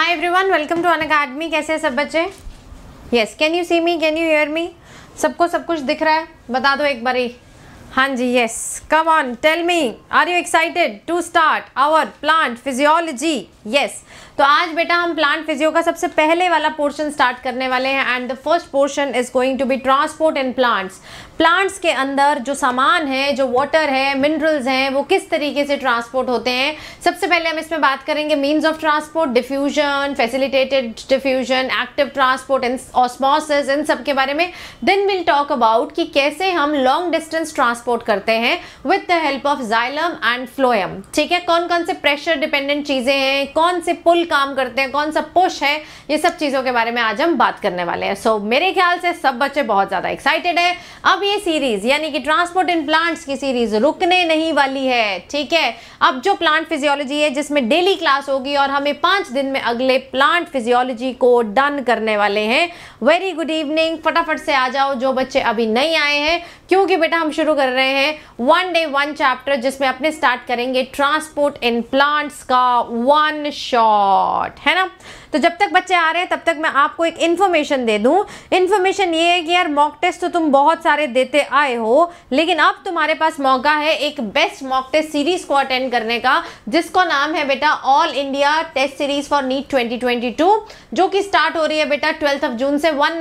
High everyone welcome to Unacademy कैसे हैं सब बच्चे yes can you see me can you hear me सबको सब कुछ दिख रहा है बता दो एक बार ही हाँ जी yes come on tell me are you excited to start our plant physiology yes yes. तो आज बेटा हम प्लांट फिजियो का सबसे पहले वाला पोर्शन स्टार्ट करने वाले हैं and the first portion is going to be transport in plants plants के अंदर जो सामान है जो वाटर है मिनरल्स हैं वो किस तरीके से ट्रांसपोर्ट होते हैं सबसे पहले हम इसमें बात करेंगे means of transport diffusion facilitated diffusion active transport इन ऑस्मोसिस इन सब के बारे में देन विल टॉक अबाउट कि कैसे हम लॉन्ग डिस्टेंस ट्रांसपोर्ट करते हैं with the help of xylem and phloem ठीक है कौन कौन से प्रेशर डिपेंडेंट चीज़ें हैं कौन से पुल काम करते हैं कौन सा पुश है ये सब चीज़ों के बारे में आज हम बात करने वाले हैं सो so, मेरे ख्याल से सब बच्चे बहुत ज़्यादा एक्साइटेड हैं अब ये सीरीज़ यानी कि ट्रांसपोर्ट इन प्लांट्स की सीरीज़ रुकने नहीं वाली है ठीक है अब जो प्लांट फिजियोलॉजी है जिसमें डेली क्लास होगी और हमें पांच दिन में अगले प्लांट फिजियोलॉजी को डन करने वाले हैं वेरी गुड इवनिंग फटाफट से आ जाओ जो बच्चे अभी नहीं आए हैं क्योंकि बेटा हम शुरू कर रहे हैं वन डे वन चैप्टर जिसमें अपने स्टार्ट करेंगे ट्रांसपोर्ट इन प्लांट्स का वन शॉट है ना तो जब तक बच्चे आ रहे हैं तब तक मैं आपको एक इन्फॉर्मेशन दे दूँ इन्फॉर्मेशन ये है कि यार मॉक टेस्ट तो तुम बहुत सारे देते आए हो लेकिन अब तुम्हारे पास मौका है एक बेस्ट मॉक टेस्ट सीरीज को अटेंड करने का जिसको नाम है बेटा all India test series for NEET twenty जो कि स्टार्ट हो रही है बेटा ट्वेल्थ ऑफ जून से वन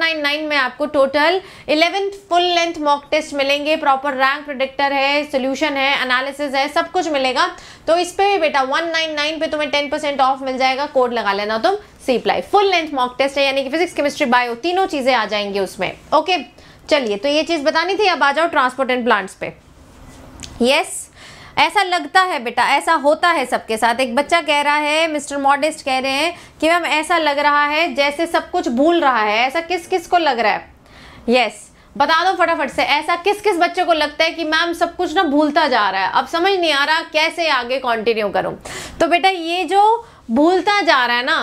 में आपको total eleventh full length mock test मिलेंगे प्रॉपर रैंक प्रोडिक्टर है सोल्यूशन है एनालिसिस है सब कुछ मिलेगा तो इस पे भी बेटा 199 पे तुम्हें 10% ऑफ मिल जाएगा कोड लगा लेना तुम सीप्लाई फुल लेंथ मॉक टेस्ट है यानी कि फिजिक्स केमिस्ट्री बायो तीनों चीज़ें आ जाएंगी उसमें ओके चलिए तो ये चीज़ बतानी थी अब आ जाओ ट्रांसपोर्ट एंड प्लांट्स पे यस ऐसा लगता है बेटा ऐसा होता है सबके साथ एक बच्चा कह रहा है मिस्टर मॉडेस्ट कह रहे हैं कि मैम ऐसा लग रहा है जैसे सब कुछ भूल रहा है ऐसा किस किस को लग रहा है यस yes. बता दो फटाफट से ऐसा किस किस बच्चे को लगता है कि मैम सब कुछ ना भूलता जा रहा है अब समझ नहीं आ रहा कैसे आगे कंटिन्यू करूं तो बेटा ये जो भूलता जा रहा है ना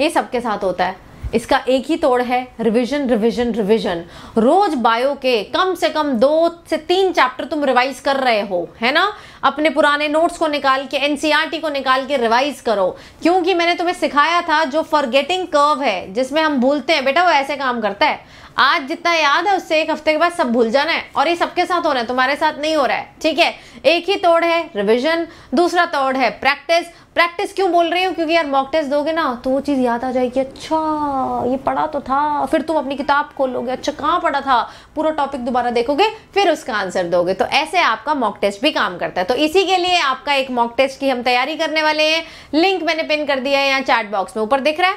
ये सबके साथ होता है इसका एक ही तोड़ है रिवीजन रिवीजन रिवीजन रोज बायो के कम से कम दो से तीन चैप्टर तुम रिवाइज कर रहे हो है ना अपने पुराने नोट्स को निकाल के एनसीईआरटी e को निकाल के रिवाइज करो क्योंकि मैंने तुम्हें सिखाया था जो फॉरगेटिंग कर्व है जिसमें हम भूलते हैं बेटा वो ऐसे काम करता है आज जितना याद है उससे एक हफ्ते के बाद सब भूल जाना है और ये सबके साथ हो रहा है तुम्हारे साथ नहीं हो रहा है ठीक है एक ही तोड़ है रिविजन दूसरा तोड़ है प्रैक्टिस प्रैक्टिस क्यों बोल रही हूँ क्योंकि यार मॉक टेस्ट दोगे ना तो वो चीज़ याद आ जाएगी अच्छा ये पढ़ा तो था फिर तुम अपनी किताब खोलोगे अच्छा कहाँ पढ़ा था पूरा टॉपिक दोबारा देखोगे फिर उसका आंसर दोगे तो ऐसे आपका मॉक टेस्ट भी काम करता है तो इसी के लिए आपका एक मॉक टेस्ट की हम तैयारी करने वाले हैं लिंक मैंने पिन कर दिया है यहाँ चैट बॉक्स में ऊपर दिख रहा है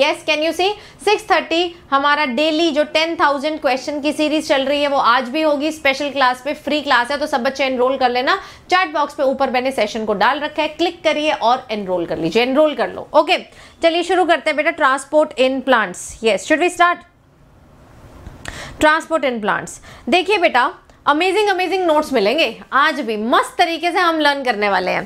yes can you see six thirty हमारा डेली जो टेन थाउजेंड क्वेश्चन की सीरीज चल रही है वो आज भी होगी स्पेशल क्लास पे फ्री क्लास है तो सब बच्चे एनरोल कर लेना चैट बॉक्स पे ऊपर मैंने सेशन को डाल रखा है क्लिक करिए और एनरोल कर लीजिए एनरोल कर लो ओके चलिए शुरू करते हैं बेटा transport in plants yes should we start transport in plants देखिए बेटा अमेजिंग अमेजिंग नोट्स मिलेंगे आज भी मस्त तरीके से हम लर्न करने वाले हैं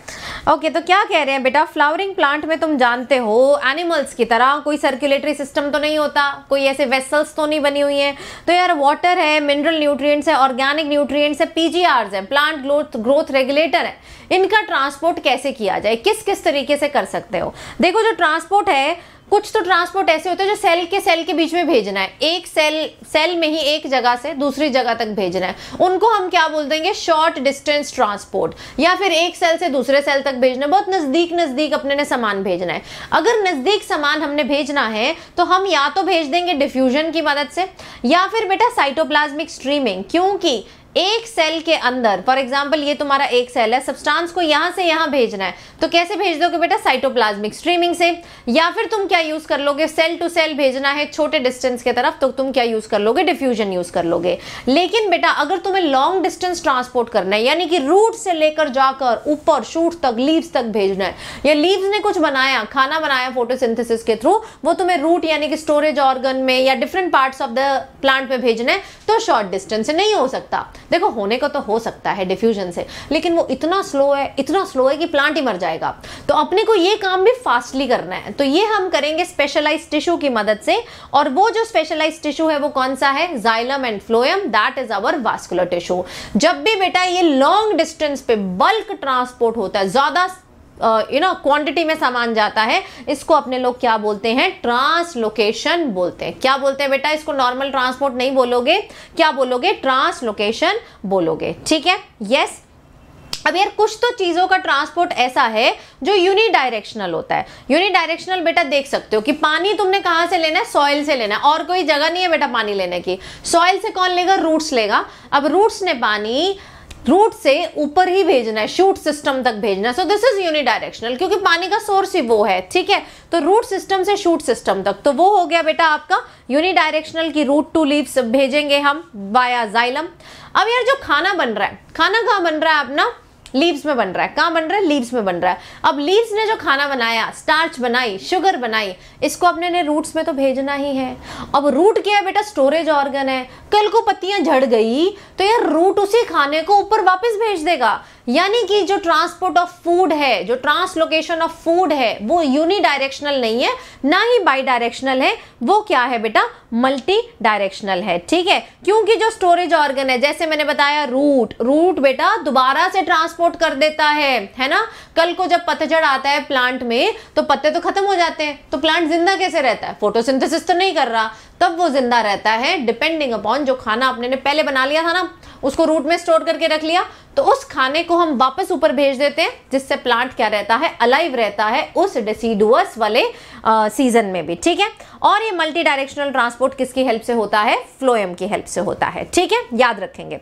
ओके okay, तो क्या कह रहे हैं बेटा फ्लावरिंग प्लांट में तुम जानते हो एनिमल्स की तरह कोई सर्कुलेटरी सिस्टम तो नहीं होता कोई ऐसे वेसल्स तो नहीं बनी हुई हैं तो यार वाटर है मिनरल न्यूट्रिएंट्स है ऑर्गेनिक न्यूट्रिएंट्स है पी है प्लांट ग्रोथ ग्रोथ रेगुलेटर है इनका ट्रांसपोर्ट कैसे किया जाए किस किस तरीके से कर सकते हो देखो जो ट्रांसपोर्ट है कुछ तो ट्रांसपोर्ट ऐसे होते हैं जो सेल के सेल के बीच में भेजना है एक सेल सेल में ही एक जगह से दूसरी जगह तक भेजना है उनको हम क्या बोल देंगे शॉर्ट डिस्टेंस ट्रांसपोर्ट या फिर एक सेल से दूसरे सेल तक भेजना बहुत नज़दीक नज़दीक अपने ने सामान भेजना है अगर नज़दीक सामान हमने भेजना है तो हम या तो भेज देंगे डिफ्यूजन की मदद से या फिर बेटा साइटोप्लाज्मिक स्ट्रीमिंग क्योंकि एक सेल के अंदर फॉर एग्जाम्पल ये तुम्हारा एक सेल है सब्सटांस को यहाँ से यहाँ भेजना है तो कैसे भेज दोगे बेटा साइटोप्लाज्मिक स्ट्रीमिंग से या फिर तुम क्या यूज कर लोगे सेल टू सेल भेजना है छोटे डिस्टेंस के तरफ तो तुम क्या यूज कर लोगे डिफ्यूजन यूज कर लोगे लेकिन बेटा अगर तुम्हें लॉन्ग डिस्टेंस ट्रांसपोर्ट करना है यानी कि रूट से लेकर जाकर ऊपर शूट तक लीव्स तक भेजना है या लीव्स ने कुछ बनाया खाना बनाया फोटोसिंथेसिस के थ्रू वो तुम्हें रूट यानी कि स्टोरेज ऑर्गन में या different parts of the plant में भेजना है तो शॉर्ट डिस्टेंस नहीं हो सकता देखो होने को तो हो सकता है डिफ्यूजन से लेकिन वो इतना स्लो है इतना स्लो है कि प्लांट ही मर जाएगा तो अपने को ये काम भी फास्टली करना है तो ये हम करेंगे स्पेशलाइज टिश्यू की मदद से और वो जो स्पेशलाइज टिश्यू है वो कौन सा है xylem and phloem that is our vascular tissue जब भी बेटा ये लॉन्ग डिस्टेंस पे बल्क ट्रांसपोर्ट होता है ज्यादा यू नो क्वांटिटी में सामान जाता है इसको अपने लोग क्या बोलते हैं ट्रांसलोकेशन बोलते हैं क्या बोलते हैं बेटा इसको नॉर्मल ट्रांसपोर्ट नहीं बोलोगे क्या बोलोगे ट्रांसलोकेशन बोलोगे ठीक है यस अब यार कुछ तो चीज़ों का ट्रांसपोर्ट ऐसा है जो यूनिडायरेक्शनल होता है यूनिडायरेक्शनल बेटा देख सकते हो कि पानी तुमने कहाँ से लेना है सॉइल से लेना है और कोई जगह नहीं है बेटा पानी लेने की सॉइल से कौन लेगा रूट्स लेगा अब रूट्स ने पानी रूट से ऊपर ही भेजना है शूट सिस्टम तक भेजना है सो दिस इज यूनिडायरेक्शनल क्योंकि पानी का सोर्स ही वो है ठीक है तो रूट सिस्टम से शूट सिस्टम तक तो वो हो गया बेटा आपका यूनिडायरेक्शनल की रूट टू लीव भेजेंगे हम बाया जाइलम अब यार जो खाना बन रहा है खाना कहाँ बन रहा है अपना लीव्स में बन रहा है कहाँ बन रहा है लीव्स में बन रहा है अब लीव्स ने जो खाना बनाया स्टार्च बनाई शुगर बनाई इसको अपने ने रूट्स में तो भेजना ही है अब रूट क्या है बेटा स्टोरेज ऑर्गन है कल को पत्तियां झड़ गई तो यार रूट उसी खाने को ऊपर वापस भेज देगा यानी कि जो ट्रांसपोर्ट ऑफ फूड है जो ट्रांसलोकेशन ऑफ फूड है वो यूनि नहीं है ना ही बाई डायरेक्शनल है वो क्या है बेटा मल्टी डायरेक्शनल है ठीक है क्योंकि जो स्टोरेज ऑर्गन है जैसे मैंने बताया रूट रूट बेटा दोबारा से ट्रांसपोर्ट सपोर्ट कर देता है है ना कल को जब पतझड़ आता है प्लांट में तो पत्ते तो खत्म हो जाते हैं तो प्लांट जिंदा कैसे रहता है फोटोसिंथेसिस तो नहीं कर रहा तब वो जिंदा रहता है डिपेंडिंग अपॉन जो खाना आपने ने पहले बना लिया था ना उसको रूट में स्टोर करके रख लिया तो उस खाने को हम वापस ऊपर भेज देते हैं जिससे प्लांट क्या रहता है अलाइव रहता है उस डिसीडुअस वाले सीजन में भी ठीक है और ये मल्टी डायरेक्शनल ट्रांसपोर्ट किसकी हेल्प से होता है फ्लोएम की हेल्प से होता है ठीक है याद रखेंगे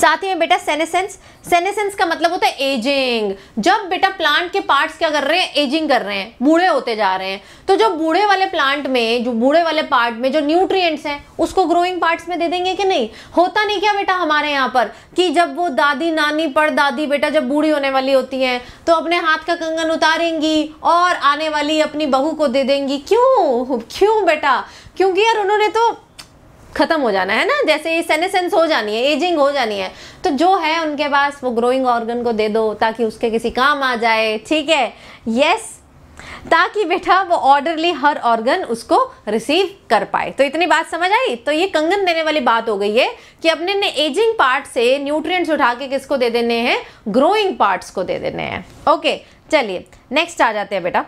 साथ ही में बेटा सेनेसेंस सेनेसेंस का मतलब होता है एजिंग जब बेटा प्लांट के पार्ट्स क्या कर रहे हैं एजिंग कर रहे हैं बूढ़े होते जा रहे हैं तो जो बूढ़े वाले प्लांट में जो बूढ़े वाले पार्ट में जो न्यूट्रिएंट्स हैं उसको ग्रोइंग पार्ट्स में दे देंगे कि नहीं होता नहीं क्या बेटा हमारे यहाँ पर कि जब वो दादी नानी पर दादी बेटा जब बूढ़ी होने वाली होती हैं तो अपने हाथ का कंगन उतारेंगी और आने वाली अपनी बहू को दे देंगी क्यों क्यों बेटा क्योंकि यार उन्होंने तो ख़त्म हो जाना है ना जैसे सेनेसेंस हो जानी है एजिंग हो जानी है तो जो है उनके पास वो ग्रोइंग ऑर्गन को दे दो ताकि उसके किसी काम आ जाए ठीक है यस ताकि बेटा वो ऑर्डरली हर ऑर्गन उसको रिसीव कर पाए तो इतनी बात समझ आई तो ये कंगन देने वाली बात हो गई है कि अपने ने एजिंग पार्ट से न्यूट्रिएंट्स उठा के किसको दे देने हैं ग्रोइंग पार्ट्स को दे देने हैं ओके चलिए नेक्स्ट आ जाते हैं बेटा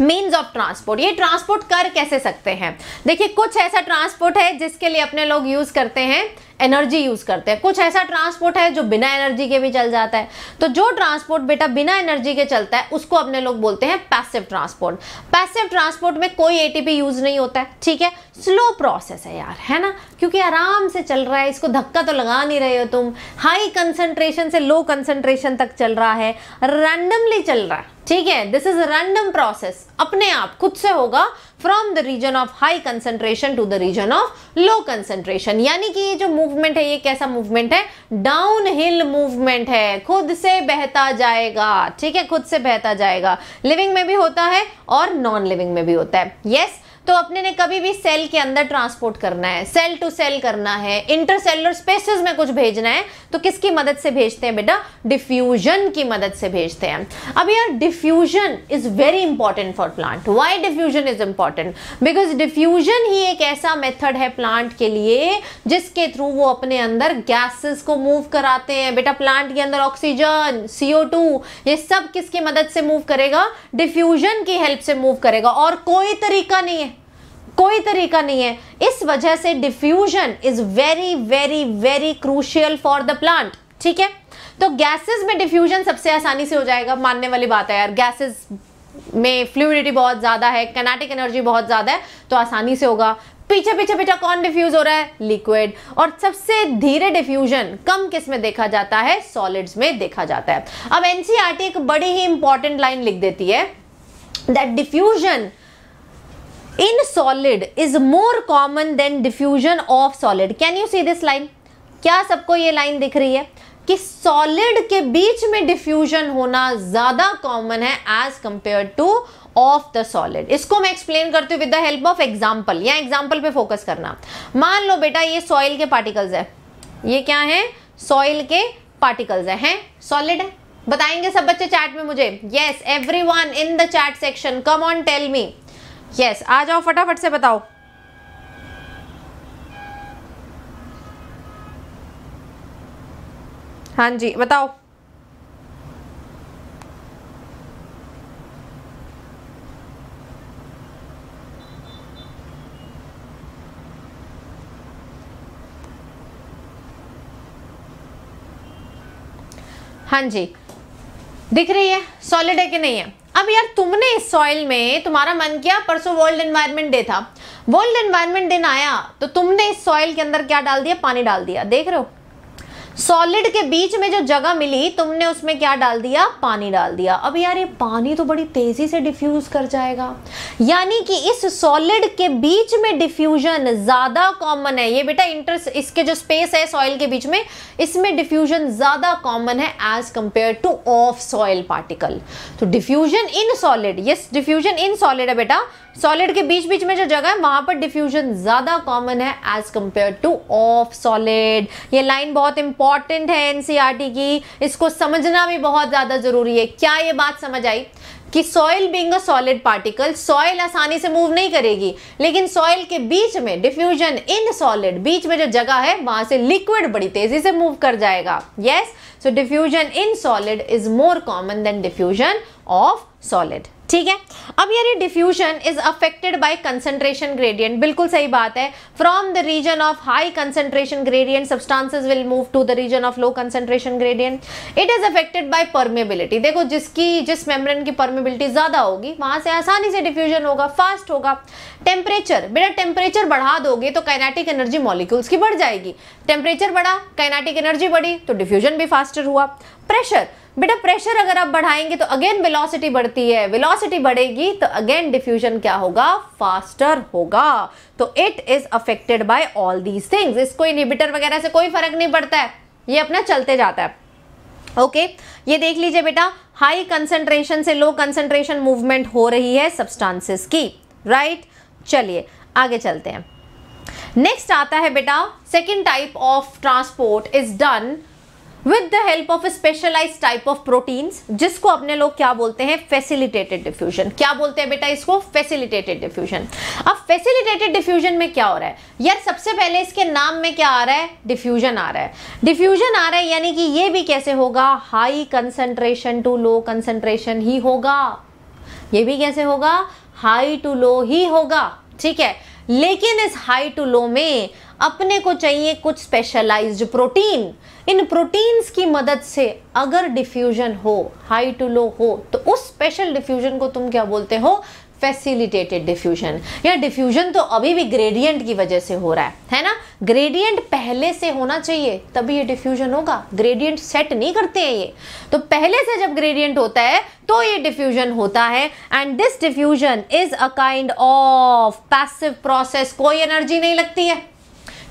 मीन्स ऑफ ट्रांसपोर्ट ये ट्रांसपोर्ट कर कैसे सकते हैं देखिए कुछ ऐसा ट्रांसपोर्ट है जिसके लिए अपने लोग यूज़ करते हैं एनर्जी यूज़ करते हैं कुछ ऐसा ट्रांसपोर्ट है जो बिना एनर्जी के भी चल जाता है तो जो ट्रांसपोर्ट बेटा बिना एनर्जी के चलता है उसको अपने लोग बोलते हैं पैसिव ट्रांसपोर्ट पैसिव ट्रांसपोर्ट में कोई एटीपी यूज़ नहीं होता है ठीक है स्लो प्रोसेस है यार है ना क्योंकि आराम से चल रहा है इसको धक्का तो लगा नहीं रहे हो तुम हाई कंसनट्रेशन से लो कंसनट्रेशन तक चल रहा है रैंडमली चल रहा है ठीक है दिस इज रैंडम प्रोसेस अपने आप खुद से होगा from the region of high concentration to the region of low concentration यानी कि ये जो मूवमेंट है ये कैसा मूवमेंट है डाउन हिल मूवमेंट है खुद से बहता जाएगा ठीक है खुद से बहता जाएगा लिविंग में भी होता है और नॉन लिविंग में भी होता है यस yes, तो अपने ने कभी भी सेल के अंदर ट्रांसपोर्ट करना है सेल टू सेल करना है इंटरसेलर स्पेसेस में कुछ भेजना है तो किसकी मदद से भेजते हैं बेटा डिफ्यूजन की मदद से भेजते हैं अब यार diffusion is very important for plant why diffusion is important because diffusion ही एक ऐसा मेथड है प्लांट के लिए जिसके थ्रू वो अपने अंदर गैसेस को मूव कराते हैं बेटा प्लांट के अंदर ऑक्सीजन सीओ ये सब किसकी मदद से मूव करेगा डिफ्यूजन की हेल्प से मूव करेगा और कोई तरीका नहीं है कोई तरीका नहीं है इस वजह से diffusion is very very very crucial for the plant ठीक है तो गैसेस में डिफ्यूजन सबसे आसानी से हो जाएगा मानने वाली बात है यार गैसेस में फ्लूडिटी बहुत ज़्यादा है कैनाटिक एनर्जी बहुत ज़्यादा है तो आसानी से होगा पीछे पीछे पीछे कौन डिफ्यूज हो रहा है लिक्विड और सबसे धीरे डिफ्यूजन कम किस में देखा जाता है सॉलिड्स में देखा जाता है अब एनसीआरटी e एक बड़ी ही इंपॉर्टेंट लाइन लिख देती है that diffusion in solid is more common than diffusion of solid can you see this line क्या सबको ये लाइन दिख रही है कि सॉलिड के बीच में डिफ्यूजन होना ज्यादा कॉमन है as compare to of the solid इसको मैं एक्सप्लेन करती हूँ with the help of example या एग्जाम्पल पे फोकस करना मान लो बेटा ये सॉइल के पार्टिकल्स है ये क्या है सॉइल के पार्टिकल्स है है? सॉलिड है बताएंगे सब बच्चे चैट में मुझे yes one in the chat section come on tell me yes आ जाओ फटाफट से बताओ हाँ जी बताओ हाँ जी दिख रही है सॉलिड है कि नहीं है अब यार तुमने इस सॉइल में तुम्हारा मन किया परसों वर्ल्ड एनवायरनमेंट डे था वर्ल्ड एनवायरनमेंट डे आया तो तुमने इस सॉइल के अंदर क्या डाल दिया पानी डाल दिया देख रहे हो सॉलिड के बीच में जो जगह मिली तुमने उसमें क्या डाल दिया पानी डाल दिया अब यार ये पानी तो बड़ी तेजी से डिफ्यूज कर जाएगा यानी कि इस सॉलिड के बीच में डिफ्यूजन ज्यादा कॉमन है ये बेटा इंटर इसके जो स्पेस है सॉइल के बीच में इसमें डिफ्यूजन ज्यादा कॉमन है as compare to of soil particle तो diffusion in solid yes diffusion in solid है बेटा सॉलिड के बीच बीच में जो जगह है वहां पर डिफ्यूजन ज्यादा कॉमन है as compare to of solid ये लाइन बहुत इंपॉर्टेंट इंपॉर्टेंट है एनसीआरटी e की इसको समझना भी बहुत ज़्यादा ज़रूरी है क्या ये बात समझ आई कि soil being a solid particle soil आसानी से मूव नहीं करेगी लेकिन सॉइल के बीच में डिफ्यूजन इन सॉलिड बीच में जो जगह है वहां से लिक्विड बड़ी तेजी से मूव कर जाएगा yes so diffusion in solid is more common than diffusion of solid ठीक है अब ये diffusion is affected by concentration gradient बिल्कुल सही बात है from the region of high concentration gradient substances will move to the region of low concentration gradient it is affected by permeability देखो जिसकी जिस मेम्ब्रेन की परमेबिलिटी ज्यादा होगी वहां से आसानी से डिफ्यूजन होगा फास्ट होगा टेम्परेचर बेटा टेम्परेचर बढ़ा दोगे तो काइनेटिक एनर्जी मॉलिक्यूल्स की बढ़ जाएगी टेम्परेचर बढ़ा काइनेटिक एनर्जी बढ़ी तो डिफ्यूजन भी फास्टर हुआ प्रेशर बेटा प्रेशर अगर आप बढ़ाएंगे तो अगेन वेलोसिटी बढ़ती है वेलोसिटी बढ़ेगी तो अगेन डिफ्यूजन क्या होगा फास्टर होगा तो it is affected by all these things इसको इनिबिटर वगैरह से कोई फर्क नहीं पड़ता है ये अपना चलते जाता है ओके okay, ये देख लीजिए बेटा हाई कंसेंट्रेशन से लो कंसेंट्रेशन मूवमेंट हो रही है सब्सटेंसेस की राइट right? चलिए आगे चलते हैं नेक्स्ट आता है बेटा second type of transport is done with the help of specialize type of proteins जिसको अपने लोग क्या बोलते हैं फैसिलिटेटेड डिफ्यूजन क्या बोलते हैं बेटा इसको फैसिलिटेटेड डिफ्यूजन अब फैसिलिटेटेड डिफ्यूजन में क्या हो रहा है यार सबसे पहले इसके नाम में क्या आ रहा है डिफ्यूजन आ रहा है डिफ्यूजन आ रहा है यानी कि ये भी कैसे होगा high concentration to low concentration ही होगा ये भी कैसे होगा हाई टू लो ही होगा ठीक है लेकिन इस हाई टू लो में अपने को चाहिए कुछ स्पेशलाइज्ड प्रोटीन इन प्रोटीन्स की मदद से अगर डिफ्यूजन हो हाई टू लो हो तो उस स्पेशल डिफ्यूजन को तुम क्या बोलते हो फैसिलिटेटेड डिफ्यूजन या डिफ्यूजन तो अभी भी ग्रेडियंट की वजह से हो रहा है है ना ग्रेडियंट पहले से होना चाहिए तभी ये डिफ्यूजन होगा ग्रेडियंट सेट नहीं करते हैं ये तो पहले से जब ग्रेडियंट होता है तो ये डिफ्यूजन होता है and this diffusion is a kind of passive process कोई एनर्जी नहीं लगती है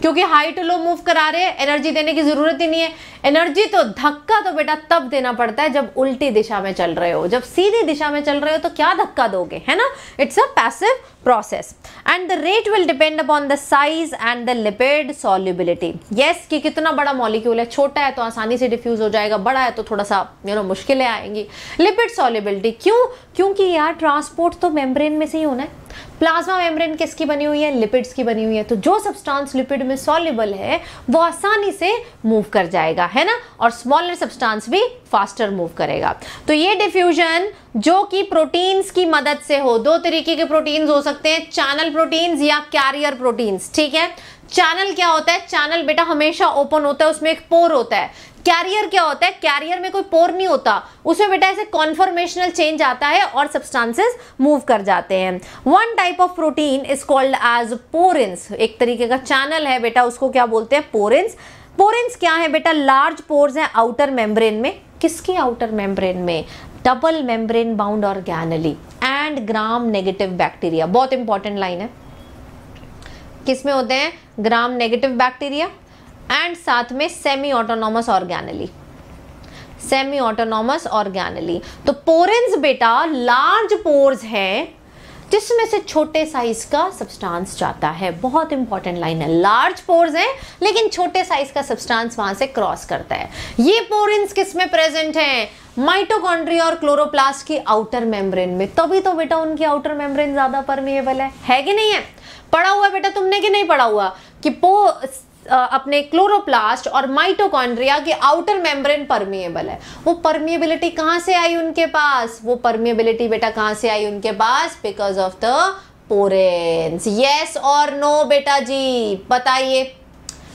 क्योंकि हाई टू लो मूव करा रहे हैं एनर्जी देने की जरूरत ही नहीं है एनर्जी तो धक्का तो बेटा तब देना पड़ता है जब उल्टी दिशा में चल रहे हो जब सीधी दिशा में चल रहे हो तो क्या धक्का दोगे है ना it's a passive process and the rate will depend upon the size and the lipid solubility yes कि कितना बड़ा मॉलिक्यूल है छोटा है तो आसानी से डिफ्यूज हो जाएगा बड़ा है तो थोड़ा सा यू you नो know, मुश्किलें आएंगी लिपिड सॉल्युबिलिटी क्यों क्योंकि यार ट्रांसपोर्ट तो मेम्ब्रेन में से ही होना है प्लाज्मा मेम्ब्रेन किसकी बनी हुई है लिपिड्स की बनी हुई है तो जो सब्सटेंस लिपिड में सॉल्युबल है वो आसानी से मूव कर जाएगा है ना और स्मॉलर सब्सटेंस भी फास्टर मूव करेगा तो ये डिफ्यूजन जो कि प्रोटीन्स की मदद से हो दो तरीके के प्रोटीन्स हो सकते हैं चैनल प्रोटीन्स या कैरियर प्रोटीन्स ठीक है चैनल क्या होता है चैनल बेटा हमेशा ओपन होता है उसमें एक पोर होता है कैरियर क्या होता है कैरियर में कोई पोर नहीं होता उसमें बेटा ऐसे कॉन्फर्मेशनल चेंज आता है और सब्सटेंसेस मूव कर जाते हैं one type of protein is called as porins एक तरीके का चैनल है बेटा उसको क्या बोलते हैं पोरेंस पोरेंस क्या है बेटा लार्ज पोर्स हैं आउटर मेम्ब्रेन में किसके आउटर मेम्ब्रेन में double membrane bound organelle and gram negative bacteria बहुत इंपॉर्टेंट लाइन है किस में होते हैं ग्राम नेगेटिव बैक्टीरिया एंड साथ में semi autonomous organelle semi autonomous organelle तो पोरेंस बेटा लार्ज पोर्स हैं जिसमें से छोटे साइज का सब्सटेंस जाता है बहुत इंपॉर्टेंट लाइन है लार्ज पोर्स हैं लेकिन छोटे साइज का सब्सटेंस वहां से क्रॉस करता है ये पोरेंस किस में प्रेजेंट हैं माइटोकॉन्ड्रिया और क्लोरोप्लास्ट की आउटर मेम्ब्रेन में तभी तो बेटा उनकी आउटर मेम्ब्रेन ज्यादा परमिएबल है है कि नहीं है पढ़ा हुआ बेटा तुमने कि नहीं पढ़ा हुआ कि पो अपने क्लोरोप्लास्ट और माइटोकॉन्ड्रिया के आउटर मेम्ब्रेन परमिएबल है वो परमिएबिलिटी कहाँ से आई उनके पास वो परमिएबिलिटी बेटा कहाँ से आई उनके पास because of the porins yes और नो बेटा जी बताइए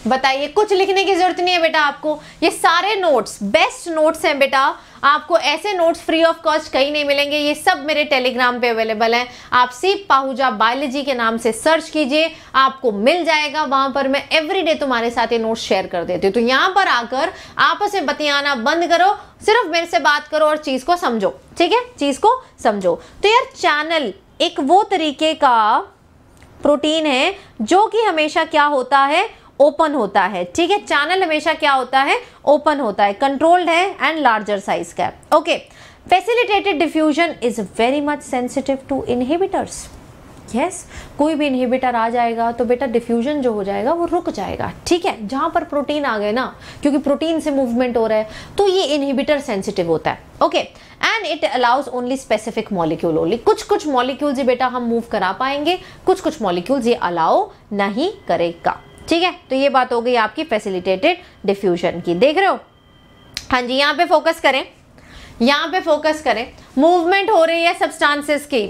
बताइए कुछ लिखने की जरूरत नहीं है बेटा आपको ये सारे नोट्स बेस्ट नोट्स हैं बेटा आपको ऐसे नोट्स फ्री ऑफ कॉस्ट कहीं नहीं मिलेंगे ये सब मेरे टेलीग्राम पे अवेलेबल हैं आप सीप पाहुजा बायोलॉजी के नाम से सर्च कीजिए आपको मिल जाएगा वहां पर मैं एवरीडे तुम्हारे साथ ये नोट्स शेयर कर देती हूँ तो यहाँ पर आकर आपस में बतियाना बंद करो सिर्फ मेरे से बात करो और चीज़ को समझो ठीक है चीज़ को समझो तो यार चैनल एक वो तरीके का प्रोटीन है जो कि हमेशा क्या होता है ओपन होता है ठीक है चैनल हमेशा क्या होता है ओपन होता है कंट्रोल्ड है एंड लार्जर साइज का okay facilitated diffusion is very much sensitive to inhibitors yes कोई भी इनहिबिटर आ जाएगा तो बेटा डिफ्यूजन जो हो जाएगा वो रुक जाएगा ठीक है जहां पर प्रोटीन आ गए ना क्योंकि प्रोटीन से मूवमेंट हो रहा है तो ये इनहिबिटर सेंसिटिव होता है okay and it allows only specific molecule only कुछ कुछ जी बेटा हम मूव करा पाएंगे कुछ कुछ मॉलिक्यूल ये अलाउ नहीं करेगा ठीक है तो ये बात हो गई आपकी फैसिलिटेटेड डिफ्यूजन की देख रहे हो हाँ जी यहाँ पे फोकस करें यहाँ पे फोकस करें मूवमेंट हो रही है सब्सटेंसेस की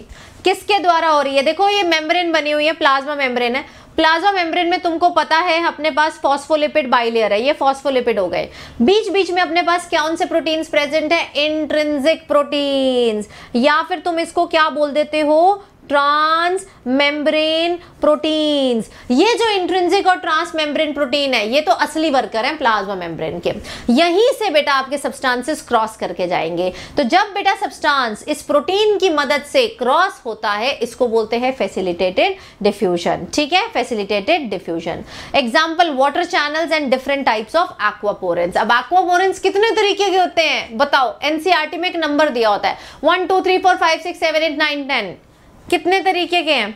किसके द्वारा हो रही है देखो ये मेम्ब्रेन बनी हुई है प्लाज्मा मेम्ब्रेन है प्लाज्मा मेम्ब्रेन में तुमको पता है अपने पास फॉस्फोलिपिड बाइलेयर है ये फॉस्फोलिपिड हो गए बीच बीच में अपने पास कौन से प्रोटीन्स प्रेजेंट है इंट्रिंसिक प्रोटीन्स या फिर तुम इसको क्या बोल देते हो ट्रांस मेम्ब्रेन प्रोटीन्स ये जो इंट्रेंसिक और ट्रांस मेम्ब्रेन प्रोटीन है ये तो असली वर्कर हैं प्लाज्मा मेम्ब्रेन के यहीं से बेटा आपके सब्सटेंसेस क्रॉस करके जाएंगे तो जब बेटा सब्सटेंस इस प्रोटीन की मदद से क्रॉस होता है इसको बोलते हैं फैसिलिटेटेड डिफ्यूजन ठीक है facilitated diffusion example water channel and different types of aquaporins अब एक्वापोरेंस कितने तरीके के होते हैं बताओ एनसीआरटी e में एक नंबर दिया होता है one two three four five six seven eight nine ten कितने तरीके के हैं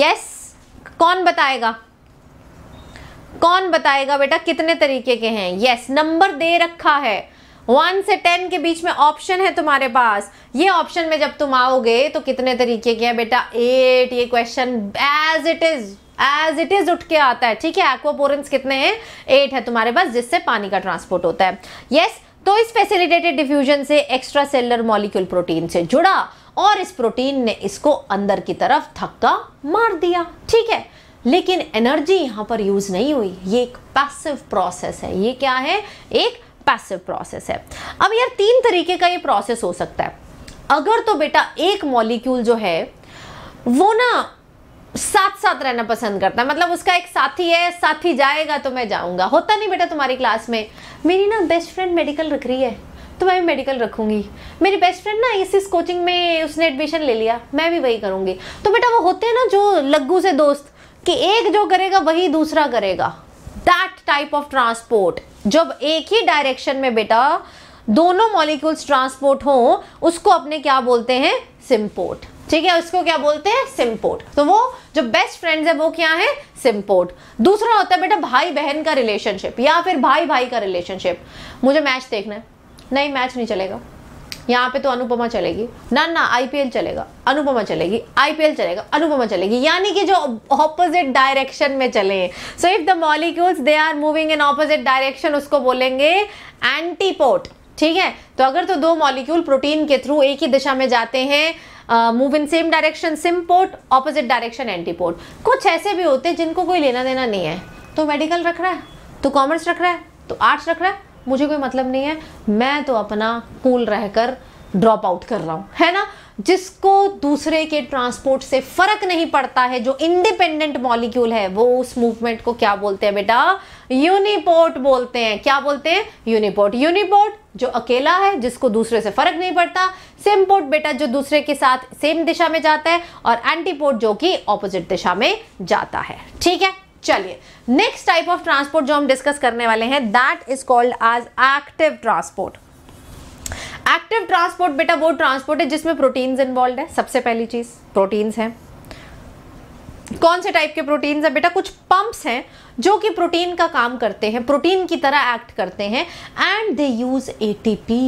यस कौन बताएगा कौन बताएगा बेटा कितने तरीके के हैं यस नंबर दे रखा है वन से टेन के बीच में ऑप्शन है तुम्हारे पास ये ऑप्शन में जब तुम आओगे तो कितने तरीके के हैं बेटा एट ये question as it is as it is उठ के आता है ठीक है एक्वापोरेंस कितने हैं एट है तुम्हारे पास जिससे पानी का ट्रांसपोर्ट होता है यस yes, तो इस फैसिलिटेटेड डिफ्यूजन से एक्स्ट्रा सेलर मॉलिक्यूल प्रोटीन से जुड़ा और इस प्रोटीन ने इसको अंदर की तरफ थक्का मार दिया ठीक है लेकिन एनर्जी यहाँ पर यूज नहीं हुई ये एक पैसिव प्रोसेस है ये क्या है एक पैसिव प्रोसेस है अब यार तीन तरीके का ये प्रोसेस हो सकता है अगर तो बेटा एक मॉलिक्यूल जो है वो ना साथ साथ रहना पसंद करता है मतलब उसका एक साथी है साथी जाएगा तो मैं जाऊंगा होता नहीं बेटा तुम्हारी क्लास में मेरी ना बेस्ट फ्रेंड मेडिकल रख रही है तो मैं भी मेडिकल रखूंगी मेरी बेस्ट फ्रेंड ना इस, इस कोचिंग में उसने एडमिशन ले लिया मैं भी वही करूंगी तो बेटा वो होते हैं ना जो लग्गू से दोस्त कि एक जो करेगा वही दूसरा करेगा दैट टाइप ऑफ ट्रांसपोर्ट जब एक ही डायरेक्शन में बेटा दोनों मॉलिक्यूल्स ट्रांसपोर्ट हो उसको अपने क्या बोलते हैं सिम्पोर्ट ठीक है उसको क्या बोलते हैं सिम्पोर्ट तो वो जो बेस्ट फ्रेंड्स है वो क्या है सिम्पोर्ट दूसरा होता है बेटा भाई बहन का रिलेशनशिप या फिर भाई भाई का रिलेशनशिप मुझे मैच देखना है नहीं मैच नहीं चलेगा यहाँ पे तो अनुपमा चलेगी ना ना आईपीएल चलेगा अनुपमा चलेगी आईपीएल चलेगा अनुपमा चलेगी यानी कि जो ऑपोजिट डायरेक्शन में चले so if the molecules they are moving in opposite direction उसको बोलेंगे एंटीपोर्ट ठीक है तो अगर तो दो मॉलिक्यूल प्रोटीन के थ्रू एक ही दिशा में जाते हैं move in same direction symport opposite direction antiport कुछ ऐसे भी होते हैं जिनको कोई लेना देना नहीं है तो मेडिकल रख रहा है तो कॉमर्स रख रहा है तो आर्ट्स रख रहा है मुझे कोई मतलब नहीं है मैं तो अपना कूल रहकर ड्रॉप आउट कर रहा हूँ है ना जिसको दूसरे के ट्रांसपोर्ट से फर्क नहीं पड़ता है जो इंडिपेंडेंट मॉलिक्यूल है वो उस मूवमेंट को क्या बोलते हैं बेटा यूनिपोर्ट बोलते हैं क्या बोलते हैं यूनिपोर्ट यूनिपोर्ट जो अकेला है जिसको दूसरे से फर्क नहीं पड़ता सेम पोर्ट बेटा जो दूसरे के साथ सेम दिशा में जाता है और एंटीपोर्ट जो कि ऑपोजिट दिशा में जाता है ठीक है चलिए नेक्स्ट टाइप ऑफ ट्रांसपोर्ट जो हम डिस्कस करने वाले हैं that is called as active transport active transport बेटा वो ट्रांसपोर्ट है जिसमें प्रोटीन्स इन्वॉल्व है सबसे पहली चीज प्रोटीन्स है कौन से टाइप के प्रोटीन्स है बेटा कुछ पंप्स हैं जो कि प्रोटीन का काम करते हैं प्रोटीन की तरह एक्ट करते हैं and they use ATP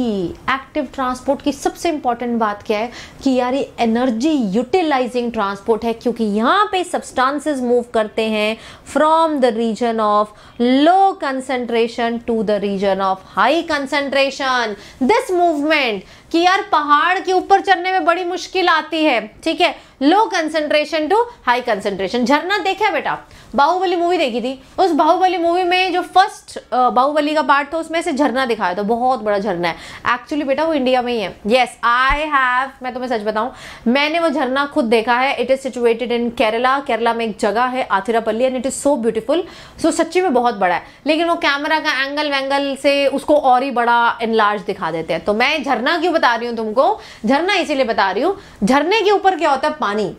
active transport की सबसे इंपॉर्टेंट बात क्या है कि यार ये एनर्जी यूटिलाइजिंग ट्रांसपोर्ट है क्योंकि यहाँ पे सब्सटेंसेस मूव करते हैं from the region of low concentration to the region of high concentration this movement कि यार पहाड़ के ऊपर चढ़ने में बड़ी मुश्किल आती है ठीक है low concentration to high concentration झरना देखा बेटा बाहुबली मूवी देखी थी बाहुबली उस बाहुबली मूवी में जो फर्स्ट बाहुबली का पार्ट था उसमें से झरना दिखाया था बहुत बड़ा झरना है एक्चुअली बेटा वो इंडिया में ही है यस आई हैव मैं तुम्हें सच बताऊं मैंने वो झरना खुद देखा है it is situated in Kerala Kerala में एक जगह है Athirappilly and it is so beautiful so सच्ची में बहुत बड़ा है लेकिन वो कैमरा का एंगल वैंगल से उसको और ही बड़ा इनलार्ज दिखा देते हैं तो मैं झरना क्यों बता रही हूँ तुमको झरना इसीलिए बता रही हूँ झरने के ऊपर क्या होता है पानी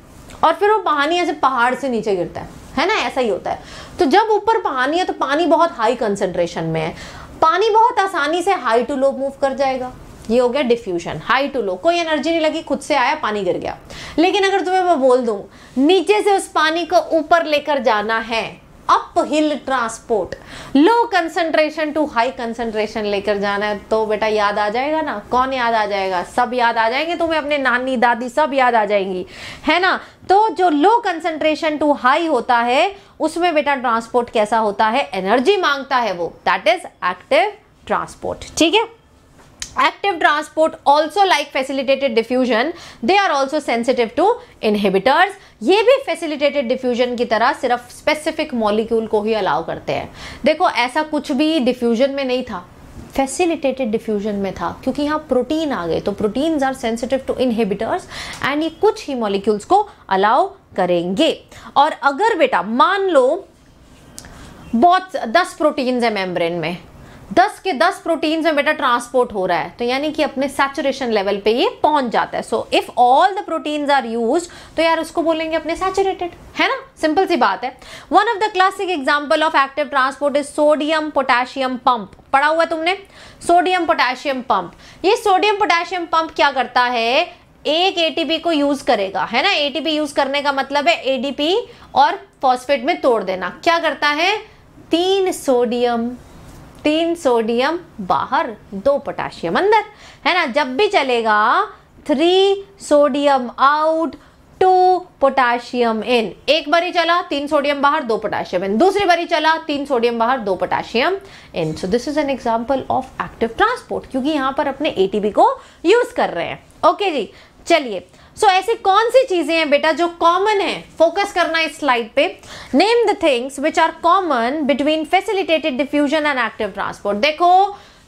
और फिर वो पानी ऐसे पहाड़ से नीचे गिरता है है ना ऐसा ही होता है तो जब ऊपर पानी है तो पानी बहुत हाई कंसेंट्रेशन में है पानी बहुत आसानी से हाई टू लो मूव कर जाएगा ये हो गया डिफ्यूजन हाई टू लो कोई एनर्जी नहीं लगी खुद से आया पानी गिर गया लेकिन अगर तुम्हें मैं बोल दू नीचे से उस पानी को ऊपर लेकर जाना है uphill transport low concentration to high concentration लेकर जाना है तो बेटा याद आ जाएगा ना कौन याद आ जाएगा सब याद आ जाएंगे तुम्हें अपने नानी दादी सब याद आ जाएंगी है ना तो जो लो कंसंट्रेशन टू हाई होता है उसमें बेटा ट्रांसपोर्ट कैसा होता है एनर्जी मांगता है वो दैट इज एक्टिव ट्रांसपोर्ट ठीक है active transport also like facilitated diffusion they are also sensitive to inhibitors ये भी फैसिलिटेटेड डिफ्यूजन की तरह सिर्फ स्पेसिफिक मॉलिक्यूल को ही अलाउ करते हैं देखो ऐसा कुछ भी डिफ्यूजन में नहीं था फैसिलिटेटेड डिफ्यूजन में था क्योंकि यहाँ प्रोटीन आ गए तो protein are sensitive to inhibitors and ये कुछ ही मॉलिक्यूल्स को अलाउ करेंगे और अगर बेटा मान लो बहुत दस प्रोटीन्स है मेम्ब्रेन में दस के दस प्रोटीन में बेटा ट्रांसपोर्ट हो रहा है तो यानी कि अपने सेचुरेशन लेवल पे ये पहुंच जाता है so if all the protein are use तो यार उसको बोलेंगे अपने सेचुरेटेड है ना सिंपल सी बात है one of the classic example of active transport is sodium potassium pump पढ़ा हुआ तुमने सोडियम पोटेशियम पंप ये सोडियम पोटेशियम पंप क्या करता है एक एटीपी को यूज करेगा है ना एटीपी यूज करने का मतलब है एडीपी और फॉस्फेट में तोड़ देना क्या करता है तीन सोडियम तीन सोडियम बाहर दो पोटाशियम अंदर है ना जब भी चलेगा three sodium out two potassium in एक बारी चला तीन सोडियम बाहर दो पोटाशियम इन दूसरी बारी चला तीन सोडियम बाहर दो potassium in so this is an example of active transport क्योंकि यहां पर अपने एटीपी को यूज कर रहे हैं ओके जी चलिए सो so, ऐसी कौन सी चीजें हैं बेटा जो कॉमन है फोकस करना इस स्लाइड पे name the things which are common between facilitated diffusion and active transport देखो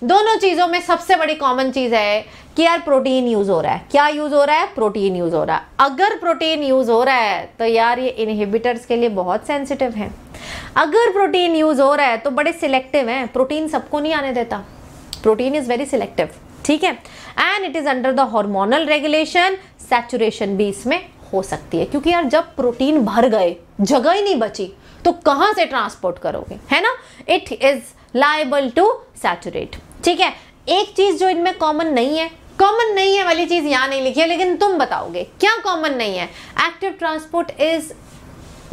दोनों चीज़ों में सबसे बड़ी कॉमन चीज़ है कि यार प्रोटीन यूज़ हो रहा है क्या यूज़ हो रहा है प्रोटीन यूज़ हो रहा है अगर प्रोटीन यूज़ हो रहा है तो यार ये इनहिबिटर्स के लिए बहुत सेंसिटिव है अगर प्रोटीन यूज़ हो रहा है तो बड़े सिलेक्टिव हैं प्रोटीन सबको नहीं आने देता प्रोटीन इज़ वेरी सिलेक्टिव ठीक है and it is under the hormonal regulation saturation भी इसमें हो सकती है क्योंकि यार जब प्रोटीन भर गए जगह ही नहीं बची तो कहां से ट्रांसपोर्ट करोगे है ना it is liable to saturate ठीक है एक चीज़ जो इनमें कॉमन नहीं है कॉमन नहीं है वाली चीज़ यहां नहीं लिखी है लेकिन तुम बताओगे क्या कॉमन नहीं है active transport is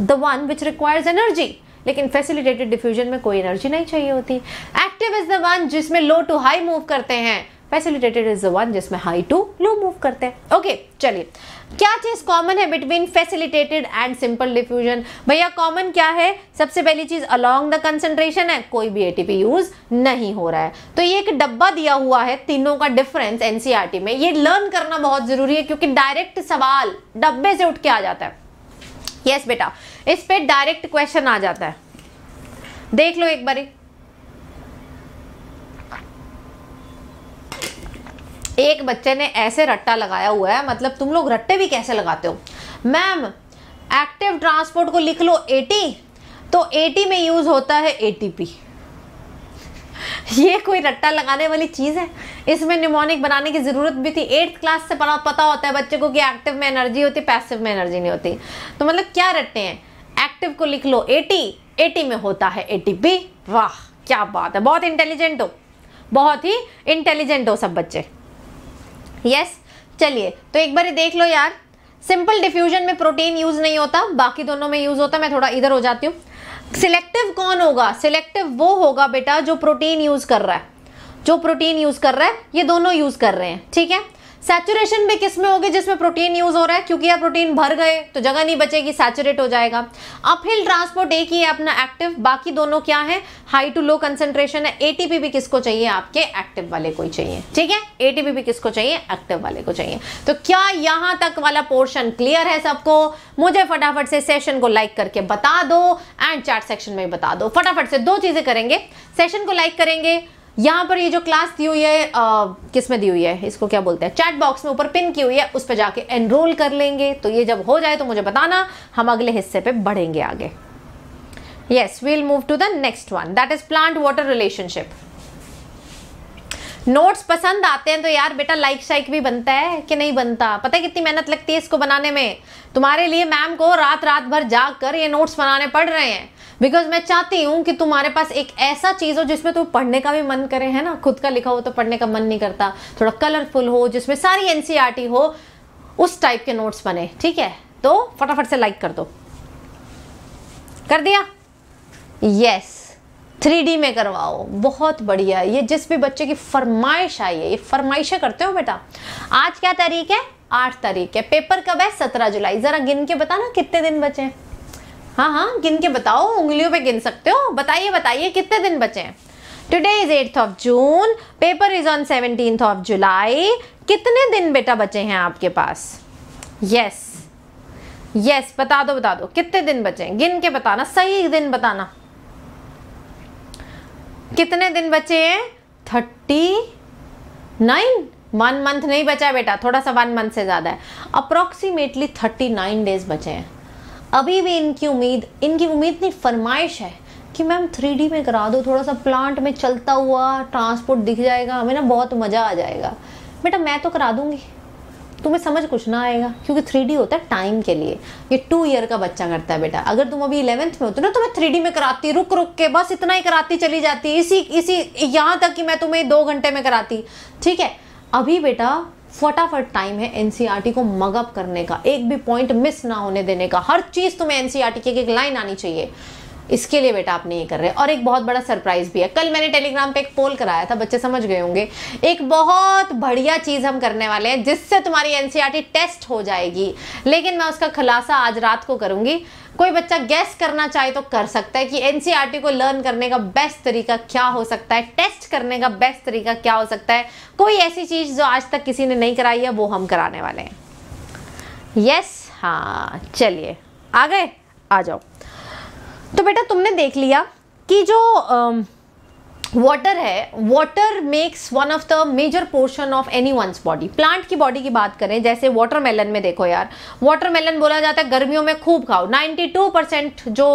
the one which requires energy लेकिन फैसिलिटेटेड डिफ्यूजन में कोई एनर्जी नहीं चाहिए होती एक्टिव इज द वन जिसमें लो टू हाई मूव करते हैं फैसिलिटेटेड इज द वन जिसमें हाई टू लो मूव करते हैं ओके चलिए क्या चीज कॉमन है between facilitated and simple diffusion भैया कॉमन क्या है सबसे पहली चीज अलोंग द कंसेंट्रेशन है कोई भी एटीपी यूज नहीं हो रहा है तो ये एक डब्बा दिया हुआ है तीनों का डिफरेंस एनसीआरटी e में ये लर्न करना बहुत जरूरी है क्योंकि डायरेक्ट सवाल डब्बे से उठ के आ जाता है यस yes, बेटा इस पे डायरेक्ट क्वेश्चन आ जाता है देख लो एक बारी एक बच्चे ने ऐसे रट्टा लगाया हुआ है मतलब तुम लोग रट्टे भी कैसे लगाते हो मैम एक्टिव ट्रांसपोर्ट को लिख लो एटी तो एटी में यूज होता है एटीपी ये कोई रट्टा लगाने वाली चीज़ है इसमें निमोनिक बनाने की ज़रूरत भी थी एट्थ क्लास से पता होता है बच्चे को कि एक्टिव में एनर्जी होती पैसिव में एनर्जी नहीं होती तो मतलब क्या रट्टे हैं एक्टिव को लिख लो एटी एटी में होता है एटीपी वाह क्या बात है बहुत इंटेलिजेंट हो बहुत ही इंटेलिजेंट हो सब बच्चे यस चलिए तो एक बार देख लो यार सिंपल डिफ्यूजन में प्रोटीन यूज नहीं होता बाकी दोनों में यूज होता मैं थोड़ा इधर हो जाती हूँ सिलेक्टिव कौन होगा सिलेक्टिव वो होगा बेटा जो प्रोटीन यूज कर रहा है जो प्रोटीन यूज कर रहा है ये दोनों यूज कर रहे हैं ठीक है सैचुरेशन भी किस में होगी जिसमें प्रोटीन यूज हो रहा है क्योंकि आप प्रोटीन भर गए तो जगह नहीं बचेगी सैचुरेट हो जाएगा अपहिल ट्रांसपोर्ट एक ही है अपना एक्टिव बाकी दोनों क्या है हाई टू लो कंसेंट्रेशन है एटीपी भी किसको चाहिए आपके एक्टिव वाले को चाहिए ठीक है एटीपी भी किसको चाहिए एक्टिव वाले को चाहिए तो क्या यहां तक वाला पोर्शन क्लियर है सबको मुझे फटाफट से सेशन को लाइक करके बता दो एंड चैट सेक्शन में बता दो फटाफट से दो चीजें करेंगे सेशन को लाइक करेंगे यहाँ पर ये जो क्लास दी हुई है किस में दी हुई है इसको क्या बोलते हैं चैट बॉक्स में ऊपर पिन की हुई है उस पर जाके एनरोल कर लेंगे तो ये जब हो जाए तो मुझे बताना हम अगले हिस्से पे बढ़ेंगे आगे yes we'll move to the next one that is plant water relationship notes पसंद आते हैं तो यार बेटा लाइक शाइक भी बनता है कि नहीं बनता पता है कितनी मेहनत लगती है इसको बनाने में तुम्हारे लिए मैम को रात रात भर जाग कर ये नोट्स बनाने पड़ रहे हैं बिकॉज मैं चाहती हूँ कि तुम्हारे पास एक ऐसा चीज़ हो जिसमें तुम पढ़ने का भी मन करे है ना खुद का लिखा हो तो पढ़ने का मन नहीं करता थोड़ा कलरफुल हो जिसमें सारी एन e हो उस टाइप के नोट्स बने ठीक है तो फटाफट से लाइक कर दो कर दिया यस थ्री डी में करवाओ बहुत बढ़िया ये जिस भी बच्चे की फरमाइश आई है ये फरमाइशें करते हो बेटा आज क्या तारीख है आठ तारीख है पेपर कब है सत्रह जुलाई ज़रा गिन के बताना कितने दिन बचे हैं हाँ हाँ गिन के बताओ उंगलियों पे गिन सकते हो बताइए बताइए कितने दिन बचे हैं today is eighth of June paper is on seventeen of July कितने दिन बेटा बचे हैं आपके पास यस यस बता दो बता दो कितने दिन बचे हैं गिन के बताना सही दिन बताना कितने दिन बचे हैं थर्टी नाइन वन मंथ नहीं बचा बेटा थोड़ा सा वन मंथ से ज़्यादा है अप्रोक्सीमेटली थर्टी नाइन डेज बचे हैं अभी भी इनकी उम्मीद इनकी उम्मीद नहीं फरमाइश है कि मैम थ्री में करा दो थोड़ा सा प्लांट में चलता हुआ ट्रांसपोर्ट दिख जाएगा हमें ना बहुत मज़ा आ जाएगा बेटा मैं तो करा दूँगी तुम्हें समझ कुछ ना आएगा क्योंकि थ्री होता है टाइम के लिए ये टू ईयर का बच्चा करता है बेटा अगर तुम अभी इलेवेंथ में होते ना तो मैं थ्री में कराती रुक रुक के बस इतना ही कराती चली जाती इसी इसी यहाँ तक कि मैं तुम्हें दो घंटे में कराती ठीक है अभी बेटा फटाफट टाइम है एनसीईआरटी e को मगअप करने का एक भी पॉइंट मिस ना होने देने का हर चीज़ तुम्हें एनसीईआरटी e की एक लाइन आनी चाहिए इसके लिए बेटा आप नहीं कर रहे और एक बहुत बड़ा सरप्राइज भी है कल मैंने टेलीग्राम पे एक पोल कराया था बच्चे समझ गए होंगे एक बहुत बढ़िया चीज़ हम करने वाले हैं जिससे तुम्हारी एनसीईआरटी टेस्ट e हो जाएगी लेकिन मैं उसका खुलासा आज रात को करूँगी कोई बच्चा गैस करना चाहे तो कर सकता है कि एनसीईआरटी e को लर्न करने का बेस्ट तरीका क्या हो सकता है टेस्ट करने का बेस्ट तरीका क्या हो सकता है कोई ऐसी चीज़ जो आज तक किसी ने नहीं कराई है वो हम कराने वाले हैं यस हाँ चलिए आ गए आ जाओ तो बेटा तुमने देख लिया कि जो वाटर है water makes one of the major portion of anyone's body plant की बॉडी की बात करें जैसे वाटरमेलन में देखो यार वाटरमेलन बोला जाता है गर्मियों में खूब खाओ 92 परसेंट जो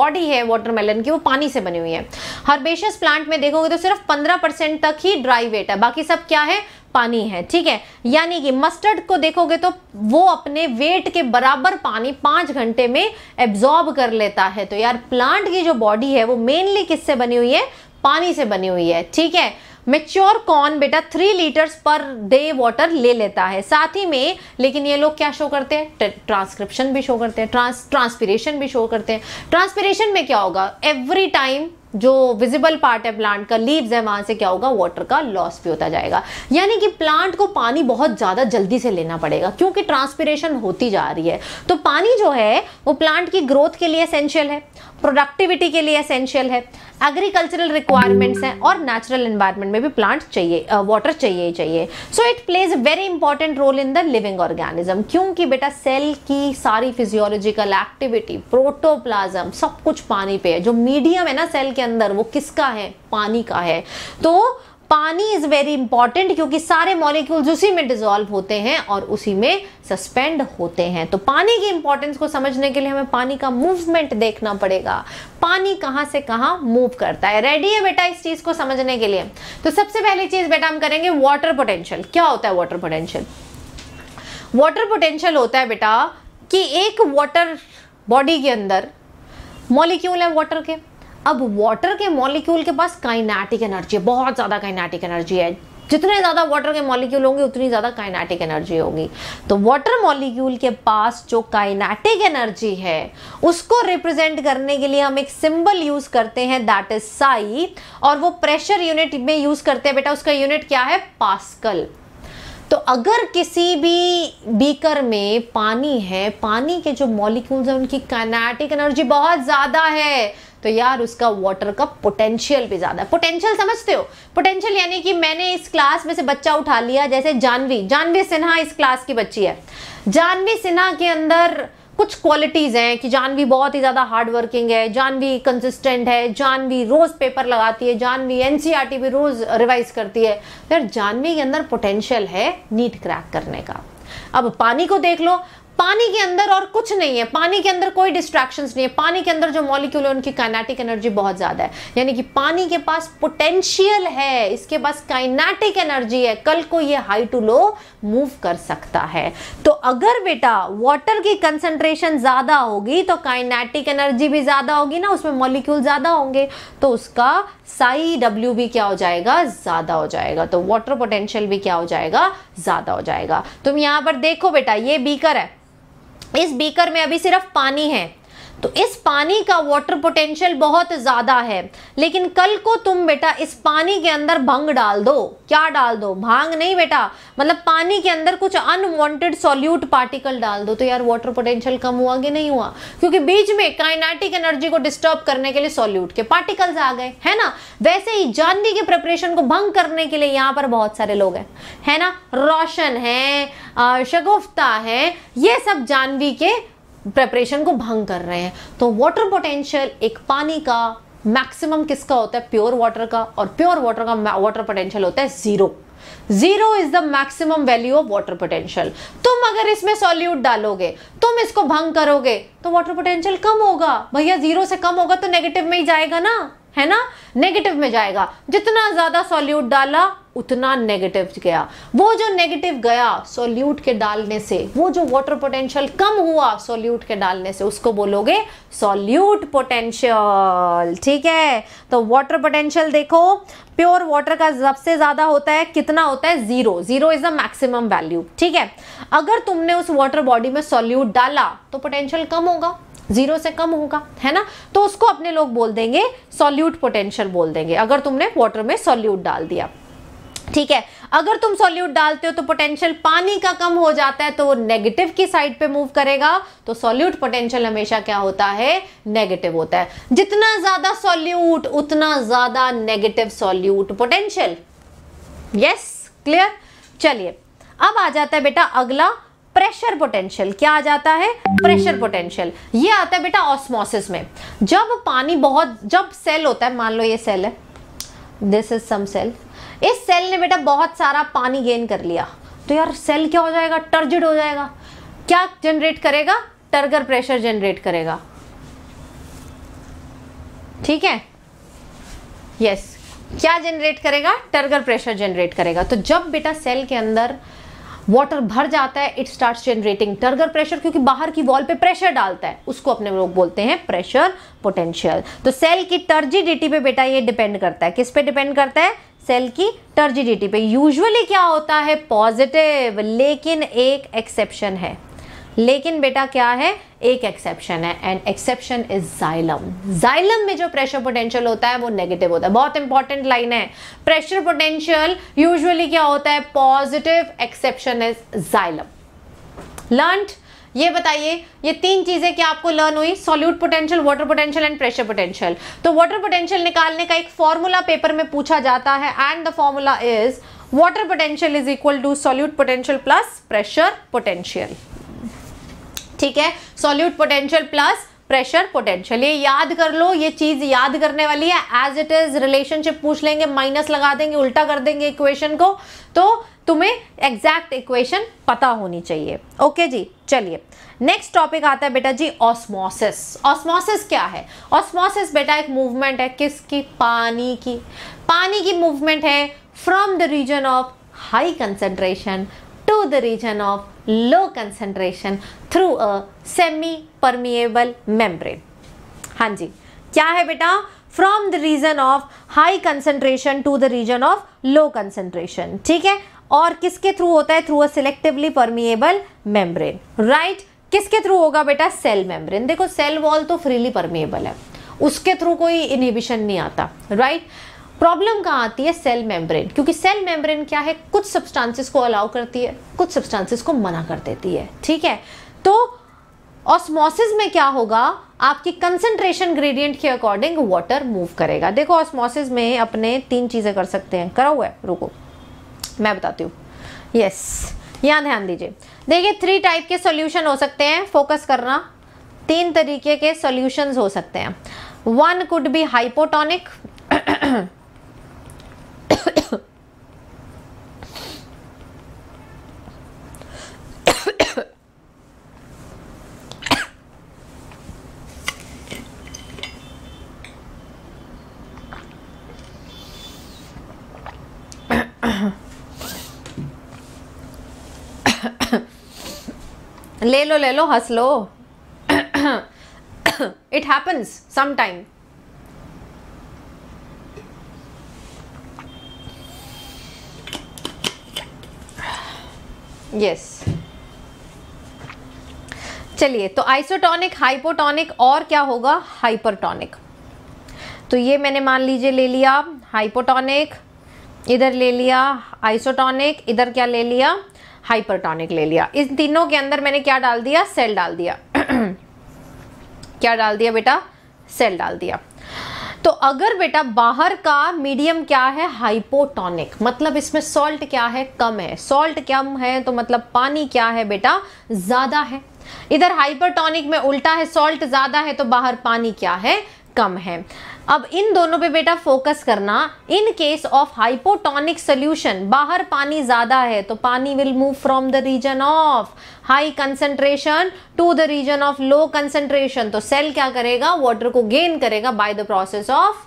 बॉडी है वाटरमेलन की वो पानी से बनी हुई है हर्बेशियस प्लांट में देखोगे तो सिर्फ 15 परसेंट तक ही ड्राई वेट है बाकी सब क्या है पानी है ठीक है यानी कि मस्टर्ड को देखोगे तो वो अपने वेट के बराबर पानी पाँच घंटे में एब्जॉर्ब कर लेता है तो यार प्लांट की जो बॉडी है वो मेनली किससे बनी हुई है पानी से बनी हुई है ठीक है मेच्योर कॉर्न बेटा three litres per day water ले लेता है साथ ही में लेकिन ये लोग क्या शो करते हैं ट्रांसक्रिप्शन भी शो करते हैं ट्रांस ट्रांसपीरेशन भी शो करते हैं ट्रांसपीरेशन में क्या होगा एवरी टाइम जो विजिबल पार्ट है प्लांट का लीव्स है वहां से क्या होगा वाटर का लॉस भी होता जाएगा यानी कि प्लांट को पानी बहुत ज़्यादा जल्दी से लेना पड़ेगा क्योंकि ट्रांसपीरेशन होती जा रही है तो पानी जो है वो प्लांट की ग्रोथ के लिए असेंशियल है प्रोडक्टिविटी के लिए असेंशियल है एग्रीकल्चरल रिक्वायरमेंट्स हैं और नेचुरल इन्वायरमेंट में भी प्लांट चाहिए वाटर चाहिए ही चाहिए so it plays a very important role in the living organism क्योंकि बेटा सेल की सारी फिजियोलॉजिकल एक्टिविटी प्रोटोप्लाज्म सब कुछ पानी पे है जो मीडियम है ना सेल के अंदर वो किसका है पानी का है तो पानी इज़ वेरी इंपॉर्टेंट क्योंकि सारे मॉलिक्यूल्स उसी में डिजोल्व होते हैं और उसी में सस्पेंड होते हैं तो पानी की इंपॉर्टेंस को समझने के लिए हमें पानी का मूवमेंट देखना पड़ेगा पानी कहां से कहां मूव करता है रेडी है बेटा इस चीज़ को समझने के लिए तो सबसे पहली चीज़ बेटा हम करेंगे वाटर पोटेंशियल क्या होता है वाटर पोटेंशियल वाटर पोटेंशियल होता है बेटा कि एक वाटर बॉडी के अंदर मॉलिक्यूल है वाटर के अब वाटर के मॉलिक्यूल के पास काइनेटिक एनर्जी है बहुत ज़्यादा काइनेटिक एनर्जी है जितने ज़्यादा वाटर के मॉलिक्यूल होंगे उतनी ज़्यादा काइनेटिक एनर्जी होगी तो वाटर मॉलिक्यूल के पास जो काइनेटिक एनर्जी है उसको रिप्रेजेंट करने के लिए हम एक सिंबल यूज़ करते हैं दैट इज साई और वो प्रेशर यूनिट में यूज़ करते हैं बेटा उसका यूनिट क्या है पास्कल तो अगर किसी भी बीकर में पानी है पानी के जो मॉलिक्यूल्स हैं उनकी कैनेटिक एनर्जी बहुत ज़्यादा है तो यार उसका वाटर का पोटेंशियल भी ज़्यादा है पोटेंशियल समझते हो पोटेंशियल यानी कि मैंने इस क्लास में से बच्चा उठा लिया जैसे जानवी जानवी सिन्हा इस क्लास की बच्ची है जानवी सिन्हा के अंदर कुछ क्वालिटीज़ हैं कि जानवी बहुत ही ज़्यादा हार्ड वर्किंग है जानवी कंसिस्टेंट है जानवी रोज़ पेपर लगाती है जानवी एन e भी रोज़ रिवाइज करती है फिर जानवी के अंदर पोटेंशियल है नीट क्रैक करने का अब पानी को देख लो पानी के अंदर और कुछ नहीं है पानी के अंदर कोई डिस्ट्रैक्शंस नहीं है पानी के अंदर जो मॉलिक्यूल है उनकी काइनेटिक एनर्जी बहुत ज़्यादा है यानी कि पानी के पास पोटेंशियल है इसके पास काइनेटिक एनर्जी है कल को ये हाई टू लो मूव कर सकता है तो अगर बेटा वाटर की कंसंट्रेशन ज़्यादा होगी तो काइनेटिक एनर्जी भी ज़्यादा होगी ना उसमें मॉलिक्यूल ज़्यादा होंगे तो उसका साई डब्ल्यू भी क्या हो जाएगा ज़्यादा हो जाएगा तो वाटर पोटेंशियल भी क्या हो जाएगा ज़्यादा हो जाएगा तुम यहां पर देखो बेटा ये बीकर है इस बीकर में अभी सिर्फ पानी है तो इस पानी का वाटर पोटेंशियल बहुत ज़्यादा है लेकिन कल को तुम बेटा इस पानी के अंदर भंग डाल दो क्या डाल दो भांग नहीं बेटा मतलब पानी के अंदर कुछ अनवांटेड सॉल्यूट पार्टिकल डाल दो तो यार वाटर पोटेंशियल कम हुआ कि नहीं हुआ क्योंकि बीच में काइनेटिक एनर्जी को डिस्टर्ब करने के लिए सॉल्यूट के पार्टिकल्स आ गए है ना वैसे ही जानवी के प्रिपरेशन को भंग करने के लिए यहाँ पर बहुत सारे लोग हैं है ना रोशन है शगुफ्ता है ये सब जानवी के प्रेपरेशन को भंग कर रहे हैं तो वाटर पोटेंशियल एक पानी का मैक्सिमम किसका होता है प्योर वाटर का और प्योर वाटर का वाटर पोटेंशियल होता है zero zero is the maximum value of water potential तुम अगर इसमें सॉल्यूट डालोगे तुम इसको भंग करोगे तो वाटर पोटेंशियल कम होगा भैया जीरो से कम होगा तो नेगेटिव में ही जाएगा ना है ना नेगेटिव में जाएगा जितना ज़्यादा सॉल्यूट डाला उतना नेगेटिव गया वो जो नेगेटिव गया सॉल्यूट के डालने से वो जो वाटर पोटेंशियल कम हुआ सॉल्यूट के डालने से उसको बोलोगे सॉल्यूट पोटेंशियल ठीक है तो वाटर पोटेंशियल देखो प्योर वाटर का सबसे ज़्यादा होता है कितना होता है zero zero is the maximum value ठीक है अगर तुमने उस वाटर बॉडी में सॉल्यूट डाला तो पोटेंशियल कम होगा जीरो से कम होगा है ना तो उसको अपने लोग बोल देंगे सॉल्यूट पोटेंशियल बोल देंगे अगर तुमने वाटर में सॉल्यूट डाल दिया ठीक है अगर तुम सॉल्यूट डालते हो तो पोटेंशियल पानी का कम हो जाता है तो वो नेगेटिव की साइड पे मूव करेगा तो सॉल्यूट पोटेंशियल हमेशा क्या होता है नेगेटिव होता है जितना ज्यादा सॉल्यूट उतना ज्यादा negative solute potential yes clear चलिए अब आ जाता है बेटा अगला प्रेशर पोटेंशियल क्या आ जाता है प्रेशर पोटेंशियल ये आता है बेटा ऑस्मोसिस में जब पानी बहुत जब सेल होता है मान लो ये सेल है दिस इज सम सेल इस सेल ने बेटा बहुत सारा पानी गेन कर लिया तो यार सेल क्या हो जाएगा टर्जिड हो जाएगा क्या जनरेट करेगा टर्गर प्रेशर जनरेट करेगा ठीक है यस yes. क्या जनरेट करेगा टर्गर प्रेशर जनरेट करेगा तो जब बेटा सेल के अंदर वाटर भर जाता है it start generating turgor pressure क्योंकि बाहर की वॉल पे प्रेशर डालता है उसको अपने लोग बोलते हैं प्रेशर पोटेंशियल तो सेल की टर्जिडिटी पे बेटा ये डिपेंड करता है किस पे डिपेंड करता है सेल की टर्जिडिटी पे यूजुअली क्या होता है पॉजिटिव लेकिन एक एक्सेप्शन है लेकिन बेटा क्या है एक एक्सेप्शन है and exception is xylem xylem में जो प्रेशर पोटेंशियल होता है वो नेगेटिव होता है बहुत इंपॉर्टेंट लाइन है प्रेशर पोटेंशियल यूजुअली क्या होता है positive exception is xylem learn ये बताइए ये तीन चीजें क्या आपको लर्न हुई solute potential water potential and pressure potential तो वाटर पोटेंशियल निकालने का एक फॉर्मूला पेपर में पूछा जाता है and the formula is water potential is equal to solute potential plus pressure potential ठीक है solute potential plus pressure potential ये याद कर लो ये चीज याद करने वाली है एज इट इज रिलेशनशिप पूछ लेंगे माइनस लगा देंगे उल्टा कर देंगे इक्वेशन को तो तुम्हें एग्जैक्ट इक्वेशन पता होनी चाहिए ओके जी चलिए नेक्स्ट टॉपिक आता है बेटा जी ऑस्मोसिस ऑस्मोसिस क्या है ऑस्मोसिस बेटा एक मूवमेंट है किसकी पानी की पानी की मूवमेंट है from the region of high concentration to the region of low concentration through a semi permeable membrane. हाँ जी क्या है बेटा from the region of high concentration to the region of low concentration ठीक है और किसके थ्रू होता है through a selectively permeable membrane right किसके थ्रू होगा बेटा सेल मेम्ब्रेन देखो सेल वॉल तो फ्रीली परमिएबल है उसके थ्रू कोई इनहिबिशन नहीं आता राइट right? प्रॉब्लम कहाँ आती है सेल मेम्ब्रेन क्योंकि सेल मेम्ब्रेन क्या है कुछ सब्सटेंसेस को अलाउ करती है कुछ सब्सटेंसेस को मना कर देती है ठीक है तो ऑस्मोसिस में क्या होगा आपकी कंसेंट्रेशन ग्रेडियंट के अकॉर्डिंग वाटर मूव करेगा देखो ऑस्मोसिस में अपने तीन चीज़ें कर सकते हैं करा हुआ है रुको मैं बताती हूँ यस यहाँ ध्यान दीजिए देखिए थ्री टाइप के सॉल्यूशन हो सकते हैं फोकस करना तीन तरीके के सॉल्यूशंस हो सकते हैं वन कुड बी हाइपोटोनिक ले लो ले लो हंस लो इट हैपन्स समटाइम यस चलिए तो आइसोटॉनिक हाइपोटॉनिक और क्या होगा हाइपरटॉनिक तो ये मैंने मान लीजिए ले लिया हाइपोटॉनिक इधर ले लिया आइसोटॉनिक इधर क्या ले लिया हाइपरटॉनिक ले लिया इन तीनों के अंदर मैंने क्या डाल दिया सेल डाल दिया क्या डाल दिया बेटा सेल डाल दिया तो अगर बेटा बाहर का मीडियम क्या है हाइपोटोनिक मतलब इसमें सॉल्ट क्या है कम है सॉल्ट कम है तो मतलब पानी क्या है बेटा ज़्यादा है इधर हाइपरटोनिक में उल्टा है सॉल्ट ज़्यादा है तो बाहर पानी क्या है कम है अब इन दोनों पे बेटा फोकस करना in case of hypotonic solution बाहर पानी ज्यादा है तो पानी will move from the region of high concentration to the region of low concentration तो सेल क्या करेगा वाटर को गेन करेगा by the process of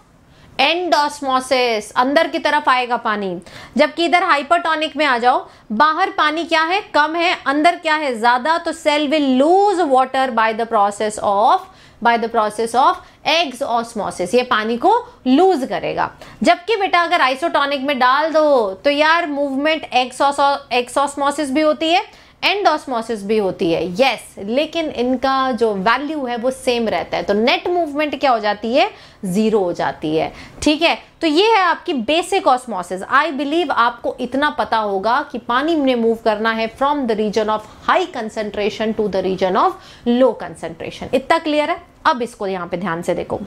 endosmosis अंदर की तरफ आएगा पानी जबकि इधर हाइपरटॉनिक में आ जाओ बाहर पानी क्या है कम है अंदर क्या है ज्यादा तो cell will lose water by the process of by the process of exosmosis ये पानी को लूज करेगा जबकि बेटा अगर आइसोटॉनिक में डाल दो तो यार मूवमेंट एग्स ऑस्मोसिस भी होती है एंड ऑस्मोसिस भी होती है यस लेकिन इनका जो वैल्यू है वो सेम रहता है तो नेट मूवमेंट क्या हो जाती है ज़ीरो हो जाती है ठीक है तो ये है आपकी बेसिक ऑस्मोसिस आई बिलीव आपको इतना पता होगा कि पानी में मूव करना है from the region of high concentration to the region of low concentration इतना क्लियर है अब इसको यहाँ पे ध्यान से देखो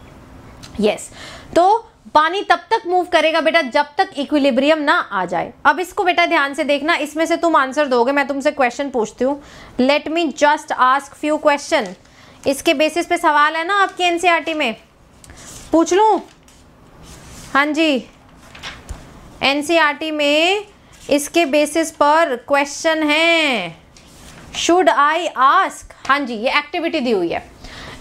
यस yes. तो पानी तब तक मूव करेगा बेटा जब तक इक्विलिब्रियम ना आ जाए अब इसको बेटा ध्यान से देखना इसमें से तुम आंसर दोगे मैं तुमसे क्वेश्चन पूछती हूँ let me just ask few question इसके बेसिस पे सवाल है ना आपकी एनसीईआरटी e में पूछ लू हाँ जी एनसीईआरटी e में इसके बेसिस पर क्वेश्चन है शुड आई आस्क हाँ जी ये एक्टिविटी दी हुई है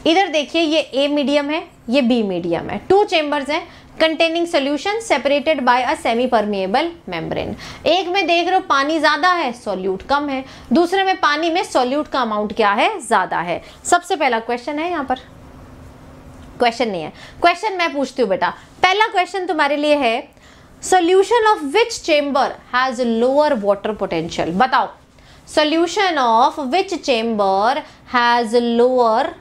इधर देखिए ये ए मीडियम है ये बी मीडियम है टू चेंबर्स हैं containing solution separated by a semi permeable membrane एक में देख रहे हो पानी ज़्यादा है सोल्यूट कम है दूसरे में पानी में सोल्यूट का अमाउंट क्या है ज़्यादा है सबसे पहला क्वेश्चन है यहाँ पर क्वेश्चन नहीं है क्वेश्चन मैं पूछती हूँ बेटा पहला क्वेश्चन तुम्हारे लिए है solution of which chamber has lower water potential बताओ solution of which chamber has lower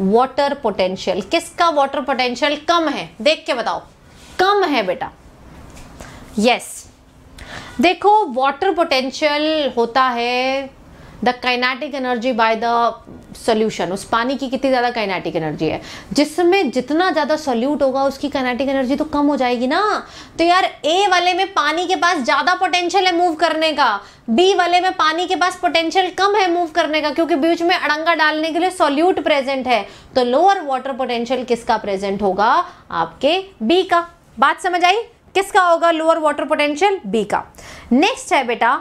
water potential किसका वाटर पोटेंशियल कम है देख के बताओ कम है बेटा यस yes. देखो वाटर पोटेंशियल होता है the kinetic energy by the solution उस पानी की कितनी ज़्यादा काइनेटिक एनर्जी है जिसमें जितना ज़्यादा सोल्यूट होगा उसकी काइनेटिक एनर्जी तो कम हो जाएगी ना तो यार ए वाले में पानी के पास ज़्यादा पोटेंशियल है मूव करने का बी वाले में पानी के पास पोटेंशियल कम है मूव करने का क्योंकि बीच में अड़ंगा डालने के लिए सोल्यूट प्रेजेंट है तो लोअर वाटर पोटेंशियल किसका प्रेजेंट होगा आपके बी का बात समझ आई किसका होगा लोअर वाटर पोटेंशियल बी का नेक्स्ट है बेटा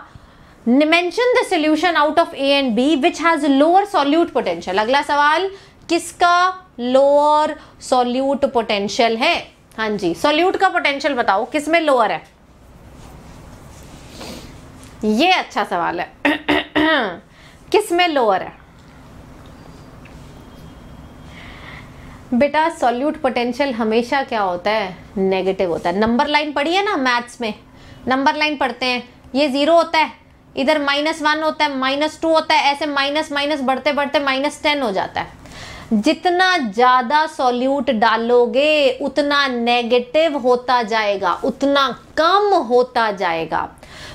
mention the solution out of A and B which has lower solute potential अगला सवाल किसका लोअर सॉल्यूट पोटेंशियल है हाँ जी सॉल्यूट का पोटेंशियल बताओ किस में लोअर है ये अच्छा सवाल है किस में लोअर है बेटा सॉल्यूट पोटेंशियल हमेशा क्या होता है नेगेटिव होता है नंबर लाइन पढ़ी है ना मैथ्स में नंबर लाइन पढ़ते हैं ये ज़ीरो होता है इधर माइनस वन होता है माइनस टू होता है ऐसे माइनस माइनस बढ़ते बढ़ते माइनस टेन हो जाता है जितना ज़्यादा सॉल्यूट डालोगे उतना नेगेटिव होता जाएगा उतना कम होता जाएगा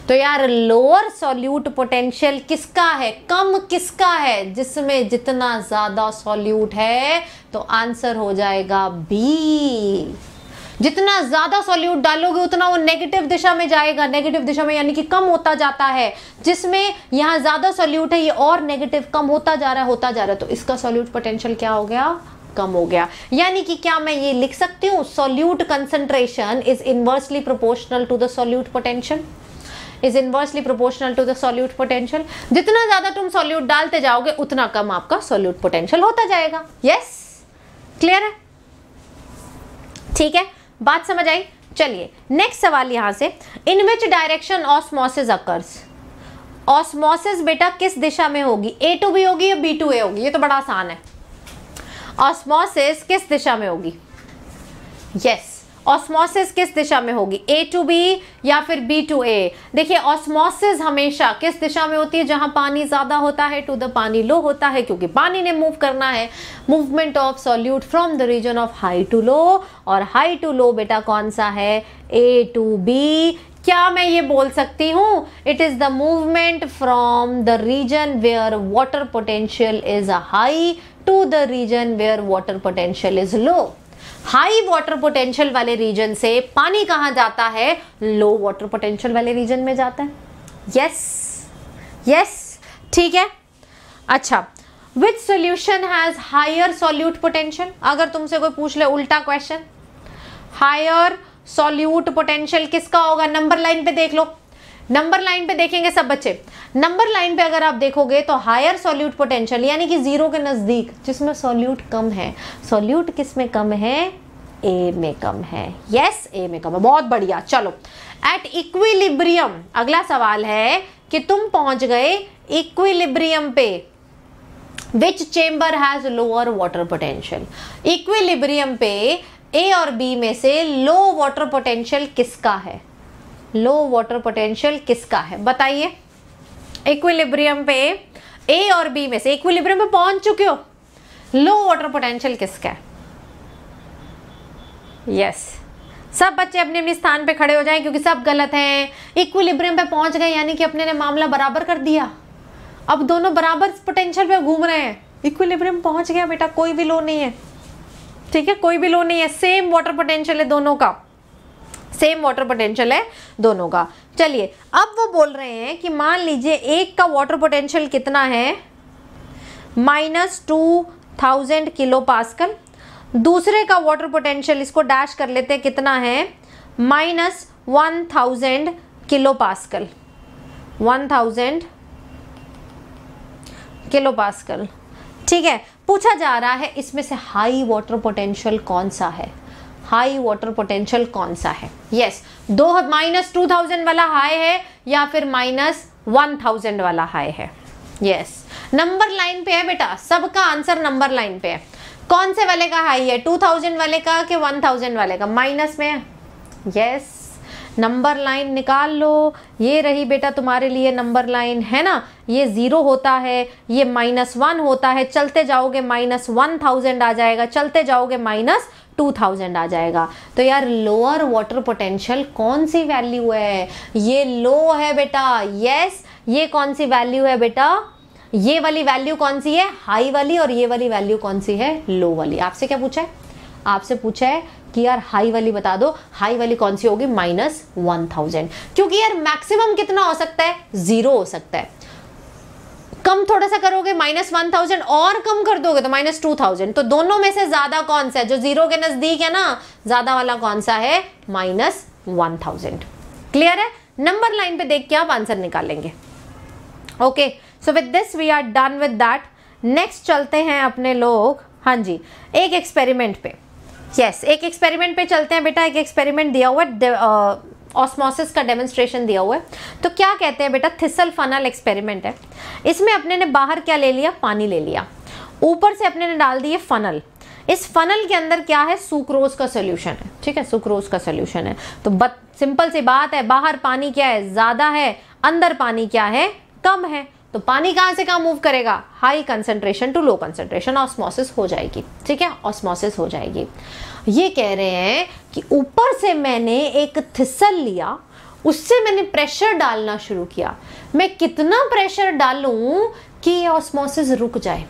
तो यार लोअर सॉल्यूट पोटेंशियल किसका है कम किसका है जिसमें जितना ज़्यादा सॉल्यूट है तो आंसर हो जाएगा बी जितना ज़्यादा सॉल्यूट डालोगे उतना वो नेगेटिव दिशा में जाएगा नेगेटिव दिशा में यानी कि कम होता जाता है जिसमें यहाँ ज़्यादा सॉल्यूट है ये और नेगेटिव कम होता जा रहा होता जा रहा है तो इसका सॉल्यूट पोटेंशियल क्या हो गया कम हो गया यानी कि क्या मैं ये लिख सकती हूँ solute concentration is inversely proportional to the solute potential is inversely proportional to the solute potential जितना ज्यादा तुम सोल्यूट डालते जाओगे उतना कम आपका सोल्यूट पोटेंशियल होता जाएगा यस yes? क्लियर है ठीक है बात समझ आई चलिए नेक्स्ट सवाल यहाँ से in which direction osmosis occurs osmosis बेटा किस दिशा में होगी ए टू बी होगी या बी टू ए होगी ये तो बड़ा आसान है ऑस्मोसिस किस दिशा में होगी यस yes. ऑस्मोसिस किस दिशा में होगी ए टू बी या फिर बी टू ए देखिए ऑस्मोसिस हमेशा किस दिशा में होती है जहां पानी ज़्यादा होता है टू द पानी लो होता है क्योंकि पानी ने मूव करना है movement of solute from the region of high to low और हाई टू लो बेटा कौन सा है ए टू बी क्या मैं ये बोल सकती हूँ it is the movement from the region where water potential is high to the region where water potential is low high water potential वाले रीजन से पानी कहाँ जाता है लो वाटर पोटेंशियल वाले रीजन में जाता है यस यस ठीक है अच्छा which solution has higher solute potential अगर तुमसे कोई पूछ ले उल्टा क्वेश्चन हायर सॉल्यूट पोटेंशियल किसका होगा नंबर लाइन पे देख लो नंबर लाइन पे देखेंगे सब बच्चे नंबर लाइन पे अगर आप देखोगे तो हायर सॉल्यूट पोटेंशियल यानी कि जीरो के नज़दीक जिसमें सॉल्यूट कम है सॉल्यूट किस में कम है ए में कम है यस yes, ए में कम है बहुत बढ़िया चलो एट इक्विलिब्रियम अगला सवाल है कि तुम पहुंच गए इक्विलिब्रियम पे which chamber has lower water potential equilibrium पे ए और बी में से लो वाटर पोटेंशियल किसका है लो वाटर पोटेंशियल किसका है बताइए इक्विलिब्रियम पे ए और बी में से इक्विलिब्रियम पे पहुंच चुके हो लो वाटर पोटेंशियल किसका है यस yes. सब बच्चे अपने अपने स्थान पे खड़े हो जाएं क्योंकि सब गलत हैं इक्विलिब्रियम पे पहुंच गए यानी कि अपने ने मामला बराबर कर दिया अब दोनों बराबर पोटेंशियल पे घूम रहे हैं इक्विलिब्रियम पहुंच गया बेटा कोई भी लो नहीं है ठीक है कोई भी लो नहीं है सेम वाटर पोटेंशियल है दोनों का सेम वाटर पोटेंशियल है दोनों का चलिए अब वो बोल रहे हैं कि मान लीजिए एक का वाटर पोटेंशियल कितना है minus two thousand kilo pascal दूसरे का वाटर पोटेंशियल इसको डैश कर लेते हैं कितना है minus one thousand kilo pascal one thousand kilo pascal ठीक है पूछा जा रहा है इसमें से हाई वाटर पोटेंशियल कौन सा है हाई वाटर पोटेंशियल कौन सा है यस दो माइनस टू थाउजेंड वाला हाई है या फिर माइनस वन थाउजेंड वाला हाई है यस नंबर लाइन पे है बेटा सबका आंसर नंबर लाइन पे है कौन से वाले का हाई है टू थाउजेंड वाले का कि वन थाउजेंड वाले का माइनस में यस नंबर लाइन निकाल लो ये रही बेटा तुम्हारे लिए नंबर लाइन है ना ये ज़ीरो होता है ये माइनस वन होता है चलते जाओगे माइनस वन थाउजेंड आ जाएगा चलते जाओगे माइनस 2000 आ जाएगा तो यार लोअर वाटर पोटेंशियल कौन सी वैल्यू है ये लो है बेटा यस ये कौन सी वैल्यू है बेटा ये वाली वैल्यू कौन सी है हाई वाली और ये वाली वैल्यू कौन सी है लो वाली आपसे क्या पूछा है आपसे पूछा है कि यार हाई वाली बता दो हाई वाली कौन सी होगी माइनस वन थाउजेंड क्योंकि यार मैक्सिमम कितना हो सकता है जीरो हो सकता है कम थोड़ा सा करोगे माइनस वन थाउजेंड और कम कर दोगे तो माइनस टू थाउजेंड तो दोनों में से ज्यादा कौन सा है जो जीरो के नजदीक है ना ज्यादा वाला कौन सा है माइनस वन थाउजेंड क्लियर है नंबर लाइन पे देख के आप आंसर निकालेंगे okay so with this we are done with that next चलते हैं अपने लोग हाँ जी एक एक्सपेरिमेंट पे यस yes, एक एक्सपेरिमेंट पे चलते हैं बेटा एक एक्सपेरिमेंट दिया हुआ ऑस्मोसिस का डेमोन्स्ट्रेशन दिया हुआ है तो क्या कहते हैं बेटा थिसल फनल एक्सपेरिमेंट है इसमें अपने ने बाहर क्या ले लिया पानी ले लिया ऊपर से अपने ने डाल दिए फनल इस फनल के अंदर क्या है सुक्रोज का सोल्यूशन है ठीक है सुक्रोज का सोल्यूशन है तो बत, सिंपल सी बात है बाहर पानी क्या है ज़्यादा है अंदर पानी क्या है कम है तो पानी कहाँ से कहाँ मूव करेगा high concentration to low concentration osmosis हो जाएगी ठीक है ऑस्मोसिस हो जाएगी ये कह रहे हैं कि ऊपर से मैंने एक थिसल लिया उससे मैंने प्रेशर डालना शुरू किया मैं कितना प्रेशर डालूं कि ये ऑस्मोसिस रुक जाए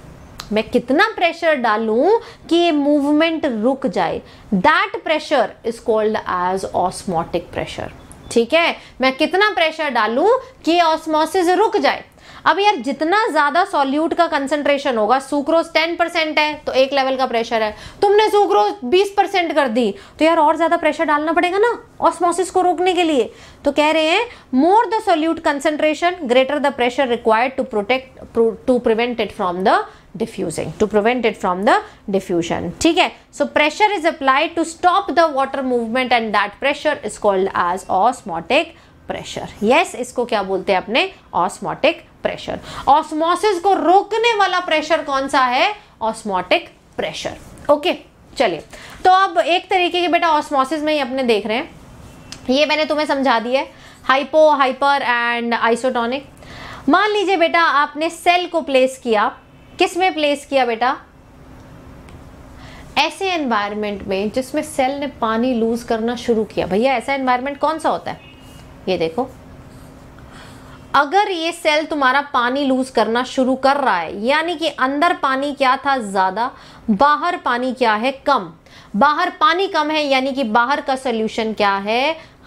मैं कितना प्रेशर डालूं कि ये मूवमेंट रुक जाए that pressure is called as osmotic pressure ठीक है मैं कितना प्रेशर डालूं कि ऑस्मोसिस रुक जाए अब यार जितना ज्यादा सॉल्यूट का कंसेंट्रेशन होगा सुक्रोज 10 परसेंट है तो एक लेवल का प्रेशर है तुमने सुक्रोज 20 परसेंट कर दी तो यार और ज्यादा प्रेशर डालना पड़ेगा ना ऑस्मोसिस को रोकने के लिए तो कह रहे हैं more the solute concentration greater the pressure required to protect to prevent it from the diffusing to prevent it from the diffusion ठीक है so pressure is applied to stop the water movement and that pressure is called as osmotic pressure yes इसको क्या बोलते हैं अपने osmotic pressure osmosis को रोकने वाला प्रेशर कौन सा है ऑस्मोटिक प्रेशर ओके चलिए तो अब एक तरीके के बेटा ऑस्मोसिस में ही अपने देख रहे हैं ये मैंने तुम्हें समझा दिया है हाइपो हाइपर एंड आइसोटोनिक मान लीजिए बेटा आपने सेल को प्लेस किया किस में प्लेस किया बेटा ऐसे एनवायरनमेंट में जिसमें सेल ने पानी लूज करना शुरू किया भैया ऐसा एनवायरनमेंट कौन सा होता है ये देखो अगर ये सेल तुम्हारा पानी लूज करना शुरू कर रहा है यानी कि अंदर पानी क्या था ज़्यादा बाहर पानी क्या है कम बाहर पानी कम है यानी कि बाहर का सोल्यूशन क्या है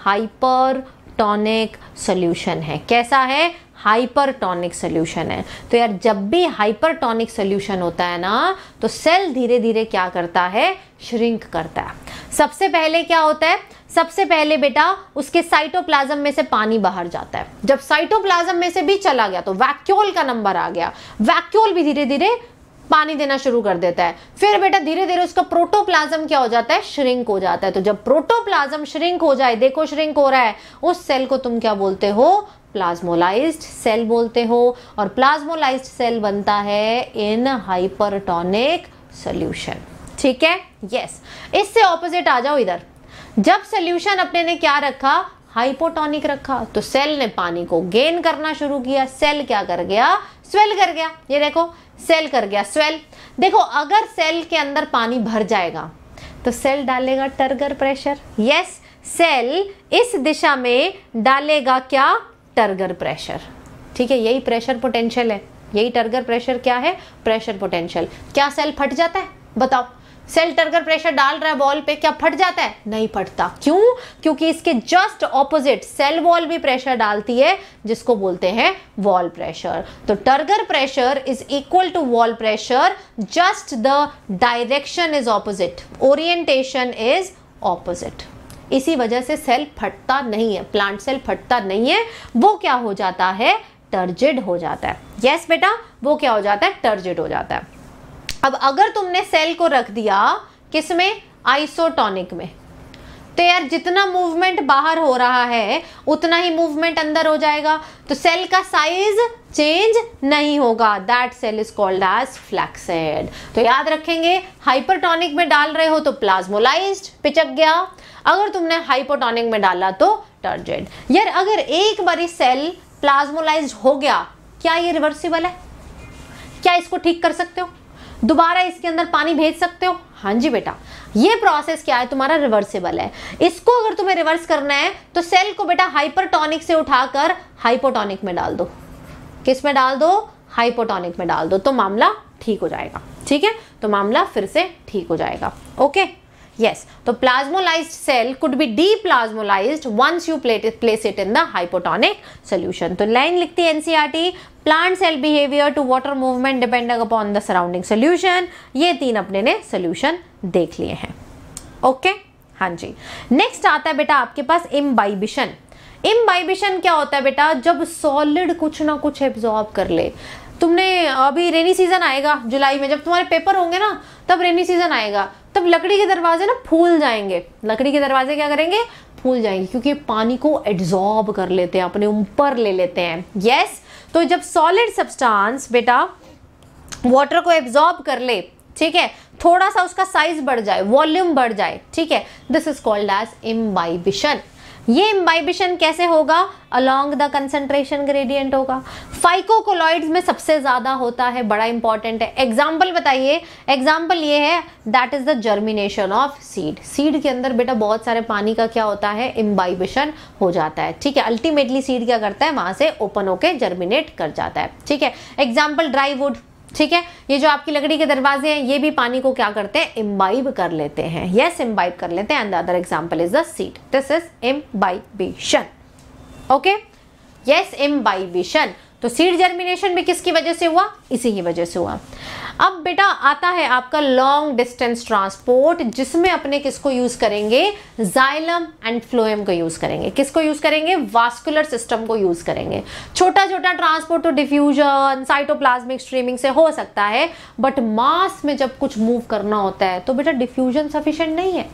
हाइपर टॉनिक सोल्यूशन है कैसा है हाइपर टॉनिक सोल्यूशन है तो यार जब भी हाइपर टॉनिक सोल्यूशन होता है ना तो सेल धीरे धीरे क्या करता है श्रिंक करता है सबसे पहले क्या होता है सबसे पहले बेटा उसके साइटोप्लाज्म में से पानी बाहर जाता है जब साइटोप्लाज्म में से भी चला गया तो वैक्यूल का नंबर आ गया वैक्यूल भी धीरे धीरे पानी देना शुरू कर देता है फिर बेटा धीरे धीरे उसका प्रोटोप्लाज्म क्या हो जाता है श्रिंक हो जाता है तो जब प्रोटोप्लाज्म श्रिंक हो जाए देखो श्रिंक हो रहा है उस सेल को तुम क्या बोलते हो प्लाज्मोलाइज्ड सेल बोलते हो और प्लाज्मोलाइज्ड सेल बनता है इन हाइपरटोनिक सोल्यूशन ठीक है यस yes. इससे ऑपोजिट आ जाओ इधर जब सोल्यूशन अपने ने क्या रखा हाइपोटोनिक रखा तो सेल ने पानी को गेन करना शुरू किया सेल क्या कर गया स्वेल कर गया ये देखो सेल कर गया स्वेल देखो अगर सेल के अंदर पानी भर जाएगा तो सेल डालेगा टर्गर प्रेशर यस सेल इस दिशा में डालेगा क्या टर्गर प्रेशर ठीक है यही प्रेशर पोटेंशियल है यही टर्गर प्रेशर क्या है प्रेशर पोटेंशियल क्या सेल फट जाता है बताओ सेल टर्गर प्रेशर डाल रहा है वॉल पे क्या फट जाता है नहीं फटता क्यों क्योंकि इसके जस्ट ऑपोजिट सेल वॉल भी प्रेशर डालती है जिसको बोलते हैं वॉल प्रेशर तो turgor pressure is equal to wall pressure just the direction is opposite orientation is opposite इसी वजह से सेल फटता नहीं है प्लांट सेल फटता नहीं है वो क्या हो जाता है टर्जिड हो जाता है यस yes, बेटा वो क्या हो जाता है टर्जिड हो जाता है अब अगर तुमने सेल को रख दिया किस में आइसोटॉनिक में तो यार जितना मूवमेंट बाहर हो रहा है उतना ही मूवमेंट अंदर हो जाएगा तो सेल का साइज चेंज नहीं होगा that cell is called as flaccid तो याद रखेंगे हाइपरटॉनिक में डाल रहे हो तो प्लाज्मोलाइज्ड पिचक गया अगर तुमने हाइपोटॉनिक में डाला तो टर्जेड यार अगर एक बारी सेल प्लाज्मोलाइज्ड हो गया क्या ये रिवर्सिबल है क्या इसको ठीक कर सकते हो दोबारा इसके अंदर पानी भेज सकते हो हाँ जी बेटा ये प्रोसेस क्या है तुम्हारा रिवर्सिबल है इसको अगर तुम्हें रिवर्स करना है तो सेल को बेटा हाइपरटोनिक से उठाकर हाइपोटॉनिक में डाल दो किस में डाल दो हाइपोटोनिक में डाल दो तो मामला ठीक हो जाएगा ठीक है तो मामला फिर से ठीक हो जाएगा okay Yes, the plasmolysed cell could be deplasmolysed once you place it in the hypotonic solution. तो लाइन लिखती है NCERT plant cell behaviour to water movement depending upon the surrounding solution ये तीन अपने ने सोल्यूशन देख लिए हैं ओके okay? हाँ जी नेक्स्ट आता है बेटा आपके पास इम्बाइबिशन इम्बाइबिशन क्या होता है बेटा जब सॉलिड कुछ ना कुछ एब्जॉर्ब कर ले तुमने अभी रेनी सीजन आएगा जुलाई में जब तुम्हारे पेपर होंगे ना तब रेनी सीजन आएगा तब लकड़ी के दरवाजे ना फूल जाएंगे लकड़ी के दरवाजे क्या करेंगे फूल जाएंगे क्योंकि पानी को एड्जॉर्ब कर लेते हैं अपने ऊपर ले लेते हैं यस तो जब सॉलिड सब्सटांस बेटा वाटर को एब्जॉर्ब कर ले ठीक है थोड़ा सा उसका साइज बढ़ जाए वॉल्यूम बढ़ जाए ठीक है this is called as imbibition ये इम्बाइबिशन कैसे होगा अलॉन्ग द कंसनट्रेशन ग्रेडियंट होगा फाइकोकोलॉइड्स में सबसे ज़्यादा होता है बड़ा इंपॉर्टेंट है एग्जाम्पल बताइए एग्जाम्पल ये है that is the germination of seed seed के अंदर बेटा बहुत सारे पानी का क्या होता है इम्बाइबिशन हो जाता है ठीक है अल्टीमेटली सीड क्या करता है वहाँ से ओपन होके जर्मिनेट कर जाता है ठीक है एग्जाम्पल ड्राई वुड ठीक है ये जो आपकी लकड़ी के दरवाजे हैं ये भी पानी को क्या करते हैं इम्बाइब कर लेते हैं यस इम्बाइब कर लेते हैं and the other example is the seed this is imbibition okay yes imbibition तो सीड जर्मिनेशन भी किसकी वजह से हुआ इसी की वजह से हुआ अब बेटा आता है आपका लॉन्ग डिस्टेंस ट्रांसपोर्ट जिसमें अपने किसको यूज करेंगे जाइलम एंड फ्लोएम को यूज करेंगे किसको यूज करेंगे वास्कुलर सिस्टम को यूज करेंगे छोटा छोटा ट्रांसपोर्ट तो डिफ्यूजन साइटोप्लाज्मिक स्ट्रीमिंग से हो सकता है बट मास में जब कुछ मूव करना होता है तो बेटा डिफ्यूजन सफिशियंट नहीं है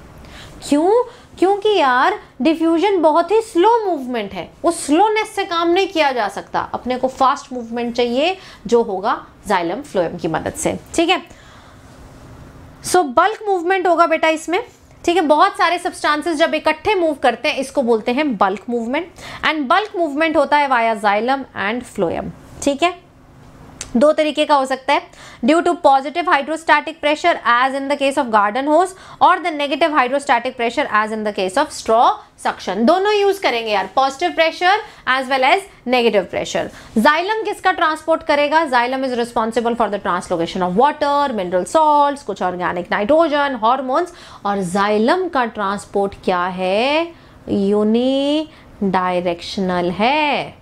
क्यों क्योंकि यार डिफ्यूजन बहुत ही स्लो मूवमेंट है उस स्लोनेस से काम नहीं किया जा सकता अपने को फास्ट मूवमेंट चाहिए जो होगा जाइलम फ्लोएम की मदद से ठीक है सो बल्क मूवमेंट होगा बेटा इसमें ठीक है बहुत सारे सब्सटेंसेस जब इकट्ठे मूव करते हैं इसको बोलते हैं bulk movement and bulk movement होता है वाया जाइलम एंड फ्लोएम ठीक है दो तरीके का हो सकता है due to positive hydrostatic pressure as in the case of garden hose और the negative hydrostatic pressure as in the case of straw suction दोनों यूज करेंगे यार positive pressure as well as negative pressure xylem किसका transport करेगा xylem is responsible for the translocation of water mineral salt कुछ organic nitrogen hormones और xylem का transport क्या है यूनि डायरेक्शनल है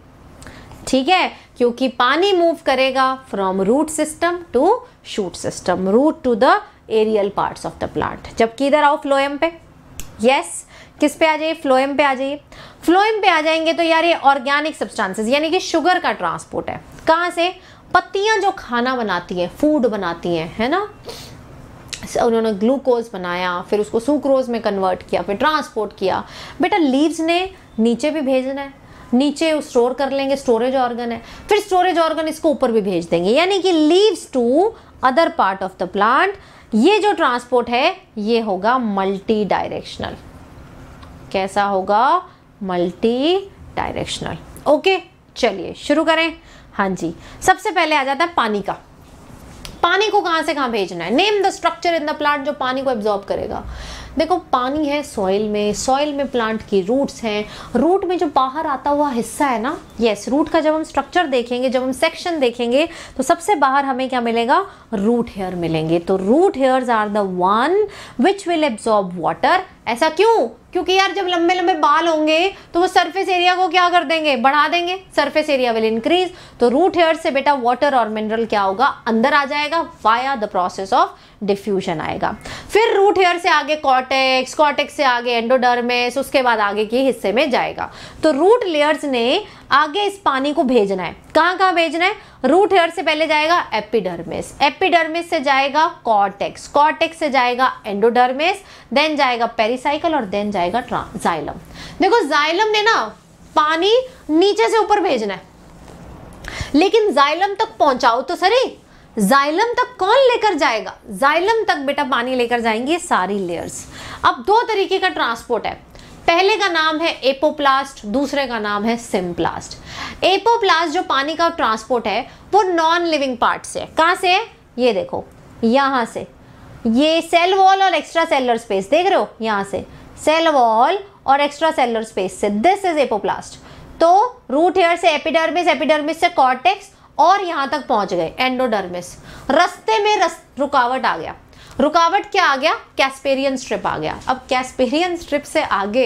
ठीक है क्योंकि पानी मूव करेगा from root system to shoot system root to the aerial parts of the plant जबकि इधर आओ फ्लोएम पे यस yes, किस पे आ जाइए फ्लोएम पे आ जाइए फ्लोएम पे आ जाएंगे तो यार ये ऑर्गेनिक सब्सटेंसेस यानी कि शुगर का ट्रांसपोर्ट है कहाँ से पत्तियां जो खाना बनाती हैं फूड बनाती हैं है ना उन्होंने ग्लूकोज बनाया फिर उसको सुक्रोज में कन्वर्ट किया फिर ट्रांसपोर्ट किया बेटा लीव्स ने नीचे भी भेजना है नीचे स्टोर कर लेंगे स्टोरेज ऑर्गन है फिर स्टोरेज ऑर्गन इसको ऊपर भी भेज देंगे यानी कि leaves to other part of the plant ये जो ट्रांसपोर्ट है ये होगा मल्टी डायरेक्शनल कैसा होगा मल्टी डायरेक्शनल ओके चलिए शुरू करें हाँ जी सबसे पहले आ जाता है पानी का पानी को कहां से कहां भेजना है name the structure in the plant जो पानी को एब्जॉर्ब करेगा देखो पानी है सॉइल में सॉइल में प्लांट की रूट्स हैं रूट में जो बाहर आता हुआ हिस्सा है ना यस रूट का जब हम स्ट्रक्चर देखेंगे जब हम सेक्शन देखेंगे तो सबसे बाहर हमें क्या मिलेगा रूट हेयर मिलेंगे तो root hairs are the one which will absorb water ऐसा क्यों क्योंकि यार जब लंबे लंबे बाल होंगे तो वो सरफेस एरिया को क्या कर देंगे बढ़ा देंगे सरफेस एरिया विल इंक्रीज तो रूट हेयर से बेटा वाटर और मिनरल क्या होगा अंदर आ जाएगा via the process of diffusion आएगा फिर रूट हेयर से आगे कॉटेक्स कॉटेक्स से आगे एंडोडर्मेस उसके बाद आगे के हिस्से में जाएगा तो रूट लेयर्स ने आगे इस पानी को भेजना है कहाँ कहाँ भेजना है रूट हेयर से पहले जाएगा एपिडर्मिस एपिडर्मिस से जाएगा कॉर्टेक्स कॉर्टेक्स से जाएगा एंडोडर्मिस देन जाएगा पेरिसाइकल और देन जाएगा जाइलम देखो जाइलम ने ना पानी नीचे से ऊपर भेजना है लेकिन जाइलम तक पहुंचाओ तो सर जाइलम तक कौन लेकर जाएगा जाइलम तक बेटा पानी लेकर जाएंगे सारी लेयर्स अब दो तरीके का ट्रांसपोर्ट है पहले का नाम है एपोप्लास्ट दूसरे का नाम है सिम्प्लास्ट एपोप्लास्ट जो पानी का ट्रांसपोर्ट है वो नॉन लिविंग पार्ट से है कहाँ से है ये देखो यहाँ से ये सेल वॉल और एक्स्ट्रा सेलर स्पेस देख रहे हो यहाँ से सेल वॉल और एक्स्ट्रा सेलर स्पेस से दिस इज एपोप्लास्ट तो रूट हेयर से एपिडर्मिस एपिडर्मिस से कॉर्टेक्स और यहाँ तक पहुँच गए एंडोडर्मिस रस्ते में रस रुकावट आ गया रुकावट क्या आ गया कैस्पेरियन स्ट्रिप आ गया अब कैस्पेरियन स्ट्रिप से आगे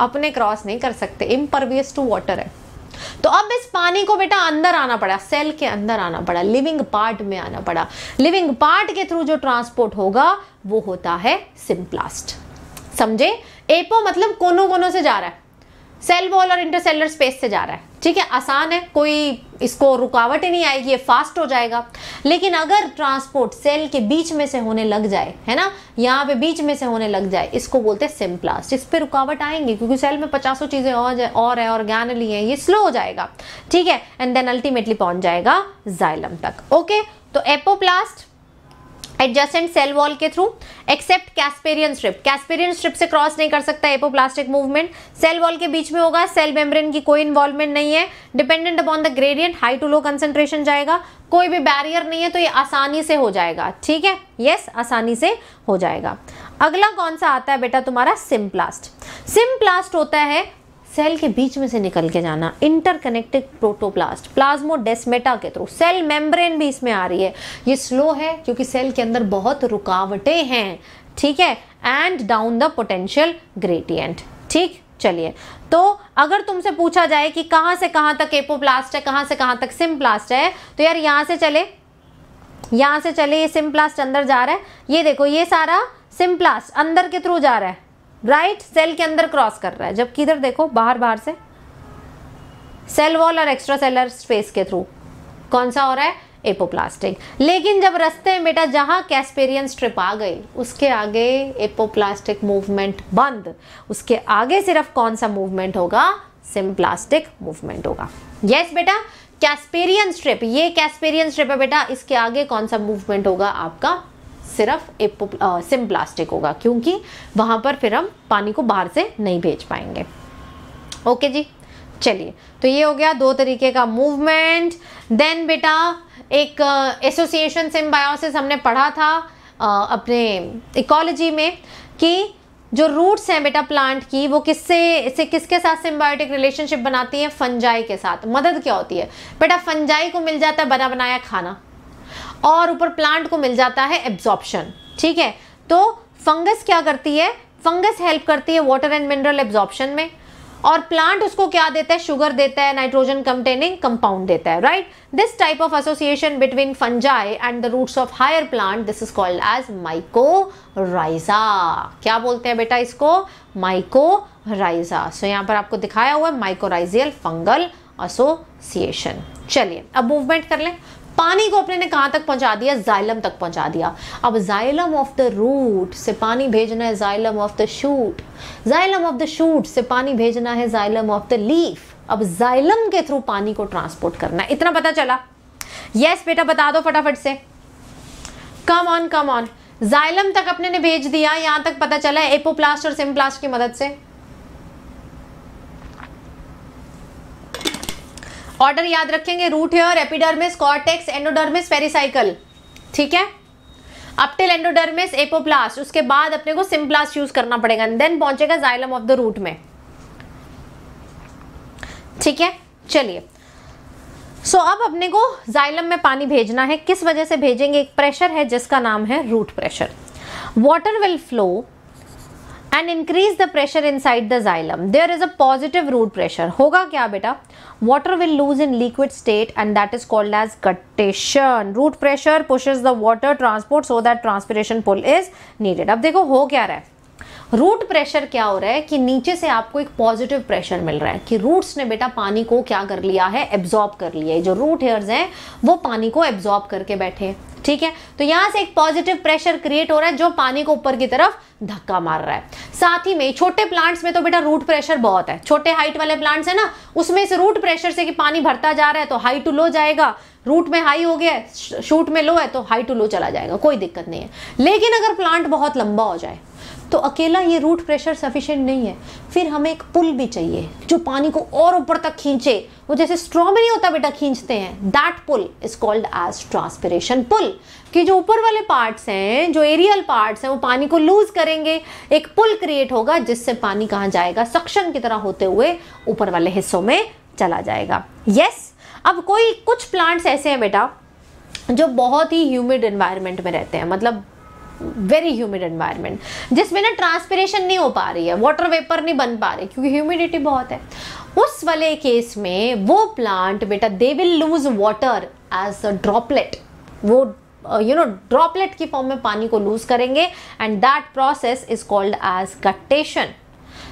अपने क्रॉस नहीं कर सकते इम्परवियस टू वाटर है तो अब इस पानी को बेटा अंदर आना पड़ा सेल के अंदर आना पड़ा लिविंग पार्ट में आना पड़ा लिविंग पार्ट के थ्रू जो ट्रांसपोर्ट होगा वो होता है सिम्प्लास्ट समझे एपो मतलब कोनों कोनों से जा रहा है सेल वॉल और इंटरसेलर स्पेस से जा रहा है ठीक है आसान है कोई इसको रुकावट ही नहीं आएगी ये फास्ट हो जाएगा लेकिन अगर ट्रांसपोर्ट सेल के बीच में से होने लग जाए है ना यहाँ पे बीच में से होने लग जाए इसको बोलते हैं सिम्प्लास्ट इस पर रुकावट आएंगी क्योंकि सेल में पचासों चीज़ें और और है ऑर्गेनली है ये स्लो हो जाएगा ठीक है एंड देन अल्टीमेटली पहुंच जाएगा जाइलम तक ओके तो एपोप्लास्ट एडजस्टेंट सेल वॉल के through except Casparian strip Casparian strip से क्रॉस नहीं कर सकता एपोप्लास्टिक मूवमेंट सेल वॉल के बीच में होगा सेल मेम्ब्रेन की कोई इन्वॉल्वमेंट नहीं है dependent upon the gradient high to low concentration जाएगा कोई भी बैरियर नहीं है तो ये आसानी से हो जाएगा ठीक है यस yes, आसानी से हो जाएगा अगला कौन सा आता है बेटा तुम्हारा सिम्प्लास्ट सिम्प्लास्ट होता है सेल के बीच में से निकल के जाना इंटरकनेक्टेड प्रोटोप्लास्ट प्लाज्मोडेस्मेटा के थ्रू सेल मेम्ब्रेन भी इसमें आ रही है ये स्लो है क्योंकि सेल के अंदर बहुत रुकावटें हैं ठीक है and down the potential gradient ठीक चलिए तो अगर तुमसे पूछा जाए कि कहाँ से कहाँ तक एपोप्लास्ट है कहाँ से कहाँ तक सिम्प्लास्ट है तो यार यहाँ से चले यहाँ से चले ये सिम्प्लास्ट अंदर जा रहा है ये देखो ये सारा सिम्प्लास्ट अंदर के थ्रू जा रहा है राइट सेल के अंदर क्रॉस कर रहा है जबकि इधर देखो बाहर बाहर से सेल वॉल और एक्स्ट्रा सेलर स्पेस के थ्रू कौन सा हो रहा है एपोप्लास्टिक लेकिन जब रस्ते में बेटा जहां कैस्पेरियन स्ट्रिप आ गई उसके आगे एपोप्लास्टिक मूवमेंट बंद उसके आगे सिर्फ कौन सा मूवमेंट होगा सिम्प्लास्टिक मूवमेंट होगा यस yes, बेटा कैस्पेरियन स्ट्रिप ये कैस्पेरियन स्ट्रिप है बेटा इसके आगे कौन सा मूवमेंट होगा आपका सिर्फ सिम प्लास्टिक होगा क्योंकि वहाँ पर फिर हम पानी को बाहर से नहीं भेज पाएंगे ओके जी चलिए तो ये हो गया दो तरीके का मूवमेंट देन बेटा एक एसोसिएशन बायोसिस हमने पढ़ा था आ, अपने इकोलॉजी में कि जो रूट्स हैं बेटा प्लांट की वो किससे से किसके साथ सिम्बायोटिक रिलेशनशिप बनाती है फंजाई के साथ मदद क्या होती है बेटा फंजाई को मिल जाता है बना बनाया खाना और ऊपर प्लांट को मिल जाता है एब्जॉर्प्शन ठीक है तो फंगस क्या करती है फंगस हेल्प करती है वाटर एंड मिनरल एब्जॉर्प्शन में और प्लांट उसको क्या देता है शुगर देता है नाइट्रोजन कंटेनिंग कंपाउंड देता है right this type of association between fungi and the roots of higher plant this is called as राइजा क्या बोलते हैं बेटा इसको माइको सो यहां पर आपको दिखाया हुआ है माइकोराइजियल फंगल एसोसिएशन चलिए अब मूवमेंट कर लें पानी को अपने ने कहाँ तक पहुंचा दिया जाइलम तक पहुंचा दिया अब जाइलम ऑफ द रूट से पानी भेजना है xylem of the shoot xylem of the shoot से पानी भेजना है जाइलम ऑफ द लीफ अब जाइलम के थ्रू पानी को ट्रांसपोर्ट करना है इतना पता चला यस बेटा बता दो फटाफट से come on come on xylem तक अपने ने भेज दिया यहां तक पता चला एपोप्लास्ट और सिम्प्लास्ट की मदद से ऑर्डर याद रखेंगे root hair epidermis cortex endodermis pericycle ठीक है अपटिल एंडोडर्मिस एपोप्लास्ट उसके बाद अपने को सिम्प्लास्ट यूज करना पड़ेगा देन पहुंचेगा जाइलम ऑफ द रूट में ठीक है चलिए सो so, अब अपने को जाइलम में पानी भेजना है किस वजह से भेजेंगे एक प्रेशर है जिसका नाम है root pressure water will flow and increase the pressure inside the xylem there is a positive root pressure होगा क्या बेटा water will lose in liquid state and that is called as guttation root pressure pushes the water transport so that transpiration pull is needed Now, see what is happening. Root pressure क्या हो रहा है कि नीचे से आपको एक positive pressure मिल रहा है कि रूट्स ने बेटा पानी को क्या कर लिया है एब्जॉर्ब कर लिया है जो रूट हेयर्स हैं वो पानी को एब्जॉर्ब करके बैठे हैं ठीक है तो यहाँ से एक पॉजिटिव प्रेशर क्रिएट हो रहा है जो पानी को ऊपर की तरफ धक्का मार रहा है साथ ही में छोटे प्लांट्स में तो बेटा रूट प्रेशर बहुत है छोटे हाइट वाले प्लांट्स है ना उसमें से रूट प्रेशर से कि पानी भरता जा रहा है तो हाई टू लो जाएगा रूट में हाई हो गया शूट में लो है तो हाई टू लो चला जाएगा कोई दिक्कत नहीं है लेकिन अगर प्लांट बहुत लंबा हो जाए तो अकेला ये रूट प्रेशर सफिशेंट नहीं है फिर हमें एक पुल भी चाहिए जो पानी को और ऊपर तक खींचे वो जैसे स्ट्रॉबेरी होता बेटा खींचते हैं that pull is called as transpiration pull कि जो ऊपर वाले पार्ट्स हैं जो एरियल पार्ट्स हैं वो पानी को लूज करेंगे एक पुल क्रिएट होगा जिससे पानी कहाँ जाएगा सक्शन की तरह होते हुए ऊपर वाले हिस्सों में चला जाएगा यस yes, अब कोई कुछ प्लांट्स ऐसे हैं बेटा जो बहुत ही ह्यूमिड एनवायरनमेंट में रहते हैं मतलब वेरी ह्यूमिड एनवायरनमेंट जिसमें ना ट्रांसपरेशन नहीं हो पा रही है वाटर वेपर नहीं बन पा रही क्योंकि ह्यूमिडिटी बहुत है उस वाले केस में वो प्लांट बेटा they will lose water as a droplet वो यू नो ड्रॉपलेट की फॉर्म में पानी को लूज करेंगे and that process is called as guttation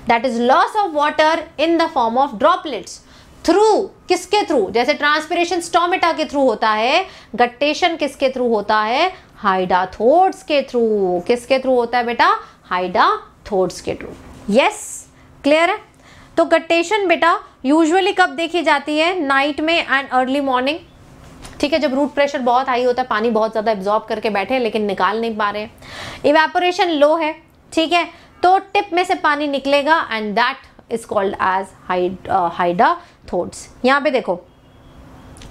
that is loss of water in the form of droplets through किसके थ्रू जैसे ट्रांसपिरेशन स्टोमेटा के थ्रू होता है गट्टेशन किसके थ्रू होता है हाइडा थोड्स के थ्रू किसके थ्रू होता है बेटा हाइडा थोट्स के थ्रू यस क्लियर है तो गट्टेशन बेटा यूजुअली कब देखी जाती है नाइट में एंड अर्ली मॉर्निंग ठीक है जब रूट प्रेशर बहुत हाई होता है पानी बहुत ज़्यादा एब्जॉर्ब करके बैठे हैं लेकिन निकाल नहीं पा रहे हैं इवेपोरेशन लो है ठीक है तो टिप में से पानी निकलेगा and that is called as hydathodes यहाँ पे देखो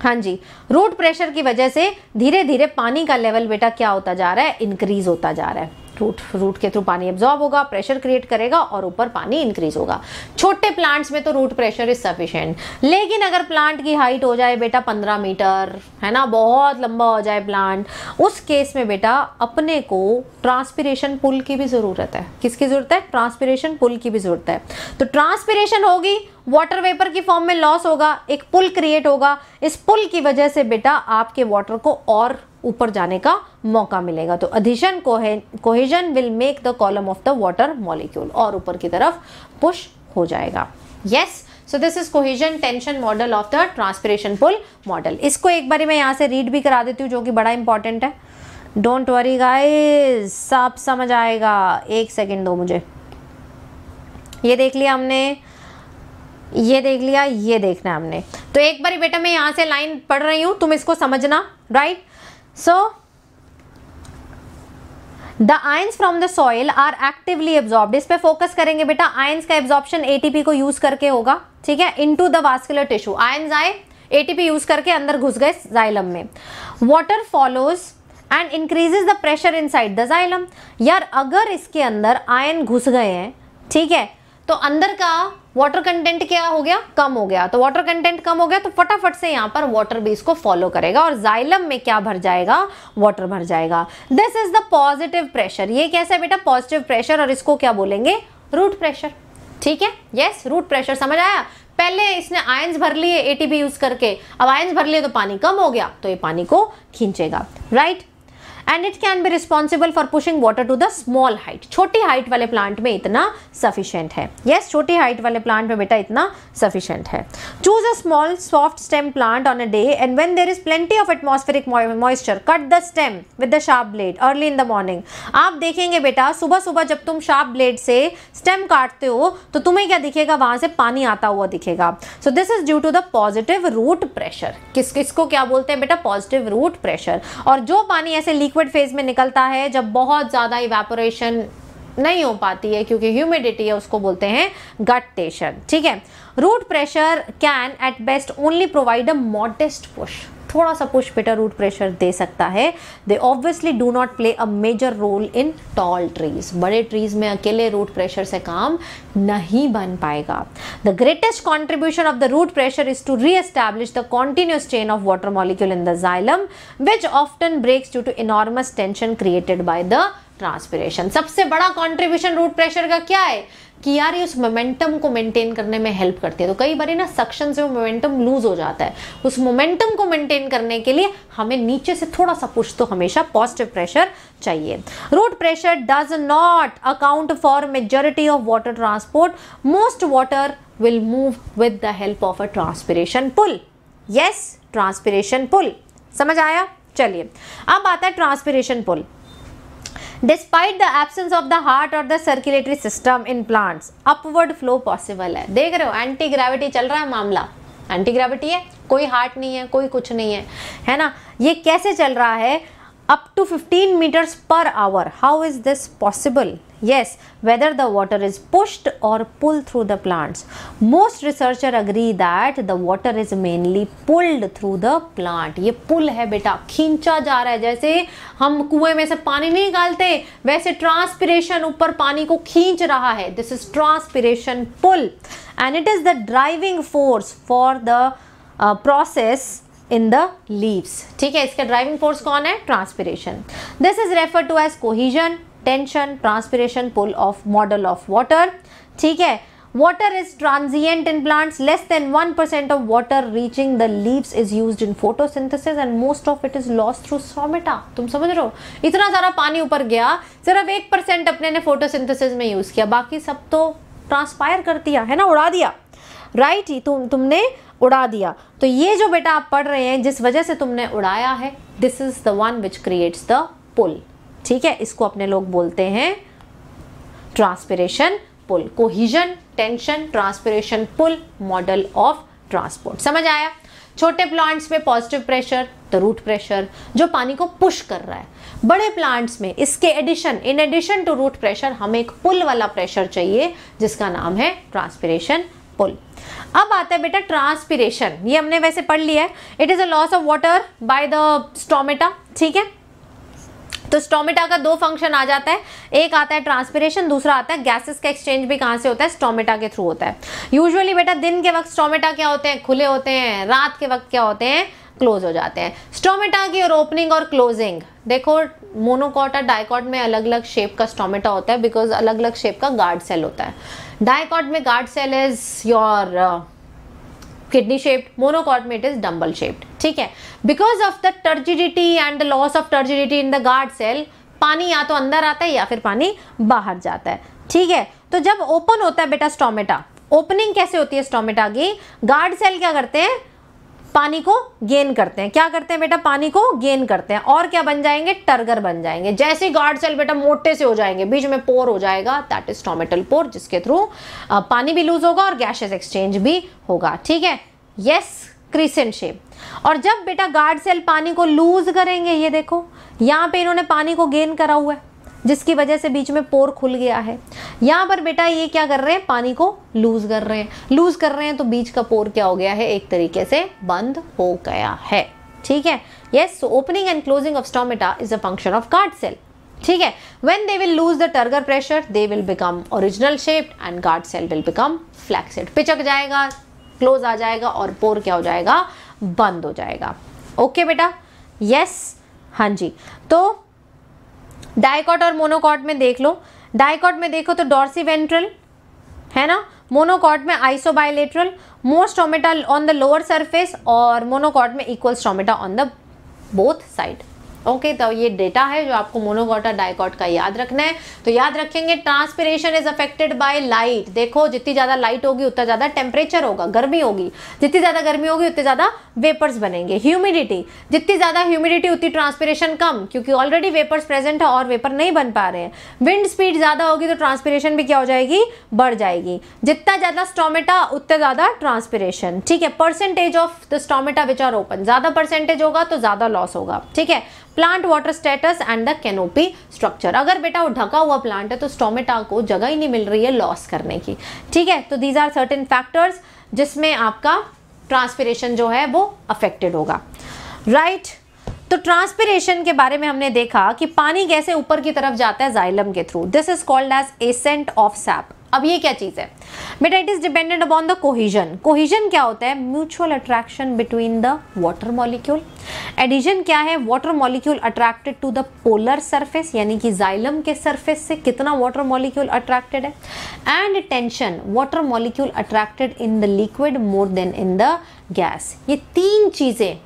हाँ जी रूट प्रेशर की वजह से धीरे धीरे पानी का लेवल बेटा क्या होता जा रहा है इंक्रीज होता जा रहा है रूट रूट के थ्रू पानी एब्जॉर्ब होगा प्रेशर क्रिएट करेगा और ऊपर पानी इंक्रीज होगा छोटे प्लांट्स में तो रूट प्रेशर इज सफिशियंट लेकिन अगर प्लांट की हाइट हो जाए बेटा पंद्रह मीटर है ना बहुत लंबा हो जाए प्लांट उस केस में बेटा अपने को ट्रांसपीरेशन पुल की भी ज़रूरत है किसकी ज़रूरत है ट्रांसपीरेशन पुल की भी ज़रूरत है तो ट्रांसपीरेशन होगी वाटर वेपर की फॉर्म में लॉस होगा एक पुल क्रिएट होगा इस पुल की वजह से बेटा आपके वाटर को और ऊपर जाने का मौका मिलेगा तो adhesion cohesion will make the column of the water molecule और ऊपर की तरफ पुश हो जाएगा yes so this is cohesion tension model of the transpiration pull model इसको एक बार मैं यहाँ से रीड भी करा देती हूँ जो कि बड़ा इंपॉर्टेंट है डोंट वरी गाइस सब समझ आएगा एक सेकेंड दो मुझे ये देख लिया हमने ये देख लिया ये देखना हमने तो एक बार बेटा मैं यहाँ से लाइन पढ़ रही हूँ तुम इसको समझना right So, the ions from the soil are actively absorb इस पर फोकस करेंगे बेटा आयंस का टी पी को यूज करके होगा ठीक है into the vascular tissue ions आए ए टी पी यूज करके अंदर घुस गए जाइलम में water follows and increases the pressure side the xylem यार अगर इसके अंदर आयन घुस गए हैं ठीक है तो अंदर का वाटर कंटेंट क्या हो गया कम हो गया तो वाटर कंटेंट कम हो गया तो फटाफट से यहाँ पर वाटर भी इसको फॉलो करेगा और जाइलम में क्या भर जाएगा वाटर भर जाएगा this is the positive pressure ये कैसा है बेटा पॉजिटिव प्रेशर और इसको क्या बोलेंगे रूट प्रेशर ठीक है यस रूट प्रेशर समझ आया पहले इसने आयंस भर लिए एटीपी यूज करके अब आयंस भर लिए तो पानी कम हो गया तो ये पानी को खींचेगा right and it can be responsible for pushing water to the small height छोटी हाइट वाले प्लांट में इतना सफिशियंट है यस yes, छोटी हाइट वाले प्लांट में बेटा इतना सफिशियंट है choose a small soft stem plant on a day and when there is plenty of atmospheric moisture cut the stem with the sharp blade early in the morning आप देखेंगे बेटा सुबह सुबह जब तुम शार्प ब्लेड से stem काटते हो तो तुम्हें क्या दिखेगा वहां से पानी आता हुआ दिखेगा so this is due to the positive root pressure किस किस को क्या बोलते हैं बेटा पॉजिटिव रूट प्रेशर और जो पानी ऐसे लीक लिक्विड फेज में निकलता है जब बहुत ज़्यादा इवेपोरेशन नहीं हो पाती है क्योंकि ह्यूमिडिटी है उसको बोलते हैं गट टेशन ठीक है root pressure can at best only provide a modest push थोड़ा सा पुश बेटर रूट प्रेशर दे सकता है they obviously do not play a major role in tall trees बड़े ट्रीज में अकेले रूट प्रेशर से काम नहीं बन पाएगा the greatest contribution of the root pressure is to reestablish the continuous chain of water molecule in the xylem which often breaks due to enormous tension created by the transpiration सबसे बड़ा contribution root pressure का क्या है कि यार ये उस momentum को मेंटेन करने में हेल्प करती है तो कई बार ना सक्शन से वो मोमेंटम लूज हो जाता है उस मोमेंटम को मेंटेन करने के लिए हमें नीचे से थोड़ा सा पुश तो हमेशा पॉजिटिव प्रेशर चाहिए root pressure does not account for majority of water transport most water will move with the help of a transpiration pull yes transpiration pull समझ आया चलिए अब आता है transpiration pull despite the absence of the heart और the circulatory system in plants upward flow possible है देख रहे हो एंटी ग्रेविटी चल रहा है मामला एंटी ग्रेविटी है कोई हार्ट नहीं है कोई कुछ नहीं है है ना ये कैसे चल रहा है up to 15 metres per hour how is this possible Yes, whether the water is pushed or pulled through the plants. Most researcher agree that the water is mainly pulled through the plant. ये पुल है बेटा खींचा जा रहा है जैसे हम कुएं में से पानी नहीं निकालते वैसे ट्रांसपिरेशन ऊपर पानी को खींच रहा है this is transpiration pull and it is the driving force for the process in the leaves ठीक है इसका ड्राइविंग फोर्स कौन है transpiration this is refer to as cohesion tension transpiration pull of model of water ठीक है water is is in plants less than one percent of water reaching the leaves is used in photosynthesis and most of it is lost through stomata तुम समझ रहे हो इतना सारा पानी ऊपर गया सिर्फ एक परसेंट अपने ने फोटोसिंथेसिस में यूज किया बाकी सब तो ट्रांसपायर कर दिया है ना उड़ा दिया राइट right, ही तुम तुमने उड़ा दिया तो ये जो बेटा आप पढ़ रहे हैं जिस वजह से तुमने उड़ाया है this is the one which creates the pull ठीक है इसको अपने लोग बोलते हैं transpiration pull cohesion tension transpiration pull model of transport समझ आया छोटे प्लांट्स में positive pressure the root pressure जो पानी को पुश कर रहा है बड़े प्लांट्स में इसके addition in addition to root pressure हमें एक पुल वाला प्रेशर चाहिए जिसका नाम है ट्रांसपिरेशन पुल अब आता है बेटा ट्रांसपिरेशन ये हमने वैसे पढ़ लिया है it is a loss of water by the stomata ठीक है तो स्टोमेटा का दो फंक्शन आ जाता है एक आता है ट्रांसपिरेशन दूसरा आता है गैसेस का एक्सचेंज भी कहाँ से होता है स्टोमेटा के थ्रू होता है यूजुअली बेटा दिन के वक्त स्टोमेटा क्या होते हैं खुले होते हैं रात के वक्त क्या होते हैं क्लोज हो जाते हैं स्टोमेटा की और ओपनिंग और क्लोजिंग देखो मोनोकॉट और डायकॉट में अलग अलग शेप का स्टोमेटा होता है बिकॉज अलग अलग शेप का गार्ड सेल होता है डायकॉट में guard cell is your kidney shaped is dumbbell shaped ठीक है because of the turgidity and loss of turgidity in the guard cell पानी या तो अंदर आता है या फिर पानी बाहर जाता है ठीक है तो जब ओपन होता है बेटा स्टोमेटा ओपनिंग कैसे होती है स्टोमेटा की गार्ड सेल क्या करते हैं पानी को गेन करते हैं क्या करते हैं बेटा पानी को गेन करते हैं और क्या बन जाएंगे टर्गर बन जाएंगे जैसे गार्ड सेल बेटा मोटे से हो जाएंगे बीच में पोर हो जाएगा दैट इज टोमेटल पोर जिसके थ्रू पानी भी लूज होगा और गैशेज एक्सचेंज भी होगा ठीक है यस क्रीसेंट शेप और जब बेटा गार्ड सेल पानी को लूज करेंगे ये देखो यहाँ पे इन्होंने पानी को गेन करा हुआ है जिसकी वजह से बीच में पोर खुल गया है यहाँ पर बेटा ये क्या कर रहे हैं पानी को लूज कर रहे हैं लूज कर रहे हैं तो बीच का पोर क्या हो गया है एक तरीके से बंद हो गया है ठीक है yes opening and closing of stomata is a function of guard cell ठीक है when they will lose the turgor pressure they will become original shaped and guard cell will become flaccid पिचक जाएगा क्लोज आ जाएगा और पोर क्या हो जाएगा बंद हो जाएगा ओके okay, बेटा यस yes, हाँ जी तो डाइकॉट और मोनोकॉट में देख लो डायकॉट में देखो तो डॉर्सी वेंट्रल है ना मोनोकॉट में isobilateral more stomata on the lower surface और मोनोकॉट में equal stomata on the both side okay तो ये डेटा है जो आपको मोनोगोटा डायकॉट का याद रखना है तो याद रखेंगे transpiration is affected by light देखो जितनी ज़्यादा लाइट होगी उतना ज़्यादा टेम्परेचर होगा गर्मी होगी जितनी ज़्यादा गर्मी होगी उतने ज़्यादा वेपर्स बनेंगे ह्यूमिडिटी जितनी ज़्यादा ह्यूमिडिटी उतनी ट्रांसपिरेशन कम क्योंकि ऑलरेडी वेपर्स प्रेजेंट है और वेपर नहीं बन पा रहे हैं विंड स्पीड ज़्यादा होगी तो ट्रांसपिरेशन भी क्या हो जाएगी बढ़ जाएगी जितना ज़्यादा स्टोमेटा उतना ज़्यादा ट्रांसपिरेशन ठीक है percentage of the stomata which are open ज़्यादा परसेंटेज होगा तो ज़्यादा लॉस होगा ठीक है plant water status and the canopy structure अगर बेटा वो ढका हुआ प्लांट है तो स्टोमेटा को जगह ही नहीं मिल रही है लॉस करने की ठीक है तो दीज आर सर्टेन फैक्टर्स जिसमें आपका ट्रांसपीरेशन जो है वो अफेक्टेड होगा राइट right? तो ट्रांसपीरेशन के बारे में हमने देखा कि पानी कैसे ऊपर की तरफ जाता है जाइलम के through this is called as ascent of sap अब ये क्या चीज़ है बेटा it is dependent upon the cohesion cohesion क्या होता है mutual attraction between the water molecule adhesion क्या है water molecule attracted to the polar surface यानी कि जाइलम के सर्फेस से कितना वाटर मॉलिक्यूल अट्रैक्टेड है and tension water molecule attracted in the liquid more than in the gas ये तीन चीज़ें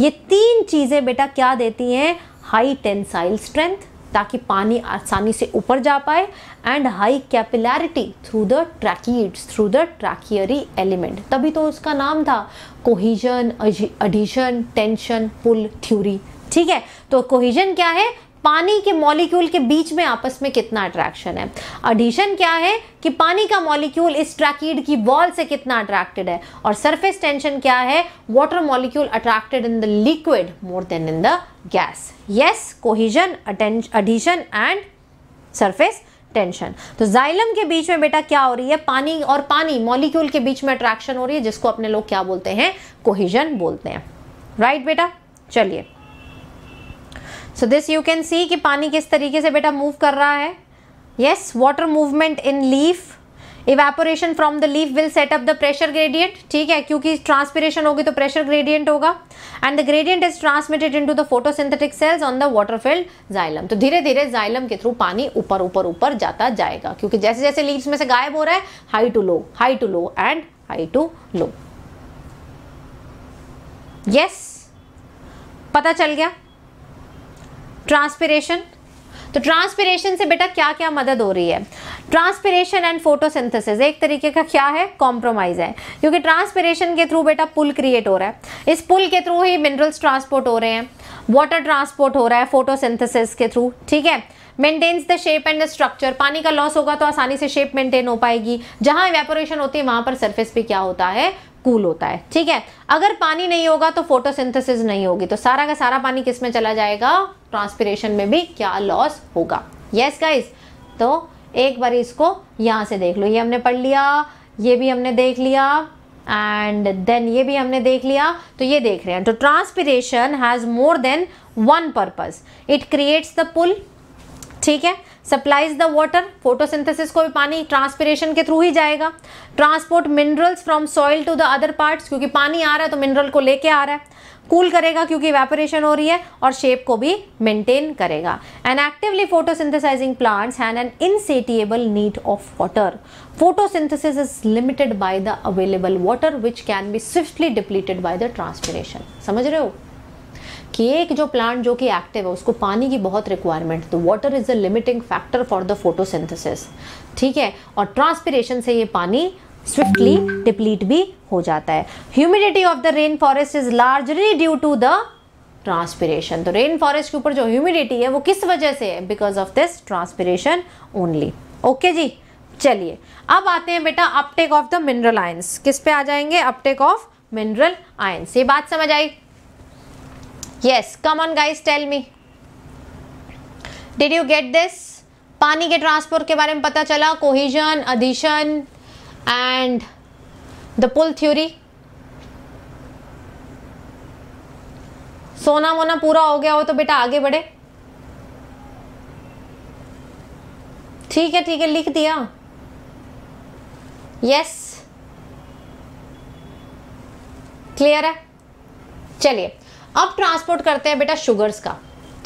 ये तीन चीज़ें बेटा क्या देती हैं हाई टेंसाइल स्ट्रेंथ ताकि पानी आसानी से ऊपर जा पाए and high capillarity through the tracheid through the tracheary element तभी तो उसका नाम था cohesion adhesion tension pull theory ठीक है तो कोहिजन क्या है पानी के मॉलिक्यूल के बीच में आपस में कितना अट्रैक्शन है अडिशन क्या है कि पानी का मॉलिक्यूल इस ट्रैकिड की वॉल से कितना अट्रैक्टेड है और सरफेस टेंशन क्या है water molecule attracted in the liquid more than in the gas yes cohesion adhesion and surface tension तो जाइलम के बीच में बेटा क्या हो रही है पानी और पानी मॉलिक्यूल के बीच में अट्रैक्शन हो रही है जिसको अपने लोग क्या बोलते हैं कोहिजन बोलते हैं राइट right, बेटा चलिए so this you can see कि पानी किस तरीके से बेटा मूव कर रहा है yes water movement in leaf evaporation from the leaf will set up the pressure gradient ठीक है क्योंकि ट्रांसपिरेशन होगी तो प्रेशर ग्रेडियंट होगा and the gradient is transmitted into the photosynthetic cells on the water filled xylem तो धीरे धीरे xylem के थ्रू पानी ऊपर ऊपर ऊपर जाता जाएगा क्योंकि जैसे जैसे लीव्स में से गायब हो रहा है high to low high to low and high to low yes पता चल गया ट्रांसपिरेशन तो ट्रांसपिरेशन से बेटा क्या क्या मदद हो रही है ट्रांसपिरेशन एंड फोटोसिंथेसिस एक तरीके का क्या है कॉम्प्रोमाइज़ है क्योंकि ट्रांसपिरेशन के थ्रू बेटा पुल क्रिएट हो रहा है इस पुल के थ्रू ही मिनरल्स ट्रांसपोर्ट हो रहे हैं वाटर ट्रांसपोर्ट हो रहा है फोटोसिंथेसिस के थ्रू ठीक है maintains the shape and the structure पानी का लॉस होगा तो आसानी से शेप मेंटेन हो पाएगी जहाँ वेपोरेशन होती है वहाँ पर सरफेस पे क्या होता है कूल होता है ठीक है अगर पानी नहीं होगा तो फोटोसिंथेसिस नहीं होगी तो सारा का सारा पानी किस में चला जाएगा ट्रांसपिरेशन में भी क्या लॉस होगा यस गाइस तो एक बार इसको यहाँ से देख लो ये हमने पढ़ लिया ये भी हमने देख लिया एंड देन ये भी हमने देख लिया तो ये देख रहे हैं तो transpiration has more than one purpose it creates the pull ठीक है सप्लाइज द वाटर फोटोसिंथेसिस को भी पानी ट्रांसपिरेशन के थ्रू ही जाएगा transport minerals from soil to the other parts क्योंकि पानी आ रहा है तो मिनरल को लेके आ रहा है कूल cool करेगा क्योंकि वेपोरेशन हो रही है और शेप को भी मेंटेन करेगा and actively photosynthesizing plants have an insatiable need of water photosynthesis is limited by the available water which can be swiftly depleted by the transpiration समझ रहे हो कि एक जो प्लांट जो कि एक्टिव है उसको पानी की बहुत रिक्वायरमेंट तो water is a limiting factor for the photosynthesis ठीक है और ट्रांसपिरेशन से ये पानी स्विफ्टली डिप्लीट भी हो जाता है humidity of the rain forest is largely due to the transpiration तो रेन फॉरेस्ट के ऊपर जो ह्यूमिडिटी है वो किस वजह से है because of this transpiration only okay जी चलिए अब आते हैं बेटा uptake of the mineral ions किस पे आ जाएंगे अपटेक ऑफ मिनरल आयंस ये बात समझ आई yes come on guys tell me did you get this पानी के ट्रांसपोर्ट के बारे में पता चला cohesion adhesion and the pull theory सोना मोना पूरा हो गया हो तो बेटा आगे बढ़े ठीक है ठीक है लिख दिया यस क्लियर है चलिए अब ट्रांसपोर्ट करते हैं बेटा शुगर्स का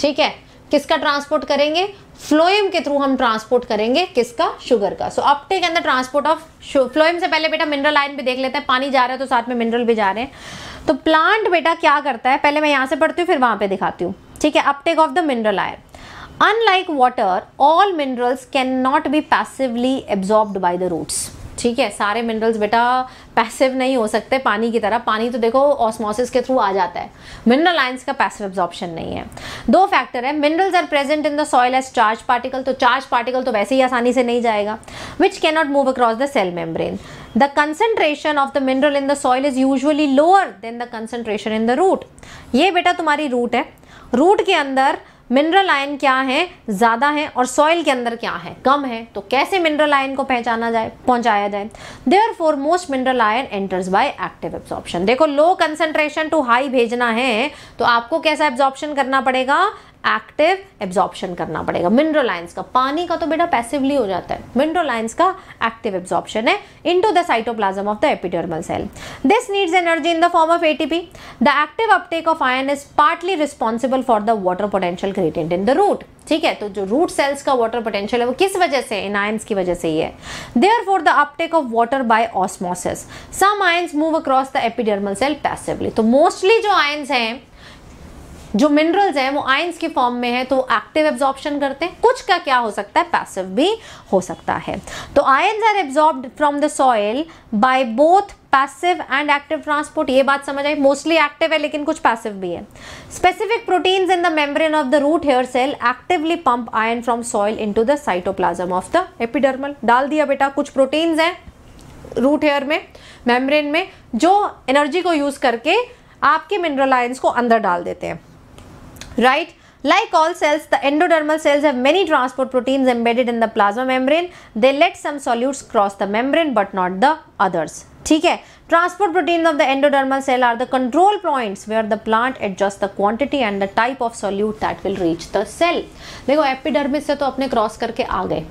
ठीक है किसका ट्रांसपोर्ट करेंगे फ्लोएम के थ्रू हम ट्रांसपोर्ट करेंगे किसका शुगर का so uptake and the transport of phloem से पहले बेटा मिनरल आयन भी देख लेते हैं पानी जा रहा है तो साथ में मिनरल भी जा रहे हैं तो प्लांट बेटा क्या करता है पहले मैं यहाँ से पढ़ती हूँ फिर वहाँ पे दिखाती हूँ ठीक है uptake of the mineral ion water all minerals can not be passively absorb by the roots ठीक है सारे मिनरल्स बेटा पैसिव नहीं हो सकते पानी की तरह पानी तो देखो ऑस्मोसिस के थ्रू आ जाता है मिनरल आइंस का पैसिव एब्जॉर्प्शन नहीं है दो फैक्टर है minerals are present in the soil as charge particle तो चार्ज पार्टिकल तो वैसे ही आसानी से नहीं जाएगा which cannot move across the cell membrane the concentration of the mineral in the soil is usually lower than the concentration in the root ये बेटा तुम्हारी रूट है रूट के अंदर मिनरल आयन क्या है ज़्यादा है और सॉइल के अंदर क्या है कम है तो कैसे मिनरल आयन को पहचाना जाए पहुंचाया जाए therefore most mineral ion enters by active absorption देखो लो कंसेंट्रेशन टू हाई भेजना है तो आपको कैसा एब्जॉर्प्शन करना पड़ेगा एक्टिव एब्जॉर्प्शन करना पड़ेगा मिनरल आयंस का पानी का तो बेटा पैसिवली हो जाता है मिनरल आयंस का एक्टिव एब्जॉर्प्शन है to the cytoplasm of the epidermal cell this needs energy in the form of ATP the active uptake of ion is partly responsible for the water potential created in the root ठीक है तो जो root cells का water potential है वो किस वजह से इन आयंस की वजह से ही है therefore the uptake of water by osmosis some ions move across the epidermal cell passively तो मोस्टली जो आयंस हैं जो मिनरल्स हैं वो आयंस के फॉर्म में है तो एक्टिव एब्जॉर्प्शन करते हैं कुछ का क्या हो सकता है पैसिव भी हो सकता है तो ions are absorb from the soil by both passive and active transport ये बात समझ आई मोस्टली एक्टिव है लेकिन कुछ पैसिव भी है specific proteins in the membrane of the root hair cell actively pump ion from soil into the cytoplasm of the epidermal डाल दिया बेटा कुछ प्रोटीन्स हैं रूट हेयर में मेम्ब्रेन में जो एनर्जी को यूज करके आपके मिनरल आयंस को अंदर डाल देते हैं right? Like all cells, the endodermal cells have many transport proteins embedded in the plasma membrane. They let some solutes cross the membrane but not the others, ठीक है transport protein of the endodermal cell are the control points where the plant adjust the quantity and the type of solute that will reach the cell देखो epidermis से तो अपने cross करके आ गए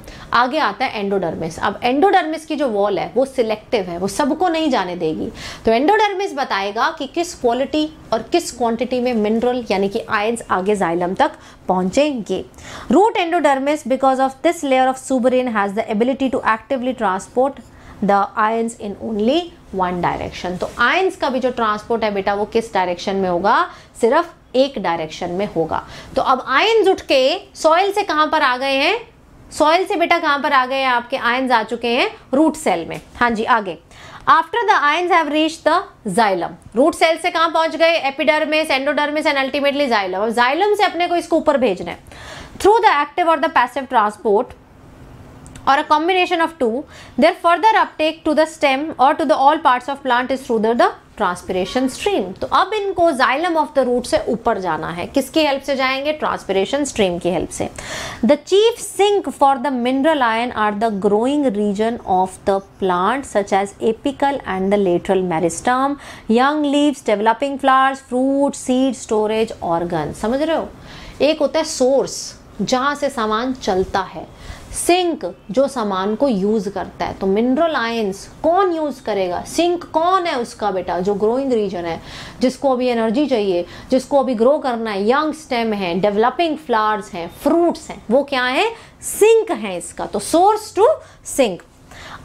आगे आता है एंडोडर्मिस अब एंडोडर्मिस की जो वॉल है वो सिलेक्टिव है वो सबको नहीं जाने देगी तो एंडोडर्मिस बताएगा कि किस क्वालिटी और किस क्वांटिटी में मिनरल यानी कि आयंस आगे जाइलम तक पहुंचेंगे root endodermis because of this layer of suberin has the ability to actively transport the ions in only one direction तो आयंस का भी जो ट्रांसपोर्ट है बेटा वो किस डायरेक्शन में होगा सिर्फ एक डायरेक्शन में होगा तो अब आयंस उठ के सॉइल से कहां पर आ गए हैं सॉइल से बेटा कहां पर आ गए हैं आपके आयन्स आ चुके हैं रूट सेल में हाँ जी आगे after the ions have reach the xylem root cell से कहां पहुंच गए epidermis endodermis and ultimately xylem xylem से अपने को इसको ऊपर भेजना है थ्रू द एक्टिव और the passive transport or a combination of two, their further uptake to the stem or to the all parts of plant is through the, the transpiration stream तो अब इनको जाइलम ऑफ द रूट से ऊपर जाना है किसकी help से जाएंगे ट्रांसपिरेशन स्ट्रीम की हेल्प से the chief sink for the mineral ion are the growing region of the plant such as apical and the lateral meristem young leaves developing flowers fruit seed storage organ समझ रहे हो एक होता है source जहाँ से सामान चलता है सिंक जो सामान को यूज करता है तो मिनरल आयंस कौन यूज करेगा सिंक कौन है उसका बेटा जो ग्रोइंग रीजन है जिसको अभी एनर्जी चाहिए जिसको अभी ग्रो करना है यंग स्टेम है डेवलपिंग फ्लावर्स हैं फ्रूट्स हैं वो क्या है सिंक है इसका तो source to sink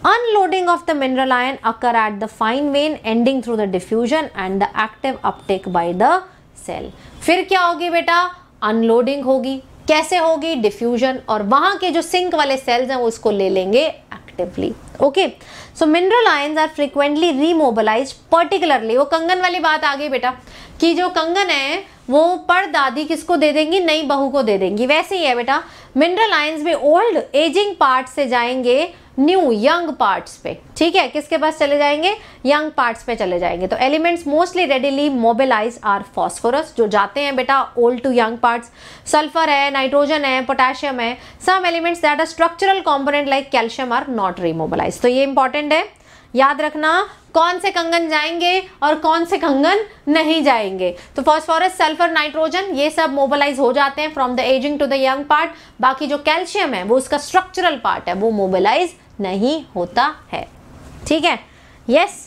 unloading of the mineral ion occur at the fine vein ending through the diffusion and the active uptake by the cell फिर क्या होगी बेटा अनलोडिंग होगी कैसे होगी डिफ्यूजन और वहाँ के जो सिंक वाले सेल्स हैं वो उसको ले लेंगे actively okay so mineral ions are frequently remobilize particularly वो कंगन वाली बात आ गई बेटा कि जो कंगन है वो पर दादी किसको दे देंगी नई बहू को दे देंगी वैसे ही है बेटा मिनरल आयंस भी ओल्ड एजिंग पार्ट से जाएंगे न्यू यंग पार्ट्स पे ठीक है किसके पास चले जाएंगे यंग पार्ट्स पे चले जाएंगे तो elements mostly readily mobilize are phosphorus जो जाते हैं बेटा old to young parts sulphur है नाइट्रोजन है पोटेशियम है some elements that are structural component like calcium are not remobilize तो ये इंपॉर्टेंट है याद रखना कौन से कंगन जाएंगे और कौन से कंगन नहीं जाएंगे तो फॉस्फोरस सल्फर नाइट्रोजन ये सब मोबिलाइज हो जाते हैं from the ageing to the young part बाकी जो कैल्शियम है वो उसका स्ट्रक्चरल पार्ट है वो मोबिलाइज नहीं होता है ठीक है yes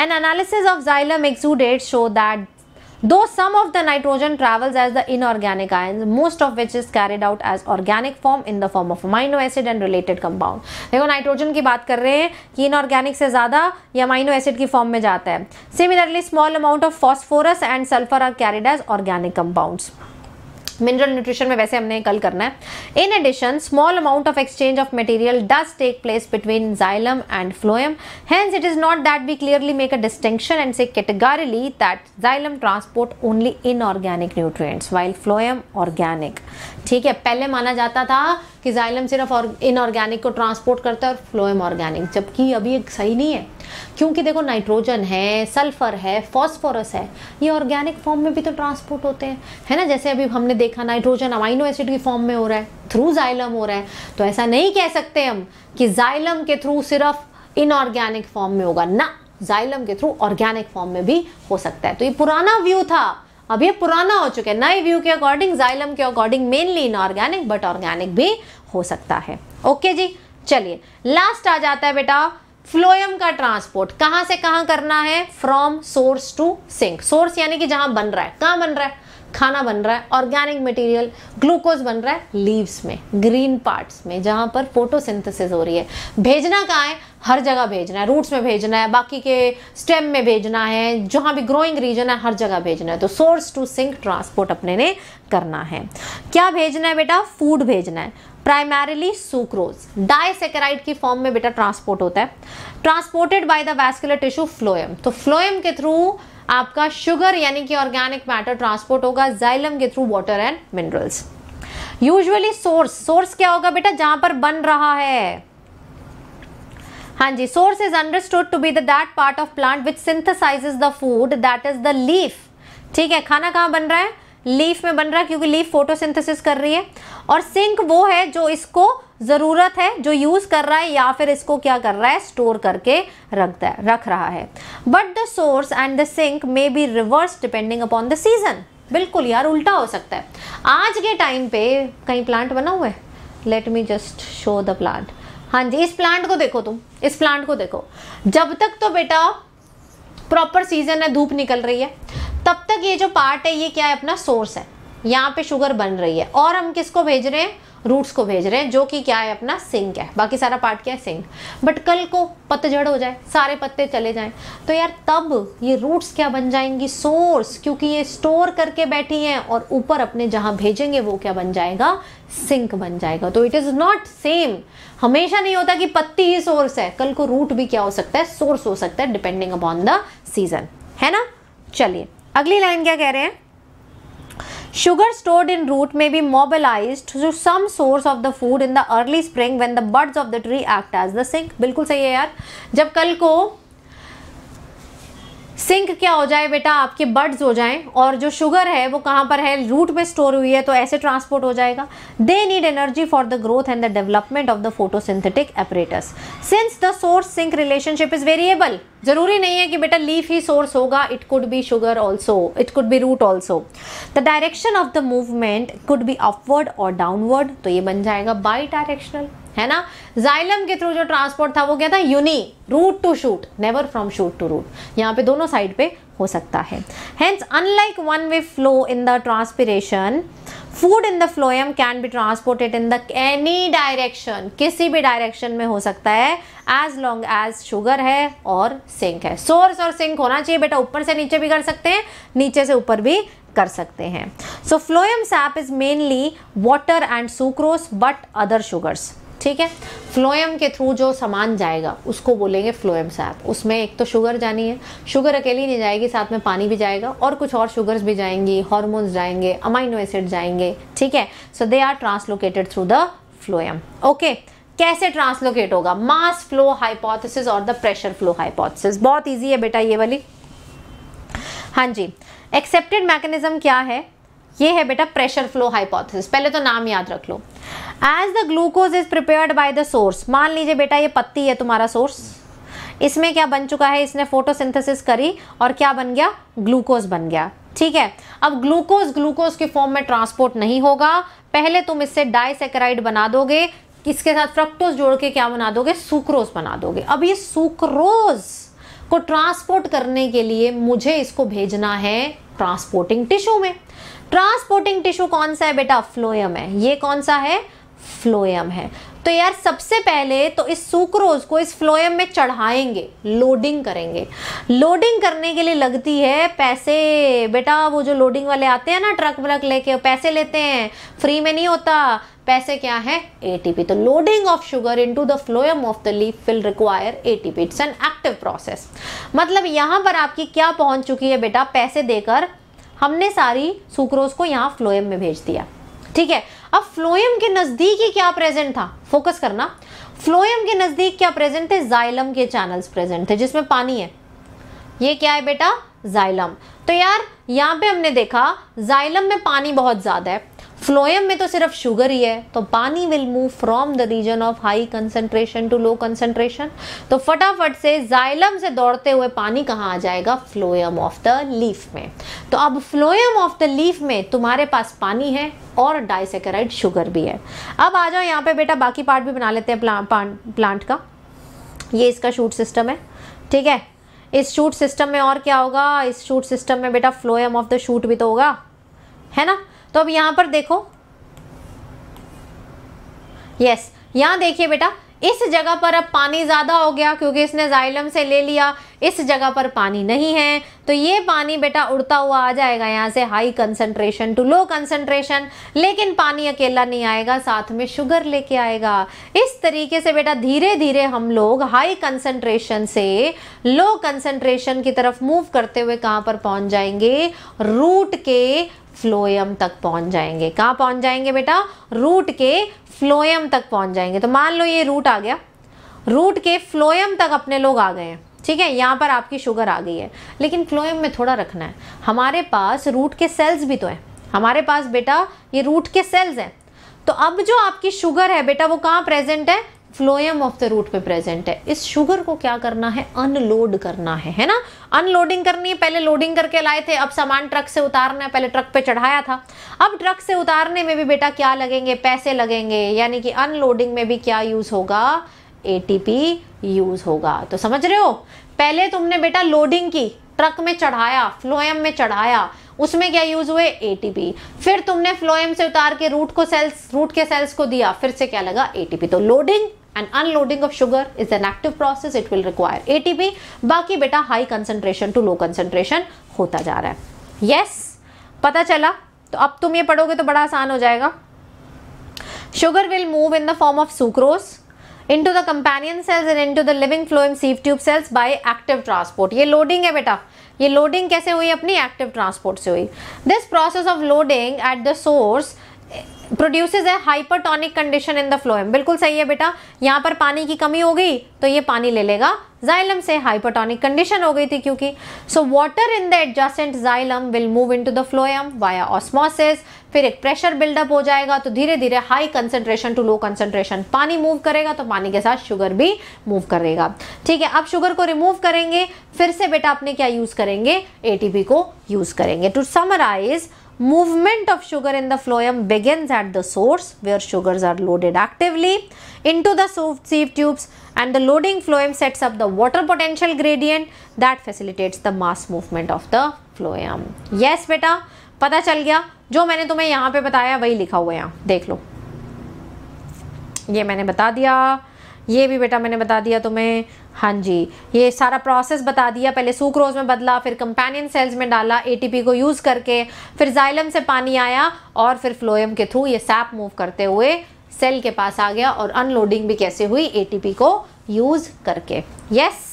an analysis of xylem exudate show that though some of the nitrogen travels as the inorganic ion most of which is carried out as organic form in the form of amino acid and related compound देखो nitrogen की बात कर रहे हैं कि inorganic से ज्यादा या माइनो एसिड की फॉर्म में जाता है similarly small amount of phosphorus and sulphur are carried as organic compound mineral nutrition में वैसे हमने कल करना है in addition small amount of exchange of material does take place between xylem and phloem hence it is not that we clearly make a distinction and say categorically that xylem transport only inorganic nutrients while phloem organic ठीक है पहले माना जाता था कि xylem सिर्फ और inorganic को ट्रांसपोर्ट करता है और फ्लोएम ऑर्गेनिक जबकि अभी एक सही नहीं है क्योंकि देखो नाइट्रोजन है सल्फर है फॉस्फोरस है ये ऑर्गेनिक फॉर्म में भी तो ट्रांसपोर्ट होते हैं है ना जैसे अभी हमने देखा नाइट्रोजन अमाइनो एसिड की फॉर्म में हो रहा है थ्रू जाइलम हो रहा है तो ऐसा नहीं कह सकते हम कि जाइलम के थ्रू सिर्फ इनऑर्गेनिक फॉर्म में होगा ना जाइलम के थ्रू ऑर्गेनिक फॉर्म में भी हो सकता है तो ये पुराना व्यू था अब ये पुराना हो चुका है नए व्यू के अकॉर्डिंग जाइलम के according mainly inorganic but organic भी हो सकता है ओके जी चलिए लास्ट आ जाता है बेटा फ्लोएम का ट्रांसपोर्ट कहां से कहां करना है from source to sink source यानी कि जहां बन रहा है कहां बन रहा है खाना बन रहा है ऑर्गेनिक मटेरियल ग्लूकोज बन रहा है लीव्स में ग्रीन पार्ट्स में जहाँ पर फोटोसिंथेसिस हो रही है भेजना कहाँ है हर जगह भेजना है रूट्स में भेजना है बाकी के स्टेम में भेजना है जहाँ भी ग्रोइंग रीजन है हर जगह भेजना है तो सोर्स टू सिंक ट्रांसपोर्ट अपने ने करना है क्या भेजना है बेटा फूड भेजना है प्राइमरीली सुक्रोज डाइसेकेराइड की फॉर्म में बेटा ट्रांसपोर्ट होता है transported by the vascular tissue phloem तो फ्लोएम के थ्रू आपका शुगर यानी कि ऑर्गेनिक मैटर ट्रांसपोर्ट होगा जाइलम के through water and minerals usually source source क्या होगा बेटा जहां पर बन रहा है हाँ जी source is understood to be that part of plant which synthesizes the food that is the leaf ठीक है खाना कहाँ बन रहा है लीफ में बन रहा है क्योंकि लीफ फोटोसिंथेसिस कर रही है और सिंक वो है जो इसको ज़रूरत है जो यूज़ कर रहा है या फिर इसको क्या कर रहा है स्टोर करके रखता है रख रहा है but the source and the sink may be reverse depending upon the season बिल्कुल यार उल्टा हो सकता है आज के टाइम पे कहीं प्लांट बना हुआ है let me just show the plant हाँ जी इस प्लांट को देखो तुम इस प्लांट को देखो जब तक तो बेटा प्रॉपर सीजन है धूप निकल रही है तब तक ये जो पार्ट है ये क्या है अपना सोर्स है यहाँ पे शुगर बन रही है और हम किसको भेज रहे हैं रूट्स को भेज रहे हैं जो कि क्या है अपना सिंक है बाकी सारा पार्ट क्या है सिंक बट कल को पतझड़ हो जाए सारे पत्ते चले जाएं तो यार तब ये रूट्स क्या बन जाएंगी सोर्स क्योंकि ये स्टोर करके बैठी हैं और ऊपर अपने जहां भेजेंगे वो क्या बन जाएगा सिंक बन जाएगा तो इट इज़ नॉट सेम हमेशा नहीं होता कि पत्ती ही सोर्स है कल को रूट भी क्या हो सकता है सोर्स हो सकता है डिपेंडिंग अपॉन द सीजन है ना चलिए अगली लाइन क्या कह रहे हैं sugar stored in root may be mobilize to some source of the food in the early spring when the birds of the tree act as the sink बिल्कुल सही है यार जब कल को सिंक क्या हो जाए बेटा आपके बर्ड्स हो जाएं और जो शुगर है वो कहाँ पर है रूट में स्टोर हुई है तो ऐसे ट्रांसपोर्ट हो जाएगा they need energy for the growth and the development of the photosynthetic apparatus since the source sink relationship is variable जरूरी नहीं है कि बेटा लीफ ही सोर्स होगा it could be sugar also it could be root also the direction of the movement could be upward और downward तो ये बन जाएगा बाई डायरेक्शनल है ना जाइलम के थ्रू जो ट्रांसपोर्ट था वो क्या था uni root to shoot never from shoot to root यहाँ पे दोनों साइड पे हो सकता है hence unlike one way flow in the transpiration food in the phloem can be transported in the any direction किसी भी डायरेक्शन में हो सकता है एज लॉन्ग एज शुगर है और सिंक है सोर्स और सिंक होना चाहिए बेटा ऊपर से नीचे भी कर सकते हैं नीचे से ऊपर भी कर सकते हैं so phloem sap is mainly water and sucrose but other sugars ठीक है फ्लोएम के थ्रू जो सामान जाएगा उसको बोलेंगे फ्लोएम सैप उसमें एक तो शुगर जानी है शुगर अकेली नहीं जाएगी साथ में पानी भी जाएगा और कुछ और शुगर्स भी जाएंगी हॉर्मोन्स जाएंगे अमाइनो एसिड जाएंगे ठीक है so they are translocated through the phloem okay कैसे ट्रांसलोकेट होगा मास फ्लो हाइपोथेसिस और द प्रेशर फ्लो हाइपोथेसिस बहुत ईजी है बेटा ये वाली हाँ जी एक्सेप्टेड मैकेनिज्म क्या है ये है बेटा प्रेशर फ्लो हाइपोथेसिस पहले तो नाम याद रख लो as the glucose is prepared by the source मान लीजिए बेटा ये पत्ती है तुम्हारा सोर्स इसमें क्या बन चुका है इसने फोटोसिंथेसिस करी और क्या बन गया ग्लूकोज बन गया ठीक है अब ग्लूकोज ग्लूकोज के फॉर्म में ट्रांसपोर्ट नहीं होगा पहले तुम इससे डाइसेकेराइड बना दोगे इसके साथ फ्रक्टोज जोड़ के क्या बना दोगे सुक्रोज बना दोगे अब ये सुक्रोज को ट्रांसपोर्ट करने के लिए मुझे इसको भेजना है ट्रांसपोर्टिंग टिश्यू में ट्रांसपोर्टिंग टिश्यू कौन सा है बेटा फ्लोयम है ये कौन सा है फ्लोएम है तो यार सबसे पहले तो इस सुक्रोज को इस फ्लोएम में चढ़ाएंगे लोडिंग करेंगे लोडिंग करने के लिए लगती है पैसे बेटा वो जो लोडिंग वाले आते हैं ना ट्रक व्रक लेके पैसे लेते हैं फ्री में नहीं होता पैसे क्या है एटीपी तो loading of sugar into the phloem of the leaf will require ATP it's an active process मतलब यहाँ पर आपकी क्या पहुंच चुकी है बेटा पैसे देकर हमने सारी सुक्रोज को यहाँ फ्लोएम में भेज दिया ठीक है अब फ्लोएम के नज़दीक ही क्या प्रेजेंट था फोकस करना फ्लोएम के नज़दीक क्या प्रेजेंट थे जाइलम के चैनल्स प्रेजेंट थे जिसमें पानी है ये क्या है बेटा जाइलम तो यार यहां पे हमने देखा जाइलम में पानी बहुत ज़्यादा है फ्लोएम में तो सिर्फ शुगर ही है तो पानी will move from the region of high concentration to low concentration तो फटाफट से जाइलम से दौड़ते हुए पानी कहाँ आ जाएगा फ्लोएम ऑफ द लीफ में तो अब फ्लोएम ऑफ द लीफ में तुम्हारे पास पानी है और डाइसेकेराइड शुगर भी है अब आ जाओ यहाँ पे बेटा बाकी पार्ट भी बना लेते हैं प्लांट प्लांट का ये इसका शूट सिस्टम है ठीक है इस शूट सिस्टम में और क्या होगा इस शूट सिस्टम में बेटा फ्लोएम ऑफ द शूट भी तो होगा है ना तो अब यहां पर देखो यस यहां देखिए बेटा इस जगह पर अब पानी ज़्यादा हो गया क्योंकि इसने जाइलम से ले लिया इस जगह पर पानी नहीं है तो ये पानी बेटा उड़ता हुआ आ जाएगा यहाँ से high concentration to low concentration लेकिन पानी अकेला नहीं आएगा साथ में शुगर लेके आएगा इस तरीके से बेटा धीरे धीरे हम लोग हाई कंसंट्रेशन से लो कंसंट्रेशन की तरफ मूव करते हुए कहाँ पर पहुँच जाएंगे रूट के फ्लोएम तक पहुंच जाएंगे कहाँ पहुंच जाएंगे बेटा रूट के फ्लोएम तक पहुंच जाएंगे तो मान लो ये रूट आ गया रूट के फ्लोएम तक अपने लोग आ गए ठीक है यहाँ पर आपकी शुगर आ गई है लेकिन फ्लोएम में थोड़ा रखना है हमारे पास रूट के सेल्स भी तो हैं हमारे पास बेटा ये रूट के सेल्स हैं तो अब जो आपकी शुगर है बेटा वो कहाँ प्रेजेंट है फ्लोएम ऑफ द रूट पे प्रेजेंट है इस शुगर को क्या करना है अनलोड करना है है ना अनलोडिंग करनी है पहले लोडिंग करके लाए थे अब सामान ट्रक से उतारना है पहले ट्रक पे चढ़ाया था अब ट्रक से उतारने में भी बेटा क्या लगेंगे पैसे लगेंगे यानी कि अनलोडिंग में भी क्या यूज़ होगा ए यूज़ होगा तो समझ रहे हो पहले तुमने बेटा लोडिंग की ट्रक में चढ़ाया फ्लोएम में चढ़ाया उसमें क्या यूज हुए एटीपी फिर तुमने फ्लोएम से उतार के रूट को सेल्स रूट के सेल्स को दिया फिर से क्या लगा एटीपी तो loading and unloading of sugar is an active process it will require ATP बाकी बेटा high concentration to low concentration होता जा रहा है यस yes, पता चला तो अब तुम ये पढ़ोगे तो बड़ा आसान हो जाएगा sugar will move in the form of sucrose into the companion cells and into the living phloem sieve tube cells by active transport ये loading है बेटा ये लोडिंग कैसे हुई अपनी एक्टिव ट्रांसपोर्ट से हुई this process of loading at the source produces a hypertonic condition in the phloem बिल्कुल सही है बेटा यहाँ पर पानी की कमी हो गई तो ये पानी ले लेगा जाइलम से हाइपरटोनिक कंडीशन हो गई थी क्योंकि so water in the adjacent xylem will move into the phloem via osmosis फिर एक प्रेशर बिल्डअप हो जाएगा तो धीरे धीरे high concentration to low concentration पानी मूव करेगा तो पानी के साथ शुगर भी मूव करेगा ठीक है अब शुगर को रिमूव करेंगे फिर से बेटा अपने क्या यूज करेंगे ए को यूज करेंगे to summarize movement of sugar in the phloem begins at the source where sugar are loaded actively into sieve tubes and the loading phloem sets up the water potential gradient that facilitates the mass movement of the phloem yes बेटा पता चल गया जो मैंने तुम्हें यहाँ पे बताया वही लिखा हुआ है यहाँ देख लो ये मैंने बता दिया ये भी बेटा मैंने बता दिया तुम्हें हाँ जी ये सारा प्रोसेस बता दिया पहले सुक्रोज में बदला फिर कंपेनियन सेल्स में डाला एटीपी को यूज़ करके फिर जाइलम से पानी आया और फिर फ्लोएम के थ्रू ये सैप मूव करते हुए सेल के पास आ गया और अनलोडिंग भी कैसे हुई एटीपी को यूज़ करके यस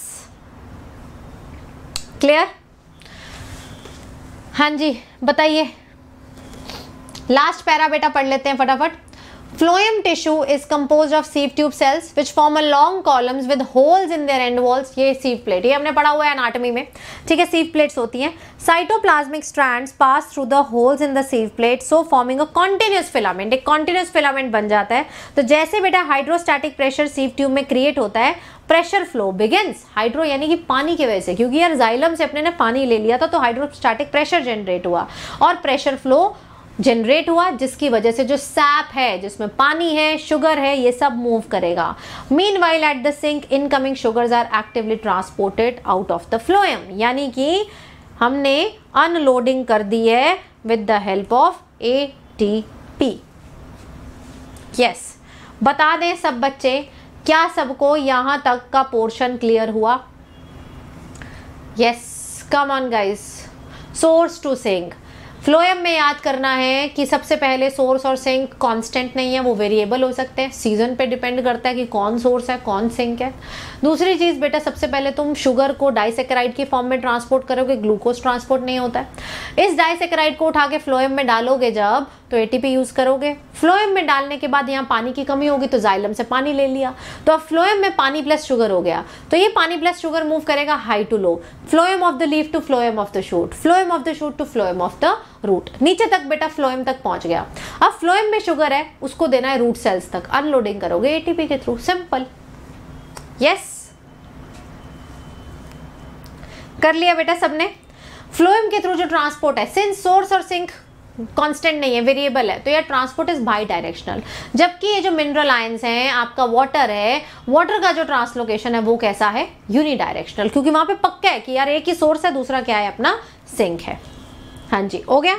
क्लियर हाँ जी बताइए लास्ट पैरा बेटा पढ़ लेते हैं फटाफट phloem tissue is compose of sieve tube cells which form a long columns with holes in their end walls ये सीव प्लेट ये हमने पढ़ा हुआ है एनाटमी में ठीक है सीव प्लेट्स होती हैं cytoplasmic strands pass through the holes in the sieve plate so forming a continuous filament एक कॉन्टिन्यूस फिलामेंट बन जाता है तो जैसे बेटा हाइड्रोस्टैटिक प्रेशर सीव ट्यूब में क्रिएट होता है प्रेशर फ्लो बिगिनस हाइड्रो यानी कि पानी की वजह से क्योंकि यार जाइलम से अपने ने पानी ले लिया था तो हाइड्रोस्टैटिक प्रेशर जनरेट हुआ और प्रेशर फ्लो जनरेट हुआ जिसकी वजह से जो सैप है जिसमें पानी है शुगर है ये सब मूव करेगा meanwhile at the sink incoming sugars are actively transported out of the phloem यानी कि हमने अनलोडिंग कर दी है with the help of A T P yes बता दें सब बच्चे क्या सबको यहां तक का पोर्शन क्लियर हुआ yes come on guys source to sink phloem में याद करना है कि सबसे पहले सोर्स और सिंक कांस्टेंट नहीं है वो वेरिएबल हो सकते हैं सीजन पे डिपेंड करता है कि कौन सोर्स है कौन सिंक है दूसरी चीज़ बेटा सबसे पहले तुम शुगर को डाइसेकेराइड की फॉर्म में ट्रांसपोर्ट करोगे ग्लूकोज ट्रांसपोर्ट नहीं होता है इस डाइसेकेराइड को उठा के फ्लोएम में डालोगे जब तो एटीपी यूज़ करोगे फ्लोएम में डालने के बाद यहाँ पानी की कमी होगी तो जाइलम से पानी ले लिया तो अब फ्लोएम में पानी प्लस शुगर हो गया तो ये पानी प्लस शुगर मूव करेगा high to low phloem of the leaf to phloem of the shoot phloem of the shoot to phloem of the root नीचे तक बेटा फ्लोएम तक पहुंच गया अब फ्लोएम में शुगर है उसको देना है रूट सेल्स तक अनलोडिंग करोगे एटीपी के थ्रू सिंपल यस कर लिया बेटा सबने फ्लोएम के थ्रू जो ट्रांसपोर्ट है सिंस सोर्स और सिंक कांस्टेंट नहीं है वेरिएबल है तो यार ट्रांसपोर्ट इज बाई डायरेक्शनल जबकि ये जो मिनरल आयंस हैं आपका वाटर है वाटर का जो ट्रांसलोकेशन है वो कैसा है यूनि डायरेक्शनल क्योंकि वहाँ पे पक्का है कि यार एक ही सोर्स है दूसरा क्या है अपना सिंक है हाँ जी हो गया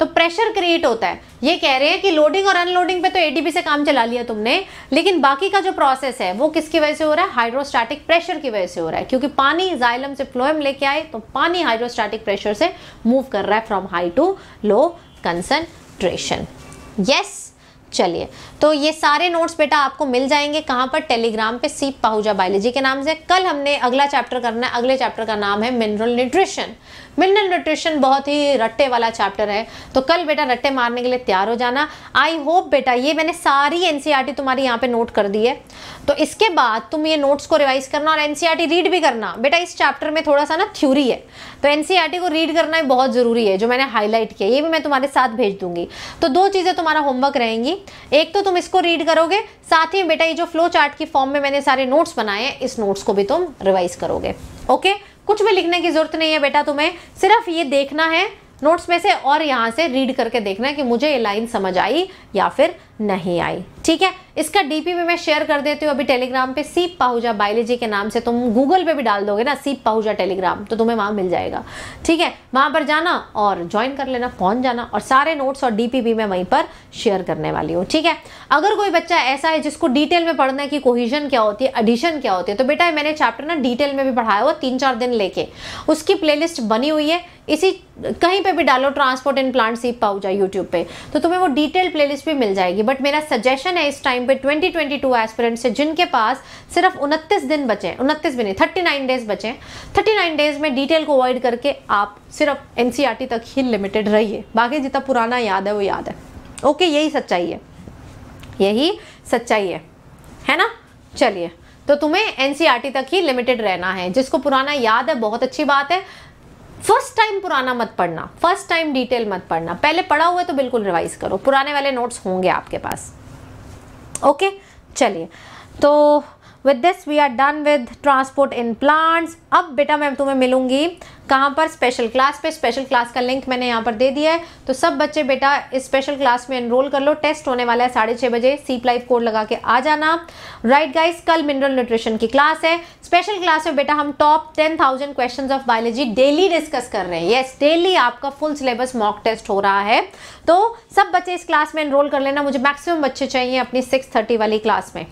तो प्रेशर क्रिएट होता है ये कह रहे हैं कि लोडिंग और अनलोडिंग पे तो एडीबी से काम चला लिया तुमने लेकिन बाकी का जो प्रोसेस है वो किसकी वजह से हो रहा है हाइड्रोस्टैटिक प्रेशर की वजह से हो रहा है क्योंकि पानी जाइलम से फ्लोएम लेके आए तो पानी हाइड्रोस्टैटिक प्रेशर से मूव कर रहा है from high to low concentration yes चलिए तो ये सारे नोट्स बेटा आपको मिल जाएंगे कहाँ पर टेलीग्राम पे सीप पाहुजा बायोलॉजी के नाम से कल हमने अगला चैप्टर करना है अगले चैप्टर का नाम है मिनरल न्यूट्रिशन मिनरल न्यूट्रिशन बहुत ही रट्टे वाला चैप्टर है तो कल बेटा रट्टे मारने के लिए तैयार हो जाना आई होप बेटा ये मैंने सारी एन e तुम्हारी यहाँ पे नोट कर दी है तो इसके बाद तुम ये नोट्स को रिवाइज करना और एन रीड e भी करना बेटा इस चैप्टर में थोड़ा सा ना थ्यूरी है तो एन e को रीड करना भी बहुत ज़रूरी है जो मैंने हाईलाइट किया ये भी मैं तुम्हारे साथ भेज दूंगी तो दो चीज़ें तुम्हारा होमवर्क रहेंगी एक तो तुम इसको रीड करोगे साथ ही बेटा ये जो फ्लो चार्ट की फॉर्म में मैंने सारे नोट्स बनाए हैं इस नोट्स को भी तुम रिवाइज करोगे ओके कुछ भी लिखने की ज़रूरत नहीं है बेटा तुम्हें सिर्फ ये देखना है नोट्स में से और यहाँ से रीड करके देखना है कि मुझे ये लाइन समझ आई या फिर नहीं आई ठीक है इसका डीपी भी मैं शेयर कर देती हूँ अभी टेलीग्राम पे सीप पाहुजा बायोलॉजी के नाम से तुम गूगल पे भी डाल दोगे ना सीप पाहुजा टेलीग्राम तो तुम्हें वहाँ मिल जाएगा ठीक है वहाँ पर जाना और ज्वाइन कर लेना पहुँच जाना और सारे नोट्स और डीपी भी मैं वहीं पर शेयर करने वाली हूँ ठीक है अगर कोई बच्चा ऐसा है जिसको डिटेल में पढ़ना है कि कोहिजन क्या होती है एडिशन क्या होती है तो बेटा मैंने चैप्टर ना डिटेल में भी पढ़ाया हुआ तीन चार दिन लेके उसकी लिस्ट बनी हुई है इसी कहीं पे भी डालो ट्रांसपोर्ट एंड प्लांट सीप पाहुजा यूट्यूब पे तो तुम्हें वो डिटेल प्लेलिस्ट भी मिल जाएगी बट मेरा सजेशन है इस टाइम पे 2022 ट्वेंटी से जिनके पास सिर्फ उनतीस दिन बचे उनतीस भी नहीं थर्टी नाइन डेज बचे थर्टी नाइन डेज में डिटेल को अवॉइड करके आप सिर्फ एन e तक ही लिमिटेड रहिए बाकी जितना पुराना याद है वो याद है ओके यही सच्चाई है यही सच्चाई है है ना चलिए तो तुम्हें एन e तक ही लिमिटेड रहना है जिसको पुराना याद है बहुत अच्छी बात है फर्स्ट टाइम पुराना मत पढ़ना फर्स्ट टाइम डिटेल मत पढ़ना पहले पढ़ा हुआ है तो बिल्कुल रिवाइज करो पुराने वाले नोट्स होंगे आपके पास ओके चलिए तो with this we are done with transport in plants अब बेटा मैं तुम्हें मिलूंगी कहाँ पर स्पेशल क्लास पे स्पेशल क्लास का लिंक मैंने यहाँ पर दे दिया है तो सब बच्चे बेटा इस स्पेशल क्लास में एनरोल कर लो टेस्ट होने वाला है साढ़े छः बजे सीप लाइव कोड लगा के आ जाना राइट right गाइस कल मिनरल न्यूट्रिशन की क्लास है स्पेशल क्लास में बेटा हम top ten thousand question of biology daily discuss कर रहे हैं येस डेली आपका फुल सिलेबस मॉक टेस्ट हो रहा है तो सब बच्चे इस क्लास में एनरोल कर लेना मुझे मैक्सिमम बच्चे चाहिए अपनी सिक्स थर्टी वाली क्लास में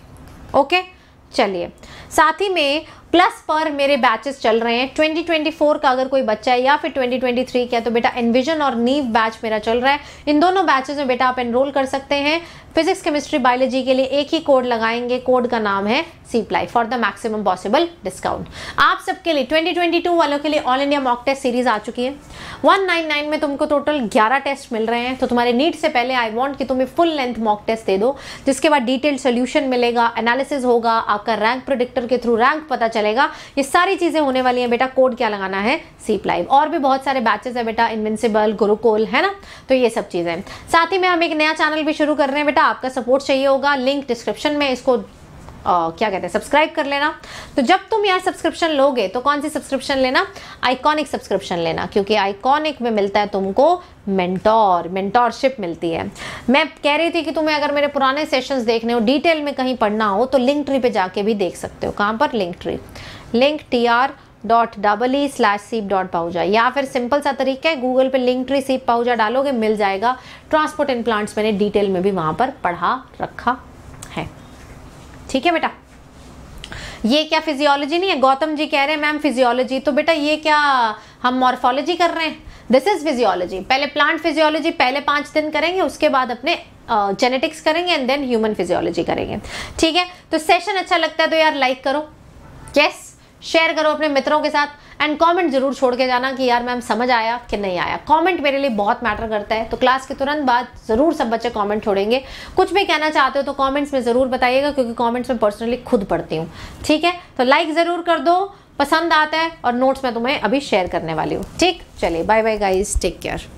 ओके okay? चलिए साथ ही में प्लस पर मेरे बैचेस चल रहे हैं 2024 का अगर कोई बच्चा है या फिर 2023 का तो बेटा एनविजन और नीव बैच मेरा चल रहा है इन दोनों बैचेस में बेटा आप एनरोल कर सकते हैं फिजिक्स केमिस्ट्री बायोलॉजी के लिए एक ही कोड लगाएंगे कोड का नाम है सीप्लाई for the maximum possible discount आप सबके लिए 2022 वालों के लिए all India mock test series आ चुकी है 199 में तुमको टोटल 11 टेस्ट मिल रहे हैं तो तुम्हारे नीट से पहले आई वॉन्ट कि तुम्हें फुल लेंथ मॉक टेस्ट दे दो जिसके बाद डिटेल सोल्यूशन मिलेगा एनालिसिस होगा आपका रैंक प्रोडिक्टर के थ्रू रैंक पता चलेगा ये सारी चीज़ें होने वाली हैं बेटा कोड क्या लगाना है सी लाइव और भी बहुत सारे बैचेस है बेटा इन्विंसिबल गुरुकोल है ना तो ये सब चीज़ें साथ ही में हम एक नया चैनल भी शुरू कर रहे हैं बेटा आपका सपोर्ट चाहिए होगा लिंक डिस्क्रिप्शन में इसको क्या कहते हैं सब्सक्राइब कर लेना तो जब तुम यार सब्सक्रिप्शन लोगे तो कौन सी सब्सक्रिप्शन लेना आइकॉनिक सब्सक्रिप्शन लेना क्योंकि आइकॉनिक में मिलता है तुमको मेंटोर मेंटोरशिप मिलती है मैं कह रही थी कि तुम्हें अगर मेरे पुराने सेशंस देखने हो डिटेल में कहीं पढ़ना हो तो लिंक ट्री पे जाके भी देख सकते हो कहाँ पर link tree link T R dot double E slash सीप डॉट पाउजा या फिर सिंपल सा तरीका है गूगल पे लिंक ट्री सीप पाउजा डालोगे मिल जाएगा ट्रांसपोर्ट एंड प्लांट्स मैंने डिटेल में भी वहाँ पर पढ़ा रखा ठीक है बेटा ये क्या फिजियोलॉजी नहीं है गौतम जी कह रहे हैं मैम फिजियोलॉजी तो बेटा ये क्या हम मॉर्फोलॉजी कर रहे हैं दिस इज फिजियोलॉजी पहले प्लांट फिजियोलॉजी पहले पांच दिन करेंगे उसके बाद अपने जेनेटिक्स uh, करेंगे एंड देन ह्यूमन फिजियोलॉजी करेंगे ठीक है तो सेशन अच्छा लगता है तो यार लाइक करो यस yes? शेयर करो अपने मित्रों के साथ एंड कमेंट जरूर छोड़ के जाना कि यार मैम समझ आया कि नहीं आया कमेंट मेरे लिए बहुत मैटर करता है तो क्लास के तुरंत बाद ज़रूर सब बच्चे कमेंट छोड़ेंगे कुछ भी कहना चाहते हो तो कमेंट्स में ज़रूर बताइएगा क्योंकि कमेंट्स में पर्सनली खुद पढ़ती हूँ ठीक है तो लाइक ज़रूर कर दो पसंद आता है और नोट्स मैं तुम्हें अभी शेयर करने वाली हूँ ठीक चलिए bye bye guys take care